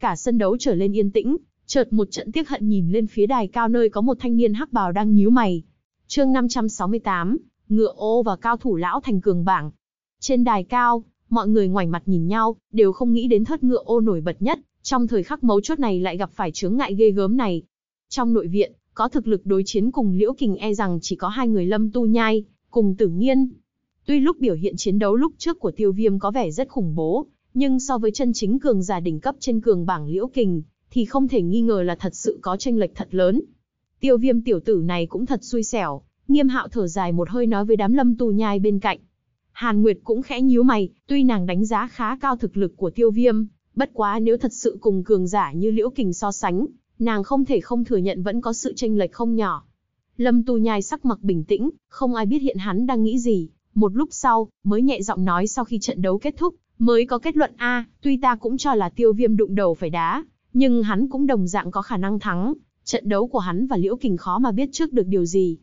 Cả sân đấu trở lên yên tĩnh, chợt một trận tiếc hận nhìn lên phía đài cao nơi có một thanh niên hắc bào đang nhíu mày. chương 568, ngựa ô và cao thủ lão thành cường bảng. Trên đài cao, mọi người ngoảnh mặt nhìn nhau, đều không nghĩ đến thất ngựa ô nổi bật nhất, trong thời khắc mấu chốt này lại gặp phải chướng ngại ghê gớm này. Trong nội viện, có thực lực đối chiến cùng Liễu Kình e rằng chỉ có hai người Lâm Tu Nhai, cùng Tử Nghiên. Tuy lúc biểu hiện chiến đấu lúc trước của Tiêu Viêm có vẻ rất khủng bố, nhưng so với chân chính cường giả đỉnh cấp trên cường bảng liễu kình, thì không thể nghi ngờ là thật sự có tranh lệch thật lớn. Tiêu viêm tiểu tử này cũng thật xui xẻo, nghiêm hạo thở dài một hơi nói với đám lâm tù nhai bên cạnh. Hàn Nguyệt cũng khẽ nhíu mày, tuy nàng đánh giá khá cao thực lực của tiêu viêm, bất quá nếu thật sự cùng cường giả như liễu kình so sánh, nàng không thể không thừa nhận vẫn có sự tranh lệch không nhỏ. Lâm tu nhai sắc mặt bình tĩnh, không ai biết hiện hắn đang nghĩ gì, một lúc sau, mới nhẹ giọng nói sau khi trận đấu kết thúc, Mới có kết luận A, tuy ta cũng cho là tiêu viêm đụng đầu phải đá, nhưng hắn cũng đồng dạng có khả năng thắng, trận đấu của hắn và Liễu Kình khó mà biết trước được điều gì.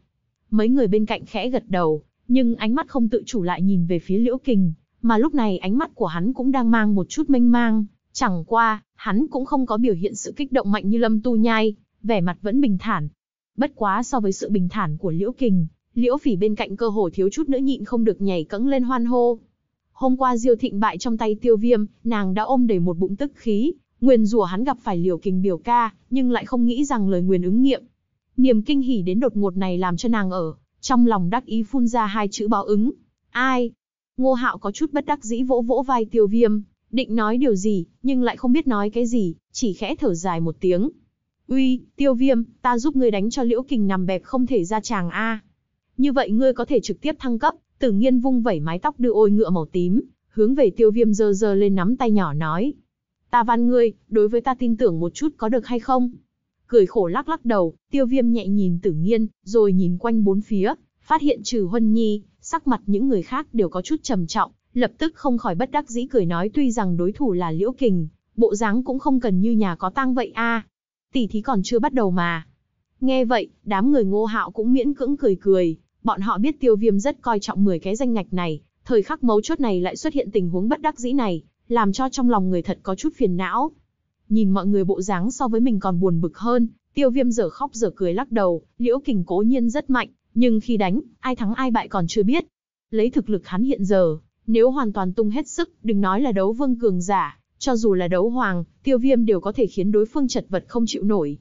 Mấy người bên cạnh khẽ gật đầu, nhưng ánh mắt không tự chủ lại nhìn về phía Liễu Kình, mà lúc này ánh mắt của hắn cũng đang mang một chút mênh mang, chẳng qua, hắn cũng không có biểu hiện sự kích động mạnh như Lâm Tu Nhai, vẻ mặt vẫn bình thản. Bất quá so với sự bình thản của Liễu Kình, Liễu Phỉ bên cạnh cơ hồ thiếu chút nữa nhịn không được nhảy cẫng lên hoan hô, Hôm qua Diêu Thịnh bại trong tay Tiêu Viêm, nàng đã ôm đầy một bụng tức khí, nguyền rủa hắn gặp phải Liều Kình biểu ca, nhưng lại không nghĩ rằng lời nguyền ứng nghiệm. Niềm kinh hỉ đến đột ngột này làm cho nàng ở trong lòng đắc ý phun ra hai chữ báo ứng. Ai? Ngô Hạo có chút bất đắc dĩ vỗ vỗ vai Tiêu Viêm, định nói điều gì, nhưng lại không biết nói cái gì, chỉ khẽ thở dài một tiếng. "Uy, Tiêu Viêm, ta giúp ngươi đánh cho Liễu Kình nằm bẹp không thể ra chàng a." Như vậy ngươi có thể trực tiếp thăng cấp, Tử nghiên vung vẩy mái tóc đưa ôi ngựa màu tím, hướng về tiêu viêm dơ dơ lên nắm tay nhỏ nói. Ta van ngươi, đối với ta tin tưởng một chút có được hay không? Cười khổ lắc lắc đầu, tiêu viêm nhẹ nhìn tử nghiên, rồi nhìn quanh bốn phía, phát hiện trừ huân nhi, sắc mặt những người khác đều có chút trầm trọng, lập tức không khỏi bất đắc dĩ cười nói tuy rằng đối thủ là liễu kình, bộ dáng cũng không cần như nhà có tang vậy a. Tỷ thí còn chưa bắt đầu mà. Nghe vậy, đám người ngô hạo cũng miễn cưỡng cười cười, Bọn họ biết tiêu viêm rất coi trọng 10 cái danh ngạch này, thời khắc mấu chốt này lại xuất hiện tình huống bất đắc dĩ này, làm cho trong lòng người thật có chút phiền não. Nhìn mọi người bộ dáng so với mình còn buồn bực hơn, tiêu viêm giờ khóc giờ cười lắc đầu, liễu kình cố nhiên rất mạnh, nhưng khi đánh, ai thắng ai bại còn chưa biết. Lấy thực lực hắn hiện giờ, nếu hoàn toàn tung hết sức, đừng nói là đấu vương cường giả, cho dù là đấu hoàng, tiêu viêm đều có thể khiến đối phương chật vật không chịu nổi.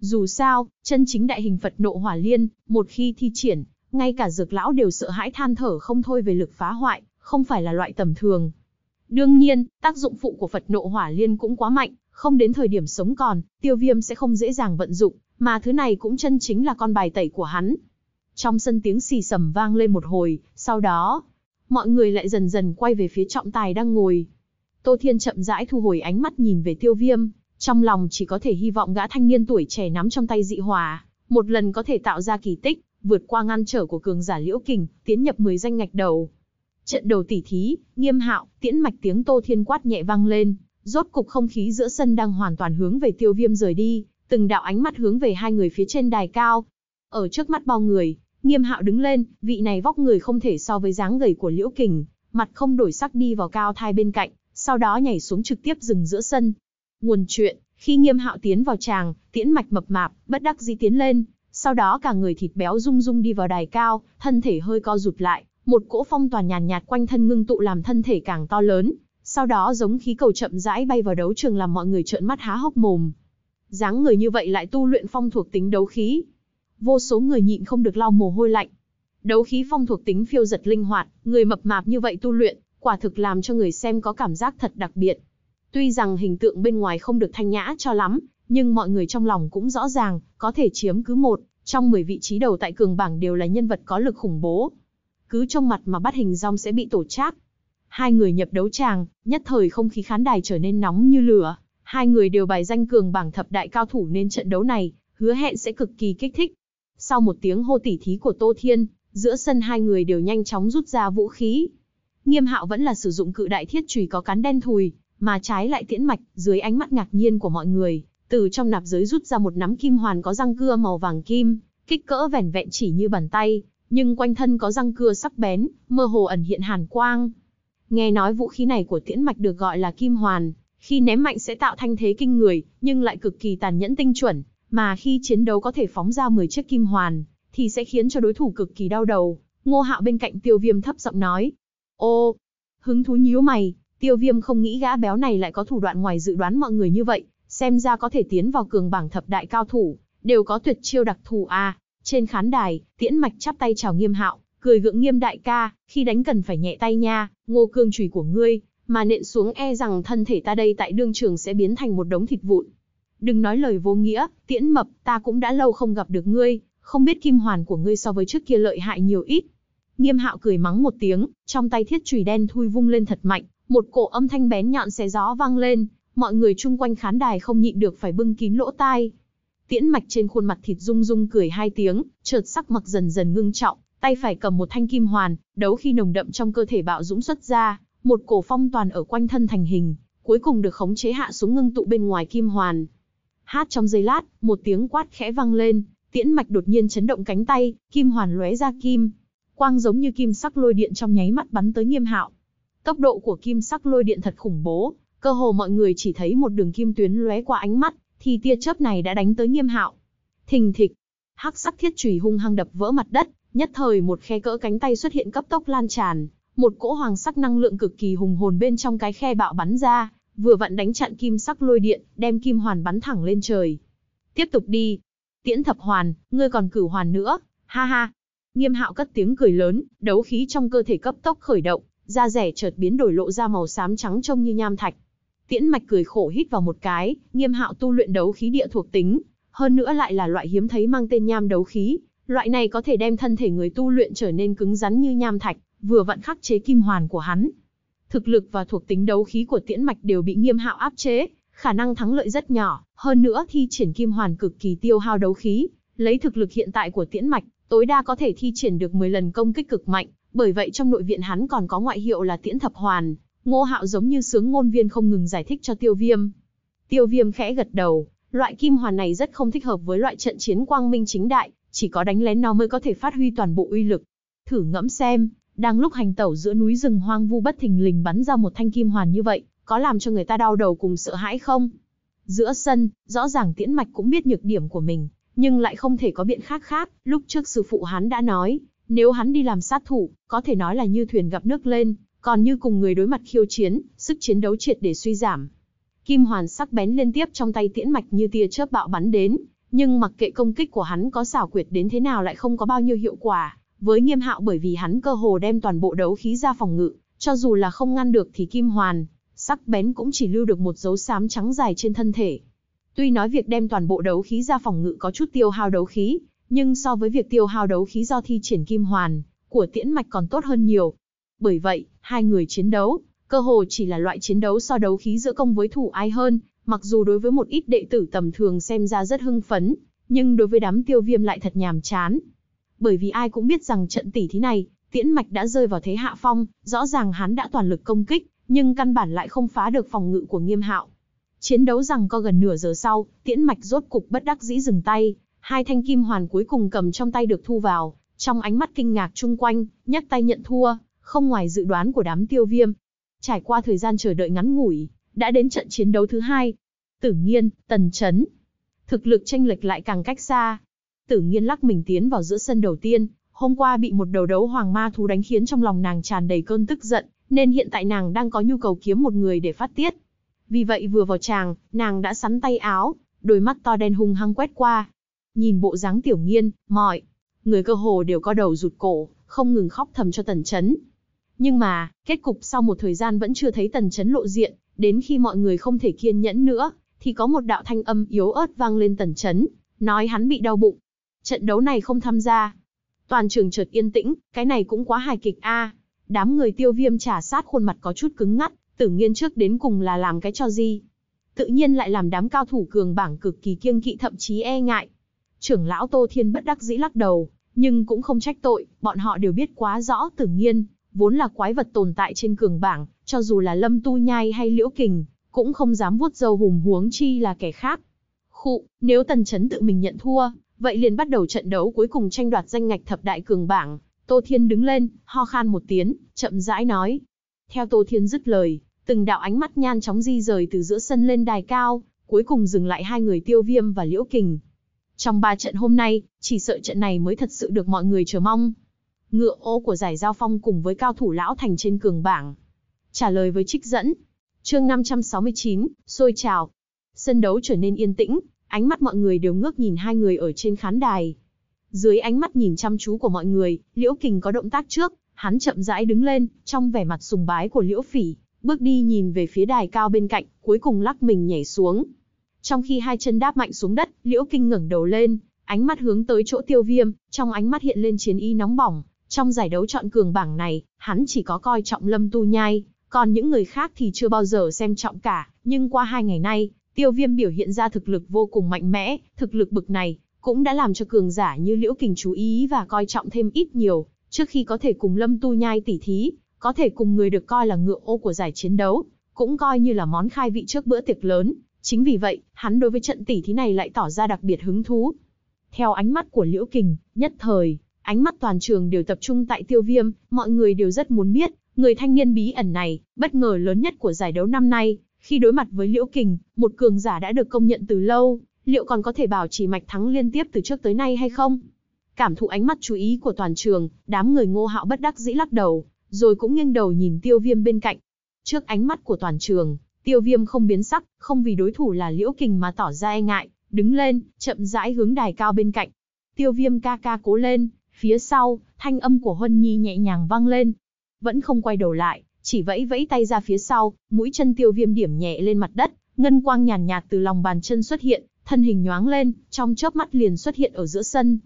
Dù sao, chân chính đại hình Phật nộ hỏa liên, một khi thi triển, ngay cả dược lão đều sợ hãi than thở không thôi về lực phá hoại, không phải là loại tầm thường. Đương nhiên, tác dụng phụ của Phật nộ hỏa liên cũng quá mạnh, không đến thời điểm sống còn, tiêu viêm sẽ không dễ dàng vận dụng, mà thứ này cũng chân chính là con bài tẩy của hắn. Trong sân tiếng xì sầm vang lên một hồi, sau đó, mọi người lại dần dần quay về phía trọng tài đang ngồi. Tô Thiên chậm rãi thu hồi ánh mắt nhìn về tiêu viêm, trong lòng chỉ có thể hy vọng gã thanh niên tuổi trẻ nắm trong tay dị hòa, một lần có thể tạo ra kỳ tích, vượt qua ngăn trở của cường giả Liễu Kình, tiến nhập 10 danh ngạch đầu. Trận đầu tỷ thí, Nghiêm Hạo, Tiễn Mạch tiếng Tô Thiên quát nhẹ vang lên, rốt cục không khí giữa sân đang hoàn toàn hướng về Tiêu Viêm rời đi, từng đạo ánh mắt hướng về hai người phía trên đài cao. Ở trước mắt bao người, Nghiêm Hạo đứng lên, vị này vóc người không thể so với dáng gầy của Liễu Kình, mặt không đổi sắc đi vào cao thai bên cạnh, sau đó nhảy xuống trực tiếp dừng giữa sân. Nguồn chuyện, khi Nghiêm Hạo tiến vào tràng, Tiễn Mạch mập mạp, bất đắc dĩ tiến lên, sau đó cả người thịt béo rung rung đi vào đài cao, thân thể hơi co rụt lại, một cỗ phong toàn nhàn nhạt, nhạt quanh thân ngưng tụ làm thân thể càng to lớn, sau đó giống khí cầu chậm rãi bay vào đấu trường làm mọi người trợn mắt há hốc mồm. Dáng người như vậy lại tu luyện phong thuộc tính đấu khí. Vô số người nhịn không được lau mồ hôi lạnh. Đấu khí phong thuộc tính phiêu giật linh hoạt, người mập mạp như vậy tu luyện, quả thực làm cho người xem có cảm giác thật đặc biệt. Tuy rằng hình tượng bên ngoài không được thanh nhã cho lắm, nhưng mọi người trong lòng cũng rõ ràng, có thể chiếm cứ một, trong 10 vị trí đầu tại cường bảng đều là nhân vật có lực khủng bố. Cứ trong mặt mà bắt hình rong sẽ bị tổ trác. Hai người nhập đấu tràng, nhất thời không khí khán đài trở nên nóng như lửa. Hai người đều bài danh cường bảng thập đại cao thủ nên trận đấu này, hứa hẹn sẽ cực kỳ kích thích. Sau một tiếng hô tỉ thí của Tô Thiên, giữa sân hai người đều nhanh chóng rút ra vũ khí. Nghiêm hạo vẫn là sử dụng cự đại thiết chùy có cán đen thùi, mà trái lại tiễn mạch, dưới ánh mắt ngạc nhiên của mọi người, từ trong nạp giới rút ra một nắm kim hoàn có răng cưa màu vàng kim, kích cỡ vẻn vẹn chỉ như bàn tay, nhưng quanh thân có răng cưa sắc bén, mơ hồ ẩn hiện hàn quang. Nghe nói vũ khí này của tiễn mạch được gọi là kim hoàn, khi ném mạnh sẽ tạo thanh thế kinh người, nhưng lại cực kỳ tàn nhẫn tinh chuẩn, mà khi chiến đấu có thể phóng ra 10 chiếc kim hoàn, thì sẽ khiến cho đối thủ cực kỳ đau đầu. Ngô Hạo bên cạnh Tiêu Viêm thấp giọng nói. Ô, hứng thú nhíu mày, Tiêu Viêm không nghĩ gã béo này lại có thủ đoạn ngoài dự đoán mọi người như vậy, xem ra có thể tiến vào cường bảng thập đại cao thủ, đều có tuyệt chiêu đặc thù a. Trên khán đài, Tiễn Mạch chắp tay chào Nghiêm Hạo, cười gượng Nghiêm đại ca, khi đánh cần phải nhẹ tay nha, Ngô Cương chùy của ngươi, mà nện xuống e rằng thân thể ta đây tại đương trường sẽ biến thành một đống thịt vụn. Đừng nói lời vô nghĩa, Tiễn Mập, ta cũng đã lâu không gặp được ngươi, không biết kim hoàn của ngươi so với trước kia lợi hại nhiều ít. Nghiêm Hạo cười mắng một tiếng, trong tay thiết chùy đen thui vung lên thật mạnh, một cổ âm thanh bén nhọn xé gió vang lên, mọi người chung quanh khán đài không nhịn được phải bưng kín lỗ tai. Tiễn mạch trên khuôn mặt thịt rung rung cười hai tiếng, chợt sắc mặt dần dần ngưng trọng, tay phải cầm một thanh kim hoàn, đấu khi nồng đậm trong cơ thể bạo dũng xuất ra, một cổ phong toàn ở quanh thân thành hình, cuối cùng được khống chế hạ xuống ngưng tụ bên ngoài kim hoàn. Hát trong giây lát, một tiếng quát khẽ vang lên, tiễn mạch đột nhiên chấn động cánh tay, kim hoàn lóe ra kim, quang giống như kim sắc lôi điện trong nháy mắt bắn tới Nghiêm Hạo. Tốc độ của kim sắc lôi điện thật khủng bố, cơ hồ mọi người chỉ thấy một đường kim tuyến lóe qua ánh mắt, thì tia chớp này đã đánh tới Nghiêm Hạo. Thình thịch, hắc sắc thiết chùy hung hăng đập vỡ mặt đất, nhất thời một khe cỡ cánh tay xuất hiện cấp tốc lan tràn, một cỗ hoàng sắc năng lượng cực kỳ hùng hồn bên trong cái khe bạo bắn ra, vừa vặn đánh chặn kim sắc lôi điện, đem kim hoàn bắn thẳng lên trời. Tiếp tục đi. Tiễn thập hoàn, ngươi còn cửu hoàn nữa, ha ha. Nghiêm hạo cất tiếng cười lớn, đấu khí trong cơ thể cấp tốc khởi động, da rẻ chợt biến đổi lộ ra màu xám trắng trông như nham thạch. Tiễn mạch cười khổ hít vào một cái, nghiêm hạo tu luyện đấu khí địa thuộc tính, hơn nữa lại là loại hiếm thấy mang tên nham đấu khí, loại này có thể đem thân thể người tu luyện trở nên cứng rắn như nham thạch, vừa vặn khắc chế kim hoàn của hắn. Thực lực và thuộc tính đấu khí của tiễn mạch đều bị nghiêm hạo áp chế, khả năng thắng lợi rất nhỏ, hơn nữa thi triển kim hoàn cực kỳ tiêu hao đấu khí, lấy thực lực hiện tại của tiễn mạch, tối đa có thể thi triển được 10 lần công kích cực mạnh, bởi vậy trong nội viện hắn còn có ngoại hiệu là tiễn thập hoàn, Ngô Hạo giống như sướng ngôn viên không ngừng giải thích cho Tiêu Viêm. Tiêu Viêm khẽ gật đầu, loại kim hoàn này rất không thích hợp với loại trận chiến quang minh chính đại, chỉ có đánh lén nó mới có thể phát huy toàn bộ uy lực. Thử ngẫm xem, đang lúc hành tẩu giữa núi rừng hoang vu bất thình lình bắn ra một thanh kim hoàn như vậy, có làm cho người ta đau đầu cùng sợ hãi không? Giữa sân, rõ ràng Tiễn Mạch cũng biết nhược điểm của mình, nhưng lại không thể có biện khác khác, lúc trước sư phụ hắn đã nói, nếu hắn đi làm sát thủ, có thể nói là như thuyền gặp nước lên, còn như cùng người đối mặt khiêu chiến, sức chiến đấu triệt để suy giảm. Kim hoàn sắc bén liên tiếp trong tay tiễn mạch như tia chớp bạo bắn đến, nhưng mặc kệ công kích của hắn có xảo quyệt đến thế nào lại không có bao nhiêu hiệu quả, với nghiêm hạo bởi vì hắn cơ hồ đem toàn bộ đấu khí ra phòng ngự, cho dù là không ngăn được thì kim hoàn, sắc bén cũng chỉ lưu được một dấu xám trắng dài trên thân thể. Tuy nói việc đem toàn bộ đấu khí ra phòng ngự có chút tiêu hao đấu khí, nhưng so với việc tiêu hao đấu khí do thi triển kim hoàn, của tiễn mạch còn tốt hơn nhiều, bởi vậy, hai người chiến đấu, cơ hồ chỉ là loại chiến đấu so đấu khí giữa công với thủ ai hơn, mặc dù đối với một ít đệ tử tầm thường xem ra rất hưng phấn, nhưng đối với đám tiêu viêm lại thật nhàm chán. Bởi vì ai cũng biết rằng trận tỷ thí này, tiễn mạch đã rơi vào thế hạ phong, rõ ràng hắn đã toàn lực công kích, nhưng căn bản lại không phá được phòng ngự của nghiêm hạo. Chiến đấu rằng co gần nửa giờ sau, tiễn mạch rốt cục bất đắc dĩ dừng tay, hai thanh kim hoàn cuối cùng cầm trong tay được thu vào, trong ánh mắt kinh ngạc chung quanh, nhắc tay nhận thua không ngoài dự đoán của đám tiêu viêm. Trải qua thời gian chờ đợi ngắn ngủi, đã đến trận chiến đấu thứ hai. Tử Nghiên, Tần Chấn. Thực lực tranh lệch lại càng cách xa. Tử Nghiên lắc mình tiến vào giữa sân đầu tiên, hôm qua bị một đầu đấu hoàng ma thú đánh khiến trong lòng nàng tràn đầy cơn tức giận, nên hiện tại nàng đang có nhu cầu kiếm một người để phát tiết. Vì vậy vừa vào tràng, nàng đã sắn tay áo, đôi mắt to đen hung hăng quét qua. Nhìn bộ dáng tiểu nghiên, mọi, người cơ hồ đều có đầu rụt cổ, không ngừng khóc thầm cho tần chấn. Nhưng mà, kết cục sau một thời gian vẫn chưa thấy tần chấn lộ diện, đến khi mọi người không thể kiên nhẫn nữa, thì có một đạo thanh âm yếu ớt vang lên tần chấn, nói hắn bị đau bụng. Trận đấu này không tham gia. Toàn trường chợt yên tĩnh, cái này cũng quá hài kịch a. đám người tiêu viêm trả sát khuôn mặt có chút cứng ngắt, tử nghiên trước đến cùng là làm cái cho gì. Tự nhiên lại làm đám cao thủ cường bảng cực kỳ kiêng kỵ thậm chí e ngại. Trưởng lão Tô Thiên bất đắc dĩ lắc đầu, nhưng cũng không trách tội, bọn họ đều biết quá rõ tử nghiên vốn là quái vật tồn tại trên cường bảng, cho dù là Lâm Tu Nhai hay Liễu Kình, cũng không dám vuốt dâu hùm huống chi là kẻ khác. Khụ, nếu Tần Chấn tự mình nhận thua, vậy liền bắt đầu trận đấu cuối cùng tranh đoạt danh ngạch thập đại cường bảng. Tô Thiên đứng lên, ho khan một tiếng, chậm rãi nói. Theo Tô Thiên dứt lời, từng đạo ánh mắt nhan chóng di rời từ giữa sân lên đài cao, cuối cùng dừng lại hai người Tiêu Viêm và Liễu Kình. Trong ba trận hôm nay, chỉ sợ trận này mới thật sự được mọi người chờ mong ngựa ô của giải giao phong cùng với cao thủ lão thành trên cường bảng. Trả lời với trích dẫn, chương 569, sôi trào. Sân đấu trở nên yên tĩnh, ánh mắt mọi người đều ngước nhìn hai người ở trên khán đài. Dưới ánh mắt nhìn chăm chú của mọi người, Liễu Kình có động tác trước, hắn chậm rãi đứng lên, trong vẻ mặt sùng bái của Liễu Phỉ, bước đi nhìn về phía đài cao bên cạnh, cuối cùng lắc mình nhảy xuống. Trong khi hai chân đáp mạnh xuống đất, Liễu Kinh ngẩng đầu lên, ánh mắt hướng tới chỗ Tiêu Viêm, trong ánh mắt hiện lên chiến y nóng bỏng, trong giải đấu chọn cường bảng này, hắn chỉ có coi trọng Lâm Tu Nhai, còn những người khác thì chưa bao giờ xem trọng cả, nhưng qua hai ngày nay, tiêu viêm biểu hiện ra thực lực vô cùng mạnh mẽ, thực lực bực này, cũng đã làm cho cường giả như Liễu Kình chú ý và coi trọng thêm ít nhiều, trước khi có thể cùng Lâm Tu Nhai tỉ thí, có thể cùng người được coi là ngựa ô của giải chiến đấu, cũng coi như là món khai vị trước bữa tiệc lớn, chính vì vậy, hắn đối với trận tỉ thí này lại tỏ ra đặc biệt hứng thú. Theo ánh mắt của Liễu Kình, nhất thời, Ánh mắt toàn trường đều tập trung tại tiêu viêm, mọi người đều rất muốn biết, người thanh niên bí ẩn này, bất ngờ lớn nhất của giải đấu năm nay, khi đối mặt với Liễu Kình, một cường giả đã được công nhận từ lâu, liệu còn có thể bảo trì mạch thắng liên tiếp từ trước tới nay hay không? Cảm thụ ánh mắt chú ý của toàn trường, đám người ngô hạo bất đắc dĩ lắc đầu, rồi cũng nghiêng đầu nhìn tiêu viêm bên cạnh. Trước ánh mắt của toàn trường, tiêu viêm không biến sắc, không vì đối thủ là Liễu Kình mà tỏ ra e ngại, đứng lên, chậm rãi hướng đài cao bên cạnh. Tiêu viêm ca ca cố lên, Phía sau, thanh âm của Huân Nhi nhẹ nhàng vang lên. Vẫn không quay đầu lại, chỉ vẫy vẫy tay ra phía sau, mũi chân tiêu viêm điểm nhẹ lên mặt đất, ngân quang nhàn nhạt từ lòng bàn chân xuất hiện, thân hình nhoáng lên, trong chớp mắt liền xuất hiện ở giữa sân.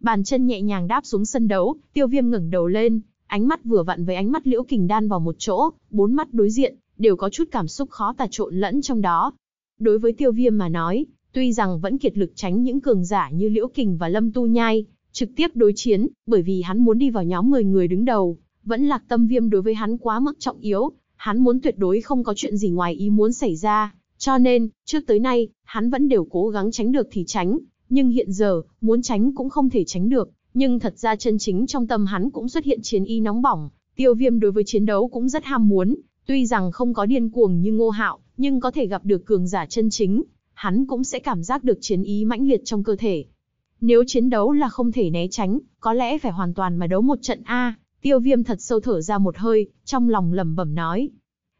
Bàn chân nhẹ nhàng đáp xuống sân đấu, tiêu viêm ngẩng đầu lên, ánh mắt vừa vặn với ánh mắt liễu kình đan vào một chỗ, bốn mắt đối diện, đều có chút cảm xúc khó tà trộn lẫn trong đó. Đối với tiêu viêm mà nói, tuy rằng vẫn kiệt lực tránh những cường giả như liễu kình và lâm tu nhai, trực tiếp đối chiến, bởi vì hắn muốn đi vào nhóm 10 người đứng đầu, vẫn lạc tâm viêm đối với hắn quá mức trọng yếu, hắn muốn tuyệt đối không có chuyện gì ngoài ý muốn xảy ra, cho nên, trước tới nay, hắn vẫn đều cố gắng tránh được thì tránh, nhưng hiện giờ, muốn tránh cũng không thể tránh được, nhưng thật ra chân chính trong tâm hắn cũng xuất hiện chiến y nóng bỏng, tiêu viêm đối với chiến đấu cũng rất ham muốn, tuy rằng không có điên cuồng như ngô hạo, nhưng có thể gặp được cường giả chân chính, hắn cũng sẽ cảm giác được chiến ý mãnh liệt trong cơ thể, nếu chiến đấu là không thể né tránh, có lẽ phải hoàn toàn mà đấu một trận A, tiêu viêm thật sâu thở ra một hơi, trong lòng lẩm bẩm nói.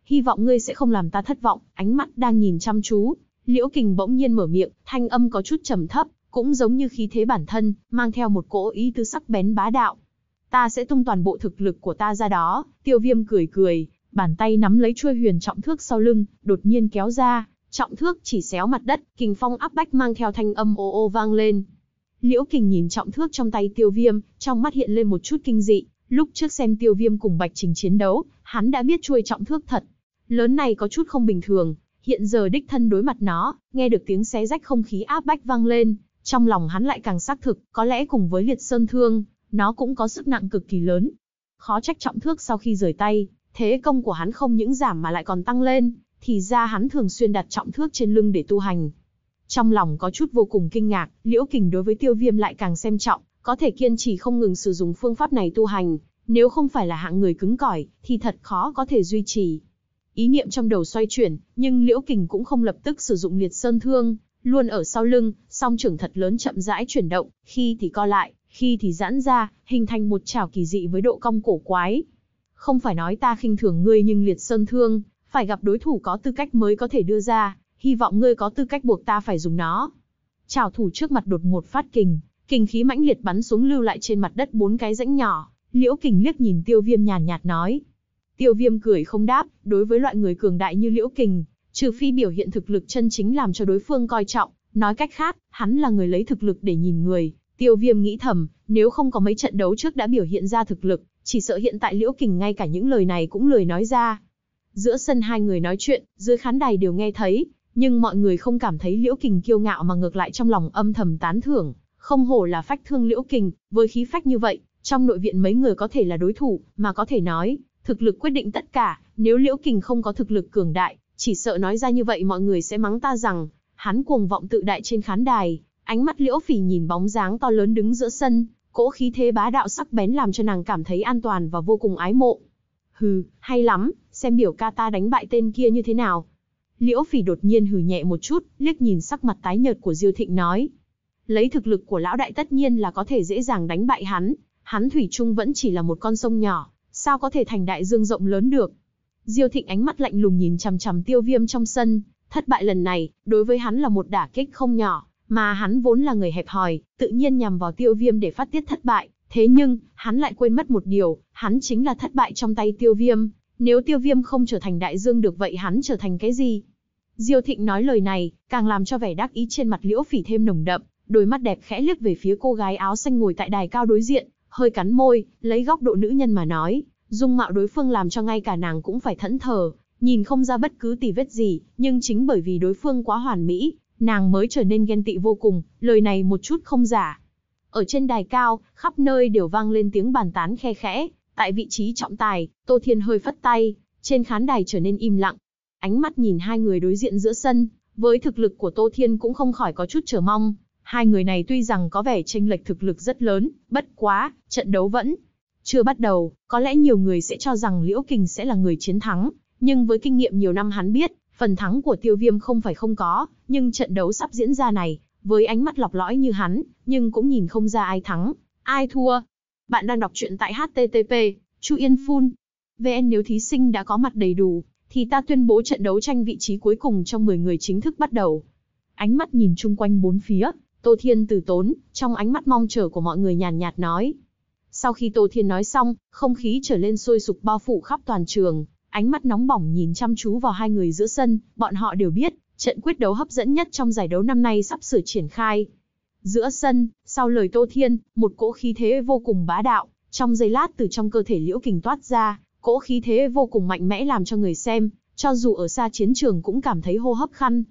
Hy vọng ngươi sẽ không làm ta thất vọng, ánh mắt đang nhìn chăm chú. Liễu kình bỗng nhiên mở miệng, thanh âm có chút trầm thấp, cũng giống như khí thế bản thân, mang theo một cỗ ý tứ sắc bén bá đạo. Ta sẽ tung toàn bộ thực lực của ta ra đó, tiêu viêm cười cười, bàn tay nắm lấy chuôi huyền trọng thước sau lưng, đột nhiên kéo ra, trọng thước chỉ xéo mặt đất, kình phong áp bách mang theo thanh âm ô ô vang lên. Liễu Kình nhìn trọng thước trong tay tiêu viêm, trong mắt hiện lên một chút kinh dị. Lúc trước xem tiêu viêm cùng Bạch Trình chiến đấu, hắn đã biết chuôi trọng thước thật. Lớn này có chút không bình thường, hiện giờ đích thân đối mặt nó, nghe được tiếng xé rách không khí áp bách vang lên. Trong lòng hắn lại càng xác thực, có lẽ cùng với liệt sơn thương, nó cũng có sức nặng cực kỳ lớn. Khó trách trọng thước sau khi rời tay, thế công của hắn không những giảm mà lại còn tăng lên, thì ra hắn thường xuyên đặt trọng thước trên lưng để tu hành, trong lòng có chút vô cùng kinh ngạc, Liễu Kình đối với tiêu viêm lại càng xem trọng, có thể kiên trì không ngừng sử dụng phương pháp này tu hành, nếu không phải là hạng người cứng cỏi, thì thật khó có thể duy trì. Ý niệm trong đầu xoay chuyển, nhưng Liễu Kình cũng không lập tức sử dụng liệt sơn thương, luôn ở sau lưng, song trưởng thật lớn chậm rãi chuyển động, khi thì co lại, khi thì giãn ra, hình thành một trảo kỳ dị với độ cong cổ quái. Không phải nói ta khinh thường ngươi nhưng liệt sơn thương, phải gặp đối thủ có tư cách mới có thể đưa ra, hy vọng ngươi có tư cách buộc ta phải dùng nó. Chảo thủ trước mặt đột ngột phát kình, kình khí mãnh liệt bắn xuống lưu lại trên mặt đất bốn cái rãnh nhỏ, liễu kình liếc nhìn tiêu viêm nhàn nhạt nói. Tiêu viêm cười không đáp, đối với loại người cường đại như liễu kình, trừ phi biểu hiện thực lực chân chính làm cho đối phương coi trọng, nói cách khác, hắn là người lấy thực lực để nhìn người. Tiêu viêm nghĩ thầm, nếu không có mấy trận đấu trước đã biểu hiện ra thực lực, chỉ sợ hiện tại liễu kình ngay cả những lời này cũng lười nói ra. Giữa sân hai người nói chuyện, dưới khán đài đều nghe thấy, nhưng mọi người không cảm thấy Liễu Kình kiêu ngạo mà ngược lại trong lòng âm thầm tán thưởng, không hổ là phách thương Liễu Kình, với khí phách như vậy, trong nội viện mấy người có thể là đối thủ, mà có thể nói, thực lực quyết định tất cả, nếu Liễu Kình không có thực lực cường đại, chỉ sợ nói ra như vậy mọi người sẽ mắng ta rằng, hắn cuồng vọng tự đại trên khán đài, ánh mắt Liễu Phỉ nhìn bóng dáng to lớn đứng giữa sân, cỗ khí thế bá đạo sắc bén làm cho nàng cảm thấy an toàn và vô cùng ái mộ. Hừ, hay lắm, xem biểu ca ta đánh bại tên kia như thế nào, Liễu Phỉ đột nhiên hừ nhẹ một chút, liếc nhìn sắc mặt tái nhợt của Diêu Thịnh nói. Lấy thực lực của lão đại tất nhiên là có thể dễ dàng đánh bại hắn, hắn Thủy chung vẫn chỉ là một con sông nhỏ, sao có thể thành đại dương rộng lớn được. Diêu Thịnh ánh mắt lạnh lùng nhìn chằm chằm tiêu viêm trong sân, thất bại lần này, đối với hắn là một đả kích không nhỏ, mà hắn vốn là người hẹp hòi, tự nhiên nhằm vào tiêu viêm để phát tiết thất bại. Thế nhưng, hắn lại quên mất một điều, hắn chính là thất bại trong tay tiêu viêm. Nếu tiêu viêm không trở thành đại dương được vậy hắn trở thành cái gì? Diêu Thịnh nói lời này, càng làm cho vẻ đắc ý trên mặt Liễu Phỉ thêm nồng đậm, đôi mắt đẹp khẽ liếc về phía cô gái áo xanh ngồi tại đài cao đối diện, hơi cắn môi, lấy góc độ nữ nhân mà nói, dung mạo đối phương làm cho ngay cả nàng cũng phải thẫn thờ, nhìn không ra bất cứ tì vết gì, nhưng chính bởi vì đối phương quá hoàn mỹ, nàng mới trở nên ghen tị vô cùng, lời này một chút không giả. Ở trên đài cao, khắp nơi đều vang lên tiếng bàn tán khe khẽ, tại vị trí trọng tài, Tô Thiên hơi phất tay, trên khán đài trở nên im lặng, ánh mắt nhìn hai người đối diện giữa sân, với thực lực của Tô Thiên cũng không khỏi có chút chờ mong. Hai người này tuy rằng có vẻ tranh lệch thực lực rất lớn, bất quá, trận đấu vẫn chưa bắt đầu, có lẽ nhiều người sẽ cho rằng Liễu Kình sẽ là người chiến thắng, nhưng với kinh nghiệm nhiều năm hắn biết, phần thắng của Tiêu Viêm không phải không có, nhưng trận đấu sắp diễn ra này, với ánh mắt lọc lõi như hắn, nhưng cũng nhìn không ra ai thắng, ai thua. Bạn đang đọc truyện tại http chuyenphun. VN nếu thí sinh đã có mặt đầy đủ, thì ta tuyên bố trận đấu tranh vị trí cuối cùng trong 10 người chính thức bắt đầu. Ánh mắt nhìn chung quanh bốn phía, Tô Thiên từ tốn, trong ánh mắt mong chờ của mọi người nhàn nhạt nói. Sau khi Tô Thiên nói xong, không khí trở lên sôi sục bao phủ khắp toàn trường, ánh mắt nóng bỏng nhìn chăm chú vào hai người giữa sân, bọn họ đều biết, trận quyết đấu hấp dẫn nhất trong giải đấu năm nay sắp sửa triển khai. Giữa sân, sau lời Tô Thiên, một cỗ khí thế vô cùng bá đạo, trong giây lát từ trong cơ thể Liễu Kình toát ra, Cỗ khí thế vô cùng mạnh mẽ làm cho người xem, cho dù ở xa chiến trường cũng cảm thấy hô hấp khăn.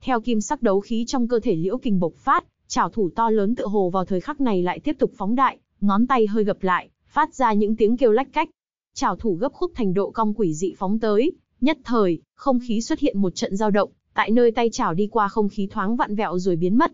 Theo kim sắc đấu khí trong cơ thể liễu kình bộc phát, chảo thủ to lớn tự hồ vào thời khắc này lại tiếp tục phóng đại, ngón tay hơi gập lại, phát ra những tiếng kêu lách cách. Chảo thủ gấp khúc thành độ cong quỷ dị phóng tới, nhất thời, không khí xuất hiện một trận dao động, tại nơi tay chảo đi qua không khí thoáng vặn vẹo rồi biến mất.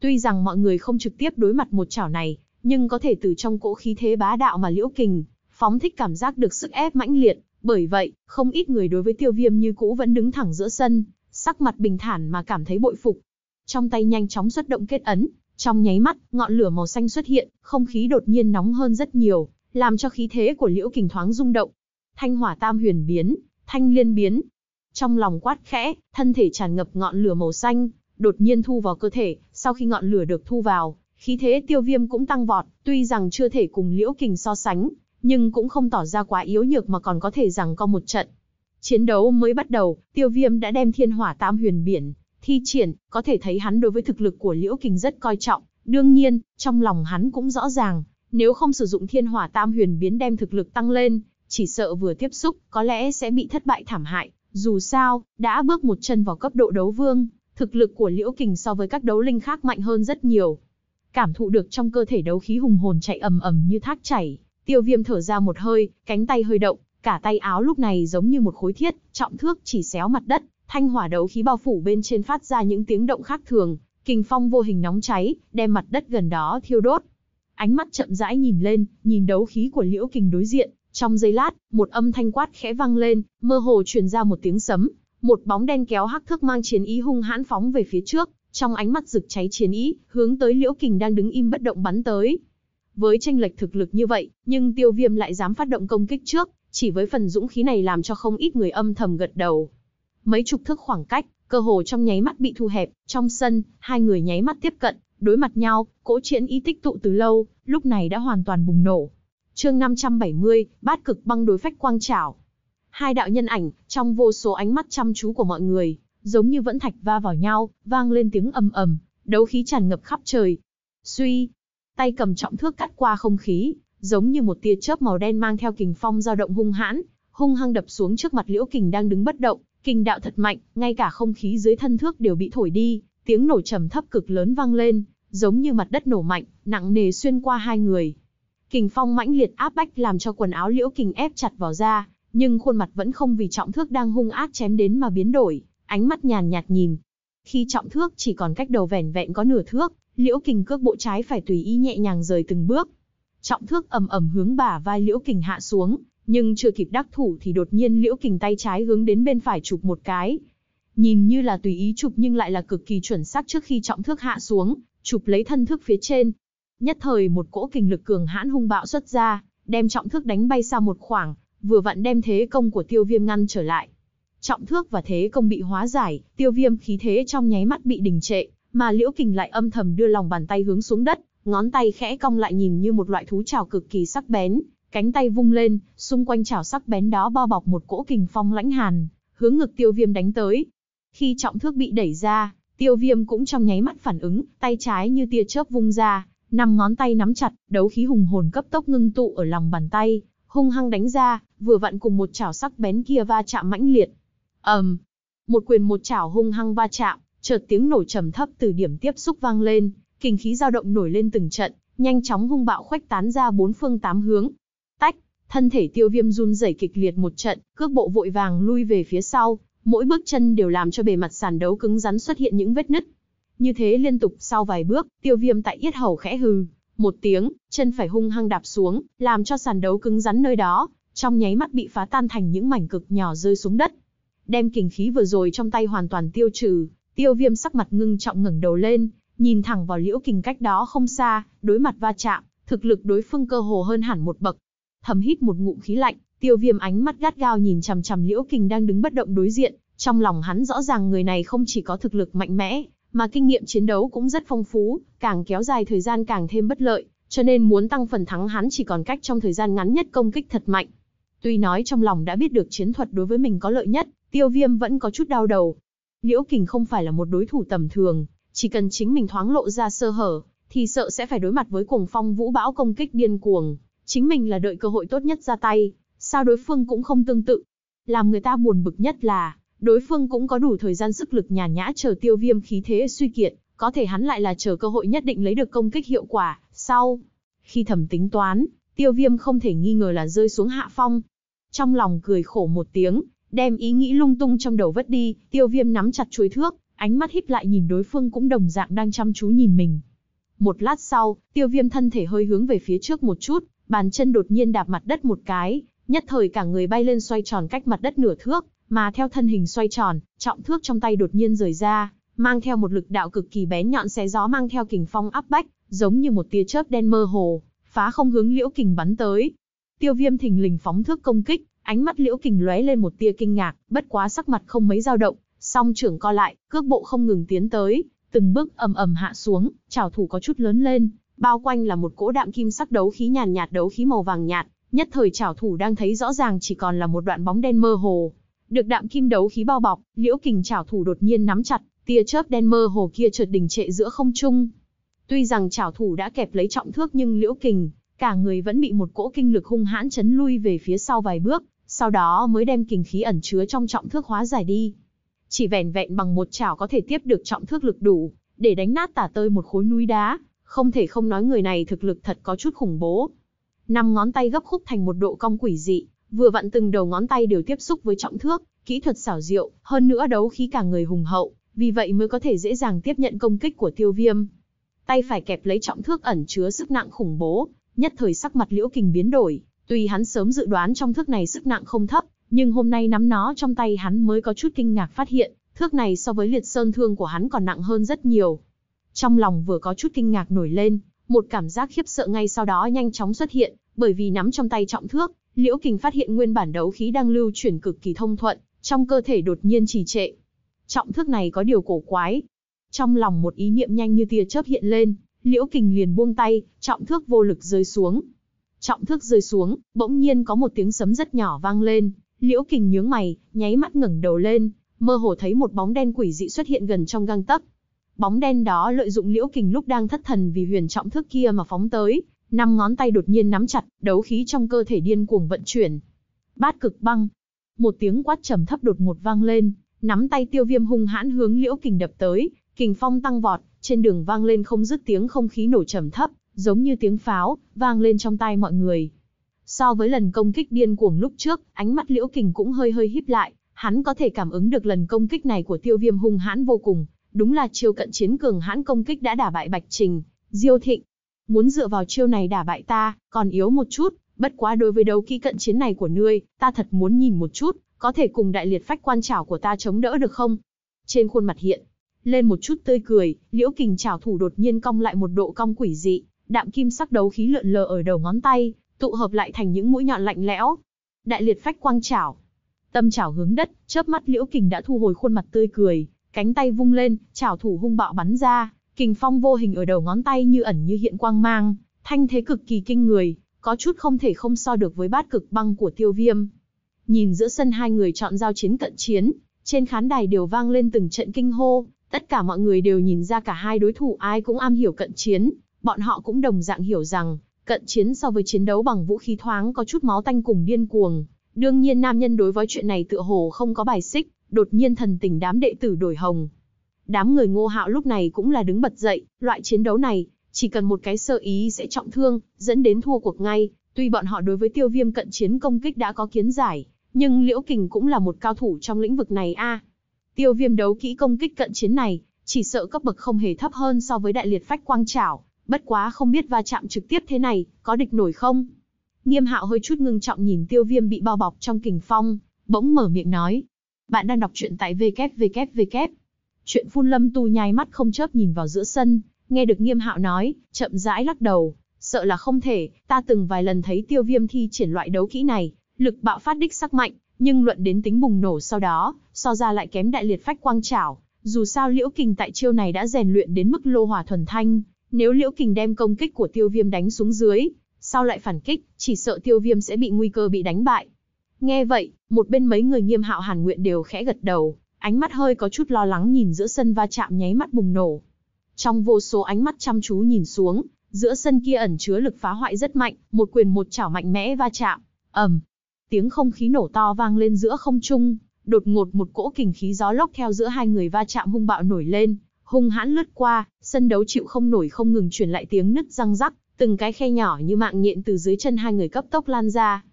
Tuy rằng mọi người không trực tiếp đối mặt một chảo này, nhưng có thể từ trong cỗ khí thế bá đạo mà Liễu Kình phóng thích cảm giác được sức ép mãnh liệt, bởi vậy, không ít người đối với tiêu viêm như cũ vẫn đứng thẳng giữa sân, sắc mặt bình thản mà cảm thấy bội phục. Trong tay nhanh chóng xuất động kết ấn, trong nháy mắt, ngọn lửa màu xanh xuất hiện, không khí đột nhiên nóng hơn rất nhiều, làm cho khí thế của liễu kình thoáng rung động. Thanh hỏa tam huyền biến, thanh liên biến. Trong lòng quát khẽ, thân thể tràn ngập ngọn lửa màu xanh, đột nhiên thu vào cơ thể, sau khi ngọn lửa được thu vào, khí thế tiêu viêm cũng tăng vọt, tuy rằng chưa thể cùng liễu kình so sánh, nhưng cũng không tỏ ra quá yếu nhược mà còn có thể rằng co một trận. Chiến đấu mới bắt đầu, tiêu viêm đã đem thiên hỏa tam huyền biển, thi triển, có thể thấy hắn đối với thực lực của Liễu Kình rất coi trọng, đương nhiên, trong lòng hắn cũng rõ ràng, nếu không sử dụng thiên hỏa tam huyền biến đem thực lực tăng lên, chỉ sợ vừa tiếp xúc, có lẽ sẽ bị thất bại thảm hại, dù sao, đã bước một chân vào cấp độ đấu vương, thực lực của Liễu Kình so với các đấu linh khác mạnh hơn rất nhiều. Cảm thụ được trong cơ thể đấu khí hùng hồn chạy ầm ầm như thác chảy, Tiêu viêm thở ra một hơi, cánh tay hơi động, cả tay áo lúc này giống như một khối thiết, trọng thước chỉ xéo mặt đất, thanh hỏa đấu khí bao phủ bên trên phát ra những tiếng động khác thường, kình phong vô hình nóng cháy, đem mặt đất gần đó thiêu đốt. Ánh mắt chậm rãi nhìn lên, nhìn đấu khí của liễu kình đối diện, trong giây lát, một âm thanh quát khẽ vang lên, mơ hồ truyền ra một tiếng sấm, một bóng đen kéo hắc thước mang chiến ý hung hãn phóng về phía trước, trong ánh mắt rực cháy chiến ý, hướng tới liễu kình đang đứng im bất động bắn tới. Với tranh lệch thực lực như vậy, nhưng tiêu viêm lại dám phát động công kích trước, chỉ với phần dũng khí này làm cho không ít người âm thầm gật đầu. Mấy chục thước khoảng cách, cơ hồ trong nháy mắt bị thu hẹp, trong sân, hai người nháy mắt tiếp cận, đối mặt nhau, cỗ chiến ý tích tụ từ lâu, lúc này đã hoàn toàn bùng nổ. chương 570, bát cực băng đối phách quang trảo. Hai đạo nhân ảnh, trong vô số ánh mắt chăm chú của mọi người, giống như vẫn thạch va vào nhau, vang lên tiếng ầm ầm, đấu khí tràn ngập khắp trời. Suy, tay cầm trọng thước cắt qua không khí, giống như một tia chớp màu đen mang theo kình phong dao động hung hãn, hung hăng đập xuống trước mặt Liễu Kình đang đứng bất động, kình đạo thật mạnh, ngay cả không khí dưới thân thước đều bị thổi đi, tiếng nổ trầm thấp cực lớn vang lên, giống như mặt đất nổ mạnh, nặng nề xuyên qua hai người. Kình phong mãnh liệt áp bách làm cho quần áo Liễu Kình ép chặt vào da, nhưng khuôn mặt vẫn không vì trọng thước đang hung ác chém đến mà biến đổi, ánh mắt nhàn nhạt nhìn. Khi trọng thước chỉ còn cách đầu vẻn vẹn có nửa thước, Liễu Kình cước bộ trái phải tùy ý nhẹ nhàng rời từng bước. Trọng thước ầm ầm hướng bả vai Liễu Kình hạ xuống, nhưng chưa kịp đắc thủ thì đột nhiên Liễu Kình tay trái hướng đến bên phải chụp một cái. Nhìn như là tùy ý chụp nhưng lại là cực kỳ chuẩn xác trước khi trọng thước hạ xuống, chụp lấy thân thước phía trên. Nhất thời một cỗ kình lực cường hãn hung bạo xuất ra, đem trọng thước đánh bay xa một khoảng, vừa vặn đem thế công của tiêu viêm ngăn trở lại. Trọng thước và thế công bị hóa giải, tiêu viêm khí thế trong nháy mắt bị đình trệ, mà Liễu Kình lại âm thầm đưa lòng bàn tay hướng xuống đất, ngón tay khẽ cong lại nhìn như một loại thú chảo cực kỳ sắc bén, cánh tay vung lên, xung quanh chảo sắc bén đó bao bọc một cỗ kình phong lãnh hàn, hướng ngực Tiêu Viêm đánh tới. Khi trọng thước bị đẩy ra, Tiêu Viêm cũng trong nháy mắt phản ứng, tay trái như tia chớp vung ra, năm ngón tay nắm chặt, đấu khí hùng hồn cấp tốc ngưng tụ ở lòng bàn tay, hung hăng đánh ra, vừa vặn cùng một chảo sắc bén kia va chạm mãnh liệt. Ầm, um, một quyền một chảo hung hăng va chạm, chợt tiếng nổ trầm thấp từ điểm tiếp xúc vang lên, kinh khí dao động nổi lên từng trận, nhanh chóng hung bạo khoách tán ra bốn phương tám hướng. Tách, thân thể Tiêu Viêm run rẩy kịch liệt một trận, cước bộ vội vàng lui về phía sau, mỗi bước chân đều làm cho bề mặt sàn đấu cứng rắn xuất hiện những vết nứt. Như thế liên tục sau vài bước, Tiêu Viêm tại yết hầu khẽ hừ, một tiếng, chân phải hung hăng đạp xuống, làm cho sàn đấu cứng rắn nơi đó, trong nháy mắt bị phá tan thành những mảnh cực nhỏ rơi xuống đất. Đem kình khí vừa rồi trong tay hoàn toàn tiêu trừ, Tiêu viêm sắc mặt ngưng trọng ngẩng đầu lên, nhìn thẳng vào liễu kình cách đó không xa, đối mặt va chạm, thực lực đối phương cơ hồ hơn hẳn một bậc. Thầm hít một ngụm khí lạnh, tiêu viêm ánh mắt gắt gao nhìn chằm chằm liễu kình đang đứng bất động đối diện, trong lòng hắn rõ ràng người này không chỉ có thực lực mạnh mẽ, mà kinh nghiệm chiến đấu cũng rất phong phú, càng kéo dài thời gian càng thêm bất lợi, cho nên muốn tăng phần thắng hắn chỉ còn cách trong thời gian ngắn nhất công kích thật mạnh. Tuy nói trong lòng đã biết được chiến thuật đối với mình có lợi nhất, tiêu viêm vẫn có chút đau đầu, Liễu Kình không phải là một đối thủ tầm thường, chỉ cần chính mình thoáng lộ ra sơ hở, thì sợ sẽ phải đối mặt với cuồng phong vũ bão công kích điên cuồng. Chính mình là đợi cơ hội tốt nhất ra tay, sao đối phương cũng không tương tự. Làm người ta buồn bực nhất là, đối phương cũng có đủ thời gian sức lực nhàn nhã chờ tiêu viêm khí thế suy kiệt, có thể hắn lại là chờ cơ hội nhất định lấy được công kích hiệu quả, sau. Khi thầm tính toán, tiêu viêm không thể nghi ngờ là rơi xuống hạ phong. Trong lòng cười khổ một tiếng, đem ý nghĩ lung tung trong đầu vứt đi, tiêu viêm nắm chặt chuối thước, ánh mắt híp lại nhìn đối phương cũng đồng dạng đang chăm chú nhìn mình. Một lát sau, tiêu viêm thân thể hơi hướng về phía trước một chút, bàn chân đột nhiên đạp mặt đất một cái, nhất thời cả người bay lên xoay tròn cách mặt đất nửa thước, mà theo thân hình xoay tròn, trọng thước trong tay đột nhiên rời ra, mang theo một lực đạo cực kỳ bé nhọn xé gió mang theo kình phong áp bách, giống như một tia chớp đen mơ hồ, phá không hướng liễu kình bắn tới. Tiêu viêm thình lình phóng thước công kích, Ánh mắt Liễu Kình lóe lên một tia kinh ngạc, bất quá sắc mặt không mấy dao động, song trưởng co lại, cước bộ không ngừng tiến tới, từng bước ầm ầm hạ xuống, trảo thủ có chút lớn lên, bao quanh là một cỗ đạm kim sắc đấu khí nhàn nhạt đấu khí màu vàng nhạt, nhất thời trảo thủ đang thấy rõ ràng chỉ còn là một đoạn bóng đen mơ hồ. Được đạm kim đấu khí bao bọc, Liễu Kình trảo thủ đột nhiên nắm chặt, tia chớp đen mơ hồ kia chợt đình trệ giữa không trung. Tuy rằng trảo thủ đã kẹp lấy trọng thước nhưng Liễu Kình, cả người vẫn bị một cỗ kinh lực hung hãn chấn lui về phía sau vài bước, sau đó mới đem kình khí ẩn chứa trong trọng thước hóa giải đi. Chỉ vẻn vẹn bằng một chảo có thể tiếp được trọng thước lực đủ, để đánh nát tả tơi một khối núi đá, không thể không nói người này thực lực thật có chút khủng bố. Năm ngón tay gấp khúc thành một độ cong quỷ dị, vừa vặn từng đầu ngón tay đều tiếp xúc với trọng thước, kỹ thuật xảo diệu, hơn nữa đấu khí cả người hùng hậu, vì vậy mới có thể dễ dàng tiếp nhận công kích của tiêu viêm. Tay phải kẹp lấy trọng thước ẩn chứa sức nặng khủng bố, nhất thời sắc mặt liễu kình biến đổi, Tuy hắn sớm dự đoán trong thước này sức nặng không thấp, nhưng hôm nay nắm nó trong tay hắn mới có chút kinh ngạc phát hiện, thước này so với liệt sơn thương của hắn còn nặng hơn rất nhiều. Trong lòng vừa có chút kinh ngạc nổi lên, một cảm giác khiếp sợ ngay sau đó nhanh chóng xuất hiện, bởi vì nắm trong tay trọng thước, Liễu Kình phát hiện nguyên bản đấu khí đang lưu chuyển cực kỳ thông thuận, trong cơ thể đột nhiên trì trệ. Trọng thước này có điều cổ quái. Trong lòng một ý niệm nhanh như tia chớp hiện lên, Liễu Kình liền buông tay, trọng thước vô lực rơi xuống, trọng thước rơi xuống, bỗng nhiên có một tiếng sấm rất nhỏ vang lên, Liễu Kình nhướng mày, nháy mắt ngẩng đầu lên, mơ hồ thấy một bóng đen quỷ dị xuất hiện gần trong gang tấc. Bóng đen đó lợi dụng Liễu Kình lúc đang thất thần vì huyền trọng thước kia mà phóng tới, năm ngón tay đột nhiên nắm chặt, đấu khí trong cơ thể điên cuồng vận chuyển. Bát cực băng. Một tiếng quát trầm thấp đột ngột vang lên, nắm tay Tiêu Viêm hung hãn hướng Liễu Kình đập tới, kình phong tăng vọt, trên đường vang lên không dứt tiếng không khí nổ trầm thấp, giống như tiếng pháo, vang lên trong tai mọi người. So với lần công kích điên cuồng lúc trước, ánh mắt Liễu Kình cũng hơi hơi híp lại, hắn có thể cảm ứng được lần công kích này của tiêu viêm hung hãn vô cùng, đúng là chiêu cận chiến cường hãn công kích đã đả bại Bạch Trình, Diêu Thịnh. Muốn dựa vào chiêu này đả bại ta, còn yếu một chút, bất quá đối với đấu kỹ cận chiến này của ngươi, ta thật muốn nhìn một chút, có thể cùng đại liệt phách quan trảo của ta chống đỡ được không? Trên khuôn mặt hiện, lên một chút tươi cười, Liễu Kình trảo thủ đột nhiên cong lại một độ cong quỷ dị, đạm kim sắc đấu khí lượn lờ ở đầu ngón tay, tụ hợp lại thành những mũi nhọn lạnh lẽo. Đại liệt phách quang chảo. Tâm chảo hướng đất, chớp mắt Liễu Kình đã thu hồi khuôn mặt tươi cười, cánh tay vung lên, chảo thủ hung bạo bắn ra, kình phong vô hình ở đầu ngón tay như ẩn như hiện quang mang, thanh thế cực kỳ kinh người, có chút không thể không so được với bát cực băng của Tiêu Viêm. Nhìn giữa sân hai người chọn giao chiến cận chiến, trên khán đài đều vang lên từng trận kinh hô, tất cả mọi người đều nhìn ra cả hai đối thủ ai cũng am hiểu cận chiến, Bọn họ cũng đồng dạng hiểu rằng, cận chiến so với chiến đấu bằng vũ khí thoáng có chút máu tanh cùng điên cuồng. Đương nhiên nam nhân đối với chuyện này tựa hồ không có bài xích, đột nhiên thần tình đám đệ tử đổi hồng. Đám người ngô hạo lúc này cũng là đứng bật dậy, loại chiến đấu này, chỉ cần một cái sơ ý sẽ trọng thương, dẫn đến thua cuộc ngay. Tuy bọn họ đối với tiêu viêm cận chiến công kích đã có kiến giải, nhưng Liễu Kình cũng là một cao thủ trong lĩnh vực này a. tiêu viêm đấu kỹ công kích cận chiến này, chỉ sợ cấp bậc không hề thấp hơn so với đại liệt phách quang trảo, bất quá không biết va chạm trực tiếp thế này, có địch nổi không? Nghiêm hạo hơi chút ngưng trọng nhìn tiêu viêm bị bao bọc trong kình phong, bỗng mở miệng nói. Bạn đang đọc truyện tại www. Chuyện phun lâm tu nhai mắt không chớp nhìn vào giữa sân, nghe được nghiêm hạo nói, chậm rãi lắc đầu. Sợ là không thể, ta từng vài lần thấy tiêu viêm thi triển loại đấu kỹ này, lực bạo phát đích sắc mạnh, nhưng luận đến tính bùng nổ sau đó, so ra lại kém đại liệt phách quang trảo. Dù sao liễu kình tại chiêu này đã rèn luyện đến mức lô hỏa thuần thanh, nếu Liễu Kình đem công kích của Tiêu Viêm đánh xuống dưới, sau lại phản kích, chỉ sợ Tiêu Viêm sẽ bị nguy cơ bị đánh bại. Nghe vậy, một bên mấy người Nghiêm Hạo Hàn Nguyện đều khẽ gật đầu, ánh mắt hơi có chút lo lắng nhìn giữa sân va chạm nháy mắt bùng nổ. Trong vô số ánh mắt chăm chú nhìn xuống, giữa sân kia ẩn chứa lực phá hoại rất mạnh, một quyền một chảo mạnh mẽ va chạm, ầm. tiếng không khí nổ to vang lên giữa không trung, đột ngột một cỗ kình khí gió lốc theo giữa hai người va chạm hung bạo nổi lên, hung hãn lướt qua, sân đấu chịu không nổi không ngừng truyền lại tiếng nứt răng rắc, từng cái khe nhỏ như mạng nhện từ dưới chân hai người cấp tốc lan ra.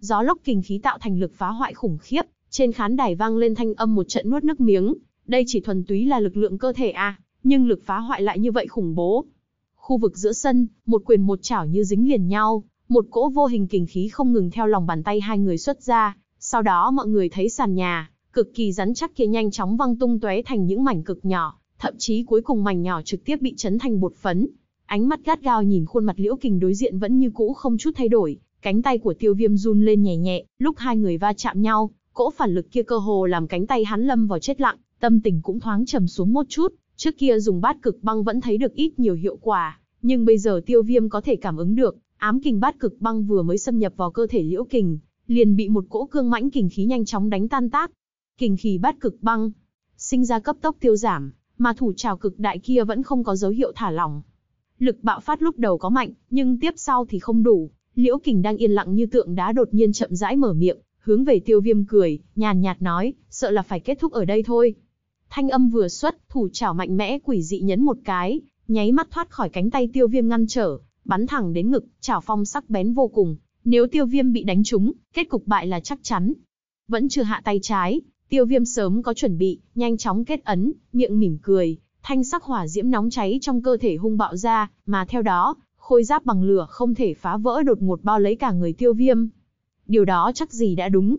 Gió lốc kình khí tạo thành lực phá hoại khủng khiếp, trên khán đài vang lên thanh âm một trận nuốt nước miếng, đây chỉ thuần túy là lực lượng cơ thể à, nhưng lực phá hoại lại như vậy khủng bố. Khu vực giữa sân, một quyền một chảo như dính liền nhau, một cỗ vô hình kình khí không ngừng theo lòng bàn tay hai người xuất ra, sau đó mọi người thấy sàn nhà, cực kỳ rắn chắc kia nhanh chóng văng tung tóe thành những mảnh cực nhỏ, thậm chí cuối cùng mảnh nhỏ trực tiếp bị chấn thành bột phấn. Ánh mắt gắt gao nhìn khuôn mặt Liễu Kình đối diện vẫn như cũ không chút thay đổi, cánh tay của Tiêu Viêm run lên nhẹ nhẹ, lúc hai người va chạm nhau, cỗ phản lực kia cơ hồ làm cánh tay hắn lâm vào chết lặng, tâm tình cũng thoáng trầm xuống một chút, trước kia dùng bát cực băng vẫn thấy được ít nhiều hiệu quả, nhưng bây giờ Tiêu Viêm có thể cảm ứng được, ám kình bát cực băng vừa mới xâm nhập vào cơ thể Liễu Kình, liền bị một cỗ cương mãnh kình khí nhanh chóng đánh tan tác. Kình khí bát cực băng sinh ra cấp tốc tiêu giảm, mà thủ trào cực đại kia vẫn không có dấu hiệu thả lỏng. Lực bạo phát lúc đầu có mạnh, nhưng tiếp sau thì không đủ, Liễu Kình đang yên lặng như tượng đá đột nhiên chậm rãi mở miệng, hướng về Tiêu Viêm cười, nhàn nhạt nói, sợ là phải kết thúc ở đây thôi. Thanh âm vừa xuất, thủ trảo mạnh mẽ quỷ dị nhấn một cái, nháy mắt thoát khỏi cánh tay Tiêu Viêm ngăn trở, bắn thẳng đến ngực, trảo phong sắc bén vô cùng, nếu Tiêu Viêm bị đánh trúng, kết cục bại là chắc chắn. Vẫn chưa hạ tay trái, Tiêu viêm sớm có chuẩn bị, nhanh chóng kết ấn, miệng mỉm cười, thanh sắc hỏa diễm nóng cháy trong cơ thể hung bạo ra, mà theo đó, khôi giáp bằng lửa không thể phá vỡ đột ngột bao lấy cả người tiêu viêm. Điều đó chắc gì đã đúng,